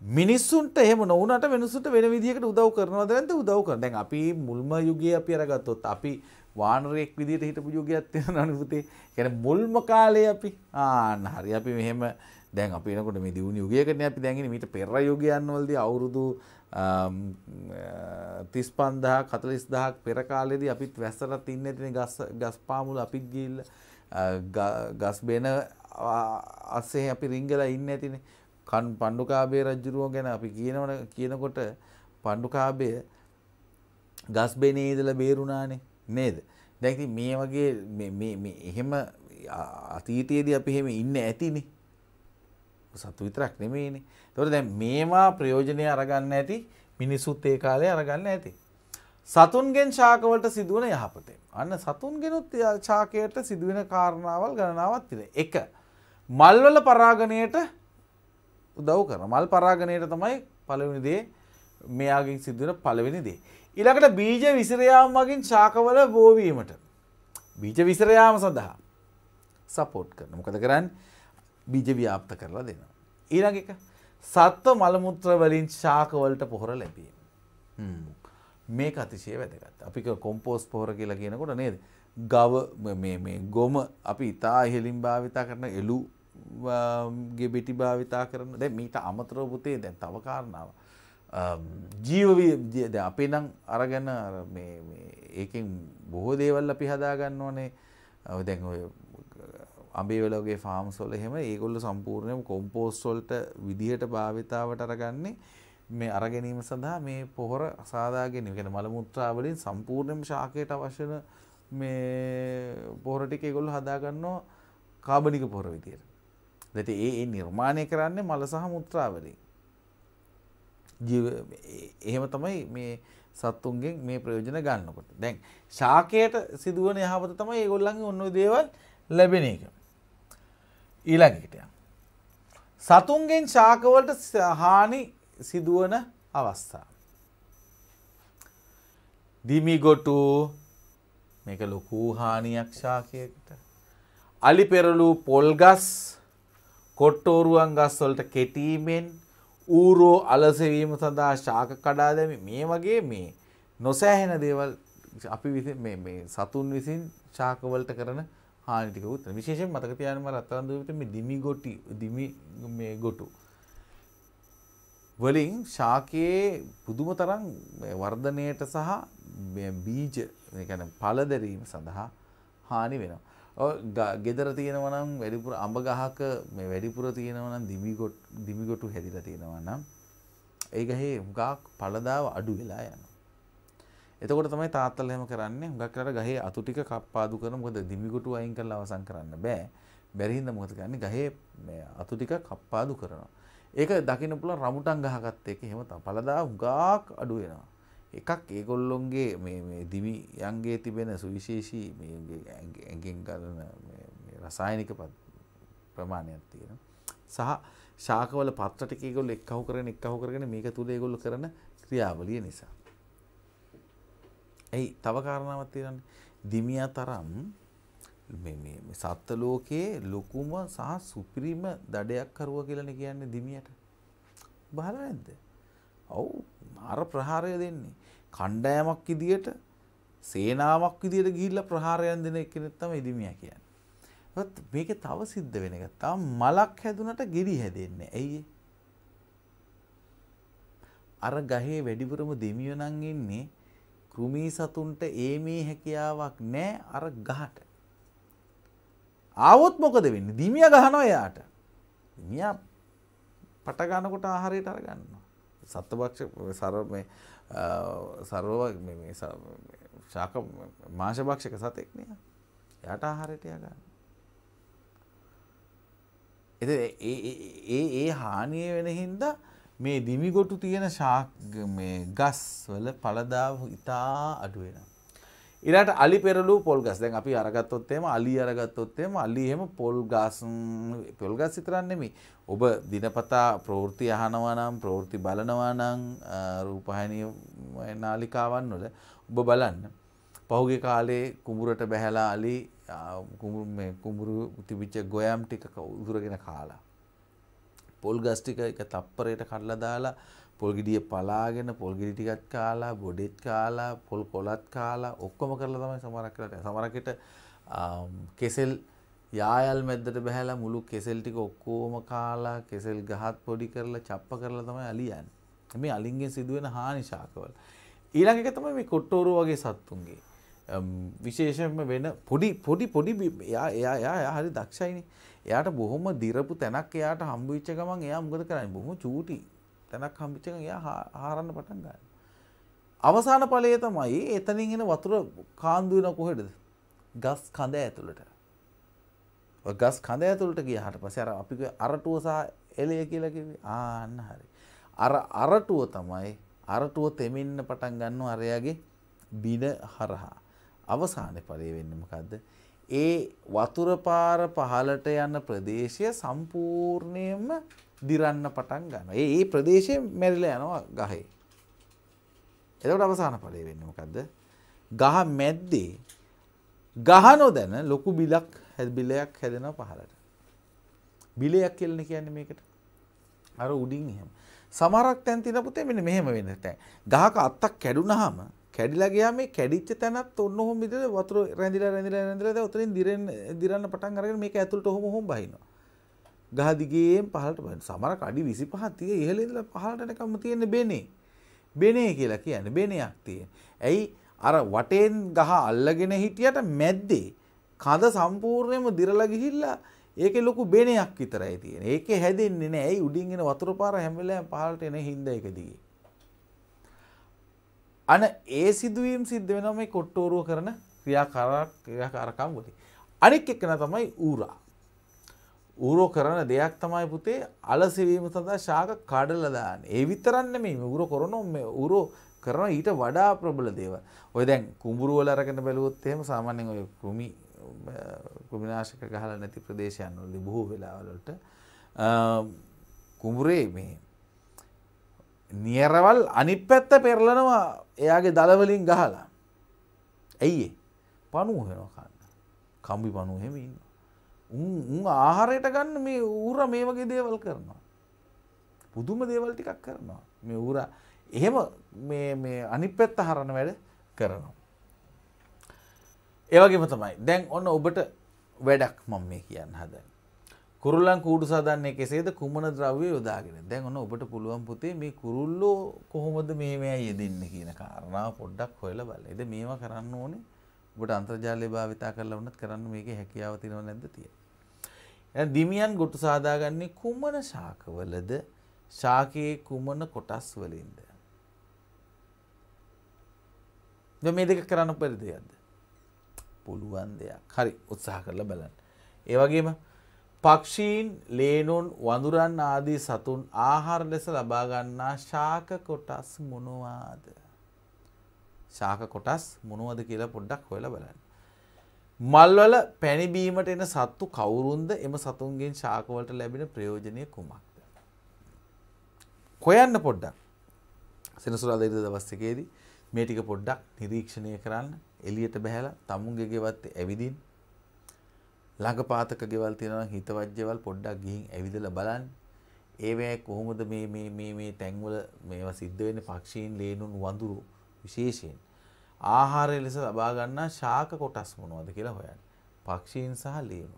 මිනිස්සුන්ට එහෙම නොවනට වෙනසුට වෙන විදිහකට උදව් කරනවා දැන්ත උදව් කරන දැන් අපි මුල්ම යුගයේ අපි අරගත්තොත් අපි වානරයෙක් විදිහට හිටපු යුගයක් තියෙනවා අනුපතේ කියන්නේ මුල්ම කාලේ අපි ආන්න හරි අපි මෙහෙම දැන් අපි එනකොට මේ දියුණු යුගයකනේ අපි දැන් ඉන්නේ මීට පෙර යුගයන්වලදී අවුරුදු 35000 40000ක් පෙර කාලෙදී අපිත් වැස්සට තින්නේ ඉතින් ගස් ගස් පාමුල අපිත් ගිහිල්ලා ගස් බේන අස්සේ අපි රිංගලා ඉන්නේ නැතිනේ කන් පණ්ඩුකාභය රජ්ජුරුව ගැන අපි කියනවන කියනකොට පණ්ඩුකාභය ගස්බෙනේ ඉදලා බේරුණානේ නේද? දැන් ඉතින් මේ වගේ මේ මේ මේ එහෙම අතීතයේදී අපි එහෙම ඉන්න ඇතිනේ. සතු විතරක් නෙමෙයිනේ. ඒතකොට දැන් මේවා ප්‍රයෝජනෙ අරගන්න ඇති මිනිසුත් ඒ කාලේ අරගන්න ඇති. සතුන්ගෙන් ශාකවලට සිදුවන යහපතේ. අන්න සතුන්ගෙනුත් ශාකයට සිදුවෙන කාරණාවල් ගණනාවක් තියෙනවා. 1. මල්වල පරාගණයට උදව් කරන මල් පරාගණයට තමයි පළවෙනිදේ මෙයාගින් සිදුවන පළවෙනිදේ. ඉලකට බීජ විසිරයාම් මගින් ශාකවල බෝවීමට. බීජ විසිරයාම සඳහා සපෝට් කරන මොකද කරන්න බීජ ව්‍යාප්ත කරලා දෙනවා. ඊළඟ එක සත්ව මළමුත්‍රවලින් ශාකවලට පොහොර ලැබීම. මේ අතිශය වැදගත් අපි කොම්පෝස් පොහොර කියලා කියනකොට නේද ගව ගොම අපි ඉතා ඉහෙලින් භාවිතා කරන එලු ගේ බෙටි භාවිතා කරන දැ මීට අමතරව පුතේ දැන් තව කාරණාව. ජීවවී අපේ නම් අරගන්න ඒකින් බොහෝ දේවල් අපි හදාගන්න ඕනේ දැන් ඔය අඹේවලගේ ෆාම් සොල එහෙම ඒගොල්ල සම්පූර්ණයම කොම්පෝස්වොල්ට විදිහට භාවිතාවට අරගන්නේ මේ අරගැනීම සඳහා මේ පොහොර සාදාගෙන ගෙන මළමුත්‍රාවලින් සම්පූර්ණයම ශාකයට අවශ්‍යන මේ පොහොරටික ගොල්ල හදාගන්නවා කාබනික පොහොර විදියට දට ඒ නිර්මාණය කරන්නේ මල සහ මුත්‍රාවලින්. එහෙම තමයි මේ සත්තුන්ගෙන් මේ ප්‍රයෝජන ගන්නකොට දැන් ශාකයට සිදුවන යහපත තමයි ඒගොල්ලන්ගේ ඔන්න දේවල් ලැබෙන එක. ඊළඟට සතුන්ගෙන් ශාකවලට හානි සිදුවන අවස්ථා. දිමිගොටු මේක ලොකූ හානියක් ශාකයකට අලි පෙරලූ පොල්ගස් කොට්ටෝරුවන් ගස්වලට කෙටීමෙන් ඌරෝ අලසවීම සඳහා ශාක කඩා දැමි මේ වගේ මේ නොසෑහෙන දේවල් අපි සතුන් විසින් ශාකවලට කරන හානිටික උත් විශේෂෙන් මතක තියානම රත්තරන්දුවට මේ දිමි ගොටි දිමි මේ ගොටු වලින් ශාකයේ පුදුම තරම් වර්ධනයට සහ බීජ ඒ කියන්නේ පළදරීම සඳහා හානි වෙනවා ගෙදර තියෙනවනම් වැඩිපුර අඹ ගහක මේ වැඩිපුර තියෙනවනම් දිමිගොට් දිමිගොටු හැදිලා තියෙනවනම් ඒ ගහේ හුඟක් පළදාව අඩු වෙලා යනවා. එතකොට තමයි තාත්තලා එහෙම කරන්නේ හුඟක් වෙලාට ගහේ අතු ටික කප්පාදු කරන මොකද දිමිගොටු අයින් කරලා අවසන් කරන්න බෑ. බැරි හින්දා මොකද කරන්නේ ගහේ මේ අතු ටික කප්පාදු කරනවා. ඒක දකින්න පුළුවන් රමුටන් ගහකත් එක්ක එහෙම තමයි පළදාව හුඟක් අඩු වෙනවා. එකක් ඒගොල්ලොන්ගේ දිවි යන්ගේ තිබෙන සුවිශේෂී ඇගෙන් ගලන රසායනික ප්‍රමාණයක් තියෙන. සහ ශාකවල පත්‍රට ඒගොල් එක්කහු කරන එක්කහු කරගෙන මේක තුළ ඒගොල්ල කරන ක්‍රියාවලිය නිසා. ඇයි තව කාරණාවත් තියෙනන්නේ දිමියා තරම් සත්ත ලෝකයේ ලොකුම සහ සුපිරිම දඩයක් කරුව කියලන කියන්නේ දිමියට බහල නැද්ද ඔවු අර ප්‍රහාරය දෙන්නේ කණ්ඩෑමක් ඉදියට සේනාවක් විදියට ගිහිල්ලා ප්‍රහාරයන් දෙන එකෙනෙක් තමයි ඉදිමියා කියන්නේ. ඒත් මේක තව සිද්ධ වෙන එක. තව මලක් හැදුනට ගිරි හැදෙන්නේ. ඇයි අර ගහේ වැඩිපුරම දෙමියෝ නම් ඉන්නේ කෘමී සතුන්ට ඒමේ හැකියාවක් නැහැ අර ගහට. ආවොත් මොකද වෙන්නේ? දිමියා ගහනවා එයාට. දිමියා පට ගන්නකොට ආහාරයට අර ගන්නවා. සත්ත්වපක්ෂ සර මේ සරෝව ශාක මාශභක්ෂක සතෙක්නය යට ආහාරටය ගන්න. එ ඒ ඒ හානිය වෙන හින්ද මේ දිමිගොටු තියෙන ශාක ගස් වල පලදාව ඉතා අඩුවෙනවා. ඉරට අලි පෙරලූ පොල් ගස් දැන් අපි අරගත්තොත්තේම අලි අරගත්තොත්තේම අලිහෙම පොල් ගස් පොල් ගස් සිතරන්නෙමි ඔබ දිනපතා ප්‍රවෘත්ති අහනවනම් ප්‍රවෘත්ති බලනවනං රූපහණී නාලිකාවන් වල ඔබ බලන්න පහුගේ කාලේ කුඹුරට බැහැලා අලි කුඹුරු තිබිච්ච ගොයම් ටික උදුරගෙන කාලා පොල් ගස් ටික එක තප්පරයට කඩලා දාලා පොල්ගිඩිය පලාගෙන පොල්ගිරි ටිකත් කාලා බොඩෙත් කාලා පොල් කොලත් කාලා ඔක්කොම කරලා තමයි සමරක් කරට සමරකට කෙසෙල් යායල් මැද්දට බැහැලා මුළු කෙසෙල් ටික ඔක්කොම කාලා කෙසෙල් ගහත් පොඩි කරලා චප්ප කරලා තමයි අලියන්නේ. මේ අලින්ගෙන් සිදුවෙන හානි ශාකවල. ඊළඟ එක තමයි මේ කොට්ටෝරු වගේ සත්තුන්ගේ. විශේෂයෙන්ම වෙන පොඩි පොඩි පොඩි එයා එයා එයා එයා හරි දක්ෂයිනේ. එයාට බොහොම දිරපු තැනක් එයාට හම්බ වෙච්ච ගමන් එයා මොකද කරන්නේ? බොහොම චූටි තැනක් හම්බිච්ච එක එයා හාරන්න පටන් ගන්නවා. අවසාන ඵලය තමයි එතනින් එන වතුර කාන්දු වෙන කොහෙද? ගස් කඳ ඇතුළට. ඔය ගස් කඳ ඇතුළට ගියාට පස්සේ අර අපි අරටුව සහ එළය කියලා කිව්වේ. ආන්න හරි. අර අරටුව තමයි අරටුව තෙමින්න පටන් ගන්නව අරයාගේ බින හරහා. අවසාන ඵලය වෙන්නේ මොකද්ද? ඒ වතුර පාර පහළට යන ප්‍රදේශය සම්පූර්ණයෙන්ම දිරන්න පටන් ගන්න ඒ ඒ ප්‍රදේශය මැරිල යනවා ගහේ. එතකට අවසාන පලේ වෙන්න මොකක්ද. ගහ මැද්දේ ගහනො දැන ලොකු බිලක් හැද බිලයක් හැදෙන පහලට. බිලයක් කෙල්න කියන්න මේකට අර උඩින් එහෙම සමරක් තැන් තිනපුතේ මෙ මෙහෙම වෙන තැන් ගහක අත්තක් කැඩුනහම කැඩිලගේයා මේ කැඩිච්ච තැනත් ඔන්න හොම විදිහට වතුර රැඳිලා රැඳිලා රැඳිලා දැන් උතරින් දිරන්න දිරන්න පටන් අරගෙන මේක ඇතුළට ඔහොම හොම් බහිනවා ගහදිගේම් පහලට බ සමර කඩි විසි පහත්තිය ඉහලෙදල පහලටනකම තියෙන බෙනේ බෙනේ කියලා කියන බෙනයක් තියෙන් ඇයි අර වටෙන් ගහ අල්ලගෙන හිටියට මැද්දේ කඳ සම්පූර්ණයම දිරලගිහිල්ලා ඒක ලොකු බෙනයක් විතරයි තියෙන ඒක හැදෙන්නේ නෑ ඇයි උඩින්ගෙන වතුර පාර හැමලෑම් පහලට එන හින්ද එකදී. අන ඒ සිදුවීම් සිද්ධ වෙනම කොට්ටෝරුව කරන ක්‍රියා කරක් ක්‍රියා කරකම් ගොලි. අනෙක් එක්කන තමයි ඌරා ඌරෝ කරන දෙයක් තමයි පුතේ අලසිවීම සඳහා ශාක කඩලා දාන. ඒ විතරක් නෙමෙයි ඌරෝ කරන ඌරෝ කරන ඊට වඩා ප්‍රබල දේවල්. ඔය දැන් කුඹුරු වල අරගෙන බැලුවොත් එහෙම සාමාන්‍යයෙන් ඔය කෘමි කෘමිනාශක ගහලා නැති ප්‍රදේශයන් වලදී බොහෝ වෙලාවල් වලට කුඹුරේ මේ නියරවල් අනිත් පැත්ත පෙරලනවා එයාගේ දලවලින් ගහලා. ඇයි ඒ? පණුව වෙනවා කන්න. කම්බි පණුව එහෙම ඉන්න. උන් ආහාරයට ගන්න මේ ඌර මේ වගේ දේවල් කරනවා. පුදුම දේවල් ටිකක් කරනවා. මේ ඌර එහෙම මේ මේ අනිත් පැත්ත හරන වැඩ කරනවා. ඒ වගේම තමයි. දැන් ඔන්න ඔබට වැඩක් මම මේ කියන්න හදන්නේ. කුරුල්ලන් කූඩු සාදන්නේ කෙසේද කුමන ද්‍රව්‍ය යොදාගෙන. දැන් ඔන්න ඔබට පුළුවන් පුතේ මේ කුරුල්ලෝ කොහොමද මේවැය යෙදෙන්නේ කියන කාරණාව පොඩ්ඩක් හොයලා බලන්න. ඉතින් මේවා කරන්න ඕනේ. ඔබට අන්තර්ජාලය භාවිතා කරලා වුණත් කරන්න මේකේ හැකියාව තියෙනව නැද්ද කියලා. දැන් දිමියන් ගොටු සාදාගන්නේ කුමන ශාකවලද? ශාකයේ කුමන කොටස් වලින්ද? දැන් මේ දෙක කරන්න පරිදේයක්ද? පුළුවන් දෙයක්. හරි උත්සාහ කරලා බලන්න. ඒ වගේම පක්ෂීන්, ලේනුන්, වඳුරන් ආදී සතුන් ආහාර ලෙස ලබා ගන්නා ශාක කොටස් මොනවාද? ශාක කොටස් මොනවද කියලා පොඩ්ඩක් හොයලා බලන්න. මල්වල පැණිබීමට එන සත්තු කවුරුන්ද එම සතුන්ගෙන් ශාකවලට ලැබෙන ප්‍රයෝජනය කුමක්ද. කොයන්න පොඩ්ඩක් සෙනසුරාද ඉරිද දවස්සකේදී මේ ටික පොඩ්ඩක් නිරීක්ෂණය කරන්න එළියට බැහැලා තමුන්ගේ ගෙවත් ඇවිදින් ළඟපාතක ගෙවල් තියෙනවා හිතවත්ජවල් පොඩ්ඩක් ගිහින් ඇවිදලා බලන්න ඒවැය කොහොමද මේ මේ මේ තැන්වල මේවා සිද්ධ වෙන්නේ පක්ෂීන් ලේනුන් වඳුරු විශේෂයෙන් ආහාරය ලෙස ලබාගන්නා ශාක කොටස් මොනවද කියලා හොයන්. පක්ෂීන් සහ ලේනු.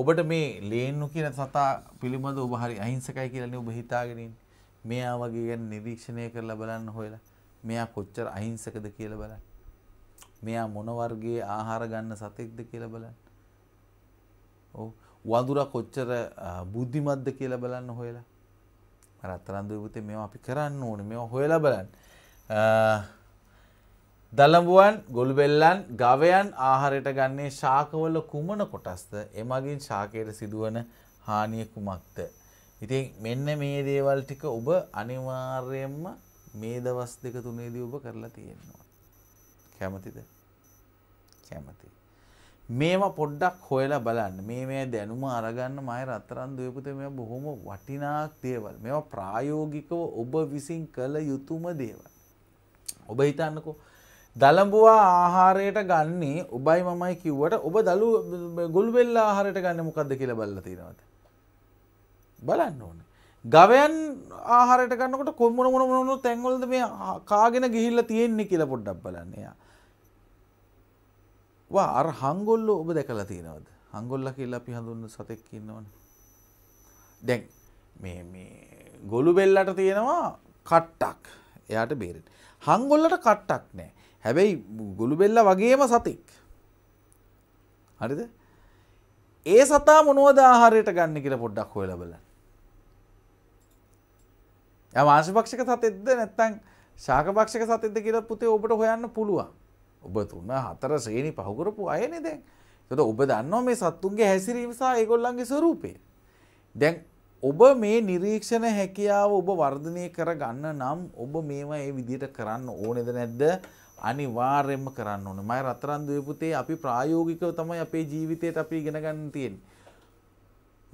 ඔබට මේ ලේන්නු කියන සතා පිළිබඳ ඔබ හරි අහිංසකයි කියලානේ ඔබ හිතාගෙනින්. මෙයා වගේ ගැන නිරීක්ෂණය කරලා බලන්න හොයලා මෙයා කොච්චර අහිංසකද කියලා බලන්න. මෙයා මොන වර්ගයේ ආහාර ගන්න සතෙක්ද කියලා බලන්න. ඔව් වඳුරා කොච්චර බුද්ධිමත්ද කියලා බලන්න හොයලා. මර අතරන් දුවේ පුතේ මේවා අපි කරන්න ඕනේ. මේවා හොයලා බලන්න. දළඹුවන් ගොළුබෙල්ලන් ගවයන් ආහාරයට ගන්නේ ශාකවල කුමන කොටස්ද එමගින් ශාකයට සිදුවන හානිය කුමක්ද. ඉතින් මෙන්න මේ දේවල් ටික ඔබ අනිවාර්යෙන්ම මේ දවස් දෙක තුනේදී ඔබ කරලා තියෙනවා. කැමතිද කැමති. මේම පොඩ්ඩක් හොයලා බලන්න මේ මේ දැනුම අරගන්න මය රත්තරන් දයපුත මෙ බොහොම වටිනාක් දේවල් මෙ ප්‍රායෝගිකව ඔබ විසින් කළ යුතුම දේවල්. ඔබ හිතන්නකෝ දළඹවා ආහාරයට ගන්නේ ඔබයි මමයි කිව්වට ඔබ දළු ගොල්වෙල්ල ආහාරයට ගන්න මොකක්ද කියලා බල්ලා තියෙනවද බලන්න ඕනේ ගවයන් ආහාරයට ගන්නකොට කොම්මන මොන මොන මොන තැන්වලද මේ කාගෙන ගිහිල්ලා තියෙන්නේ කියලා පොඩ්ඩක් බලන්න එයා වා අර හංගොල්ලෝ ඔබ දැකලා තියෙනවද හංගොල්ලා කියලා අපි හඳුන්වන සතෙක් ඉන්නවනේ දැන් මේ මේ ගොළු බෙල්ලට තියෙනවා කට්ටක් එයාට බේරෙන්න හංගොල්ලට කට්ටක් නෑ හැබැයි ගොළුබෙල්ල වගේම සතෙක් හරිද ඒ සතා මොනෝද ආහාරයට ගන්න කියලා පොඩ්ඩක් හොයලා බලන්න යා මාංශභක්ෂක සතෙක්ද නැත්නම් ශාකභක්ෂක සතෙක්ද කියලා පුතේ ඔබට හොයන්න පුළුවන් ඔබ තුන හතර ශ්‍රේණි පහ කරපු අයනේ දැන් එතකොට ඔබ දන්නවා මේ සත්තුන්ගේ හැසිරීම සහ ඒගොල්ලන්ගේ ස්වરૂපය දැන් ඔබ මේ නිරීක්ෂණ හැකියාව ඔබ වර්ධනය කර ගන්න නම් ඔබ මේවා ඒ විදිහට කරන්න ඕනෙද නැද්ද අනිවාර්යෙන්ම කරන්න ඕනේ. මම රත්තරන් දුවේපුතේ අපි ප්‍රායෝගිකව තමයි අපේ ජීවිතේට අපි ඉගෙන ගන්න තියෙන්නේ.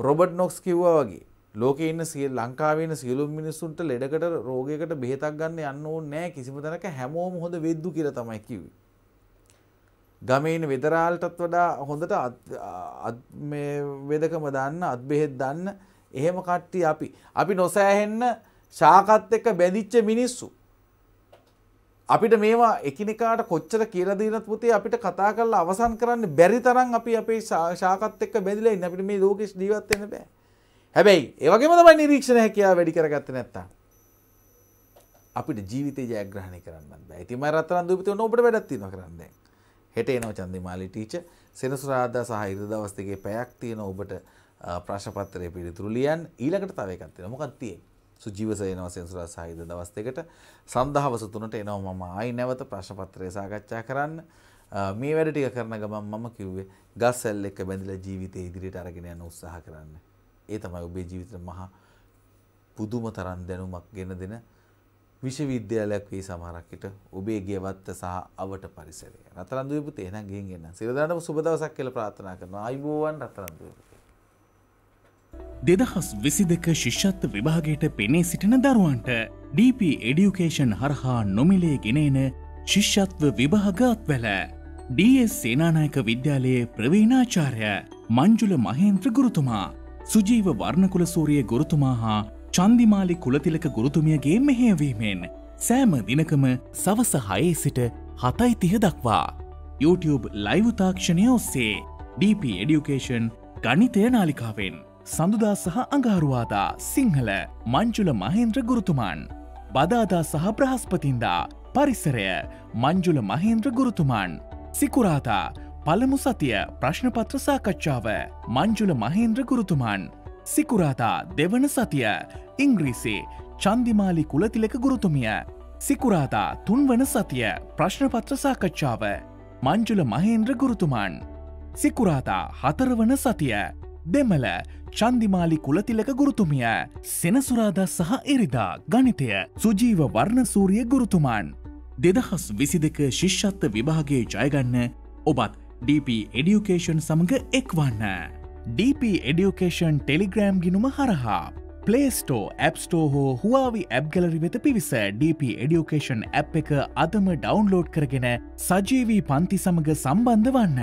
රොබර්ට් නොක්ස් කිව්වා වගේ ලෝකේ ඉන්න සිය ලංකාවේ ඉන්න සියලුම මිනිස්සුන්ට ලෙඩකට රෝගයකට බෙහෙතක් ගන්න යන්න ඕනේ නැහැ කිසිම තැනක හැමෝම හොඳ වෙද්දු කියලා තමයි කිව්වේ. ගමේ ඉන්න වෙදරාල්ටත් වඩා හොඳට මේ වෙදකම දන්න අත් බෙහෙත් දන්න එහෙම කට්ටිය අපි. අපි නොසෑහෙන්න ශාකත් එක්ක බැඳිච්ච මිනිස්සු. අපිට මේවා එකිනෙකාට කොච්චර කියලා දීනත් පුතේ අපිට කතා කරලා අවසන් කරන්න බැරි තරම් අපි අපේ ශාකත් එක්ක බැඳිලා ඉන්න. අපිට මේ ලෝකෙ ජීවත් වෙන්න බෑ. හැබැයි ඒ වගේම තමයි නිරීක්ෂණ හැකියාව වැඩි කරගත්තේ නැත්තම්. අපිට ජීවිතේ ජයග්‍රහණය කරන්න බෑ. ඉතින් මම රත්තරන් දූපිතේ ඔන්න ඔබට වැඩක් තියෙනවා කරන්න දැන්. හෙට එනවා චන්දිමාලි ටීචර් සෙනසුරාදා සහ ඉරිදා දවස් දෙකේ පැයක් තියෙනවා ඔබට ප්‍රශ්පත්තරය පිළිතුරු ලියන් ඊළකට තව එකක් තියෙනවා. මොකක්ද තියෙන්නේ? සුජීවස එනවා සෙන්සුරා සාහිත්‍ය දවස් දෙකට. සන්දහවස 3ට එනවා මම ආයි නැවත ප්‍රශ්පත්‍රය සාකච්ඡා කරන්න. මේ වැඩ ටික කරන ගමන් මම කිව්වේ ගස් සැල් එක්ක බැඳිලා ජීවිතේ ඉදිරියට අරගෙන යන්න උත්සාහ කරන්න. ඒ තමයි ඔබේ ජීවිතේ මහා පුදුම තරම් දැනුමක් ගෙන දෙන විශ්වවිද්‍යාලයක් වේ සමහරක් විට ඔබේ ගෙවත්ත සහ අවට පරිසරය. රත්තරන් දුවේ පුතේ එහෙනම් ගෙන් එන්න. සිරදානම සුබ දවසක් කියලා ප්‍රාර්ථනා කරනවා. ආයුබෝවන් රත්තරන් දුවේ. දෙදහස් විසි දෙක ශිෂ්ෂත්ව විභාගයට පෙනේ සිටින දරුවන්ට DP එඩියුකේෂන් හරහා නොමිලේ ගෙනේන ශිෂ්ෂත්ව විභාගත් වැල. DS සේනානායක විද්‍යාලයේ ප්‍රවීනාචාරය මංජුල මහේන්ත්‍ර ගුරුතුමා සුජීව වර්ණකුල සූරිය ගුරුතුමා හා චන්දිමාලි කුලතිලක ගුරුතුමියගේ මෙහයවීමෙන් සෑම දිනකම සවස හයේ සිට හතයි තිහ දක්වා. YouTube ලයිවතාක්ෂණය ඔස්සේ DP එඩියුකේෂන් ගනිතය නාලිකාවෙන්. සඳුදා සහ අඟහරුවාදා සිංහල මංජුල මහේන්ද්‍ර ගුරුතුමාන්. බදාදා සහ ප්‍රහස්පතින්දා පරිසරය මංජුල මහේන්ද්‍ර ගුරුතුමාන්. සිකුරාතා පළමු සතිය ප්‍රශ්නපත්‍ර සාකච්ඡාව මංජුල මහේන්ද්‍ර ගුරුතුමාන්. සිකුරාතා දෙවන සතිය ඉංග්‍රීසි චන්දිමාලි කුලතිලක ගුරුතුමිය. සිකුරාතා තුන්වන සතිය ප්‍රශ්නපත්‍ර සාකච්ඡාව මංජුල මහේන්ද්‍ර ගුරුතුමාන්. සිකුරාතා හතරවන සතිය දෙමල චන්දිමාලි කුලතිලක ගුරුතුමිය සෙනසුරාදා සහ එරිදා ගණිතය සුජීව වර්ණසූරිය ගුරුතුමාන් දෙදහස් විසි දෙක ශිෂ්ෂත්ව විභාගේ ජයගන්න ඔබත් DP එඩියුකේෂන් සමඟ එක්වන්න. DP එඩියුකේෂන් ටෙලිග්‍රෑම් ගිනුම හරහා පලේස්ටෝ ඇප්ස්ටෝ හෝ හවාවි ඇබ්ගලරි වෙත පිවිස DP එඩියුකේෂන් ඇ් එක අදම ඩවන්ලෝඩ් කරගෙන සජීවී පන්ති සමඟ සම්බන්ධ වන්න.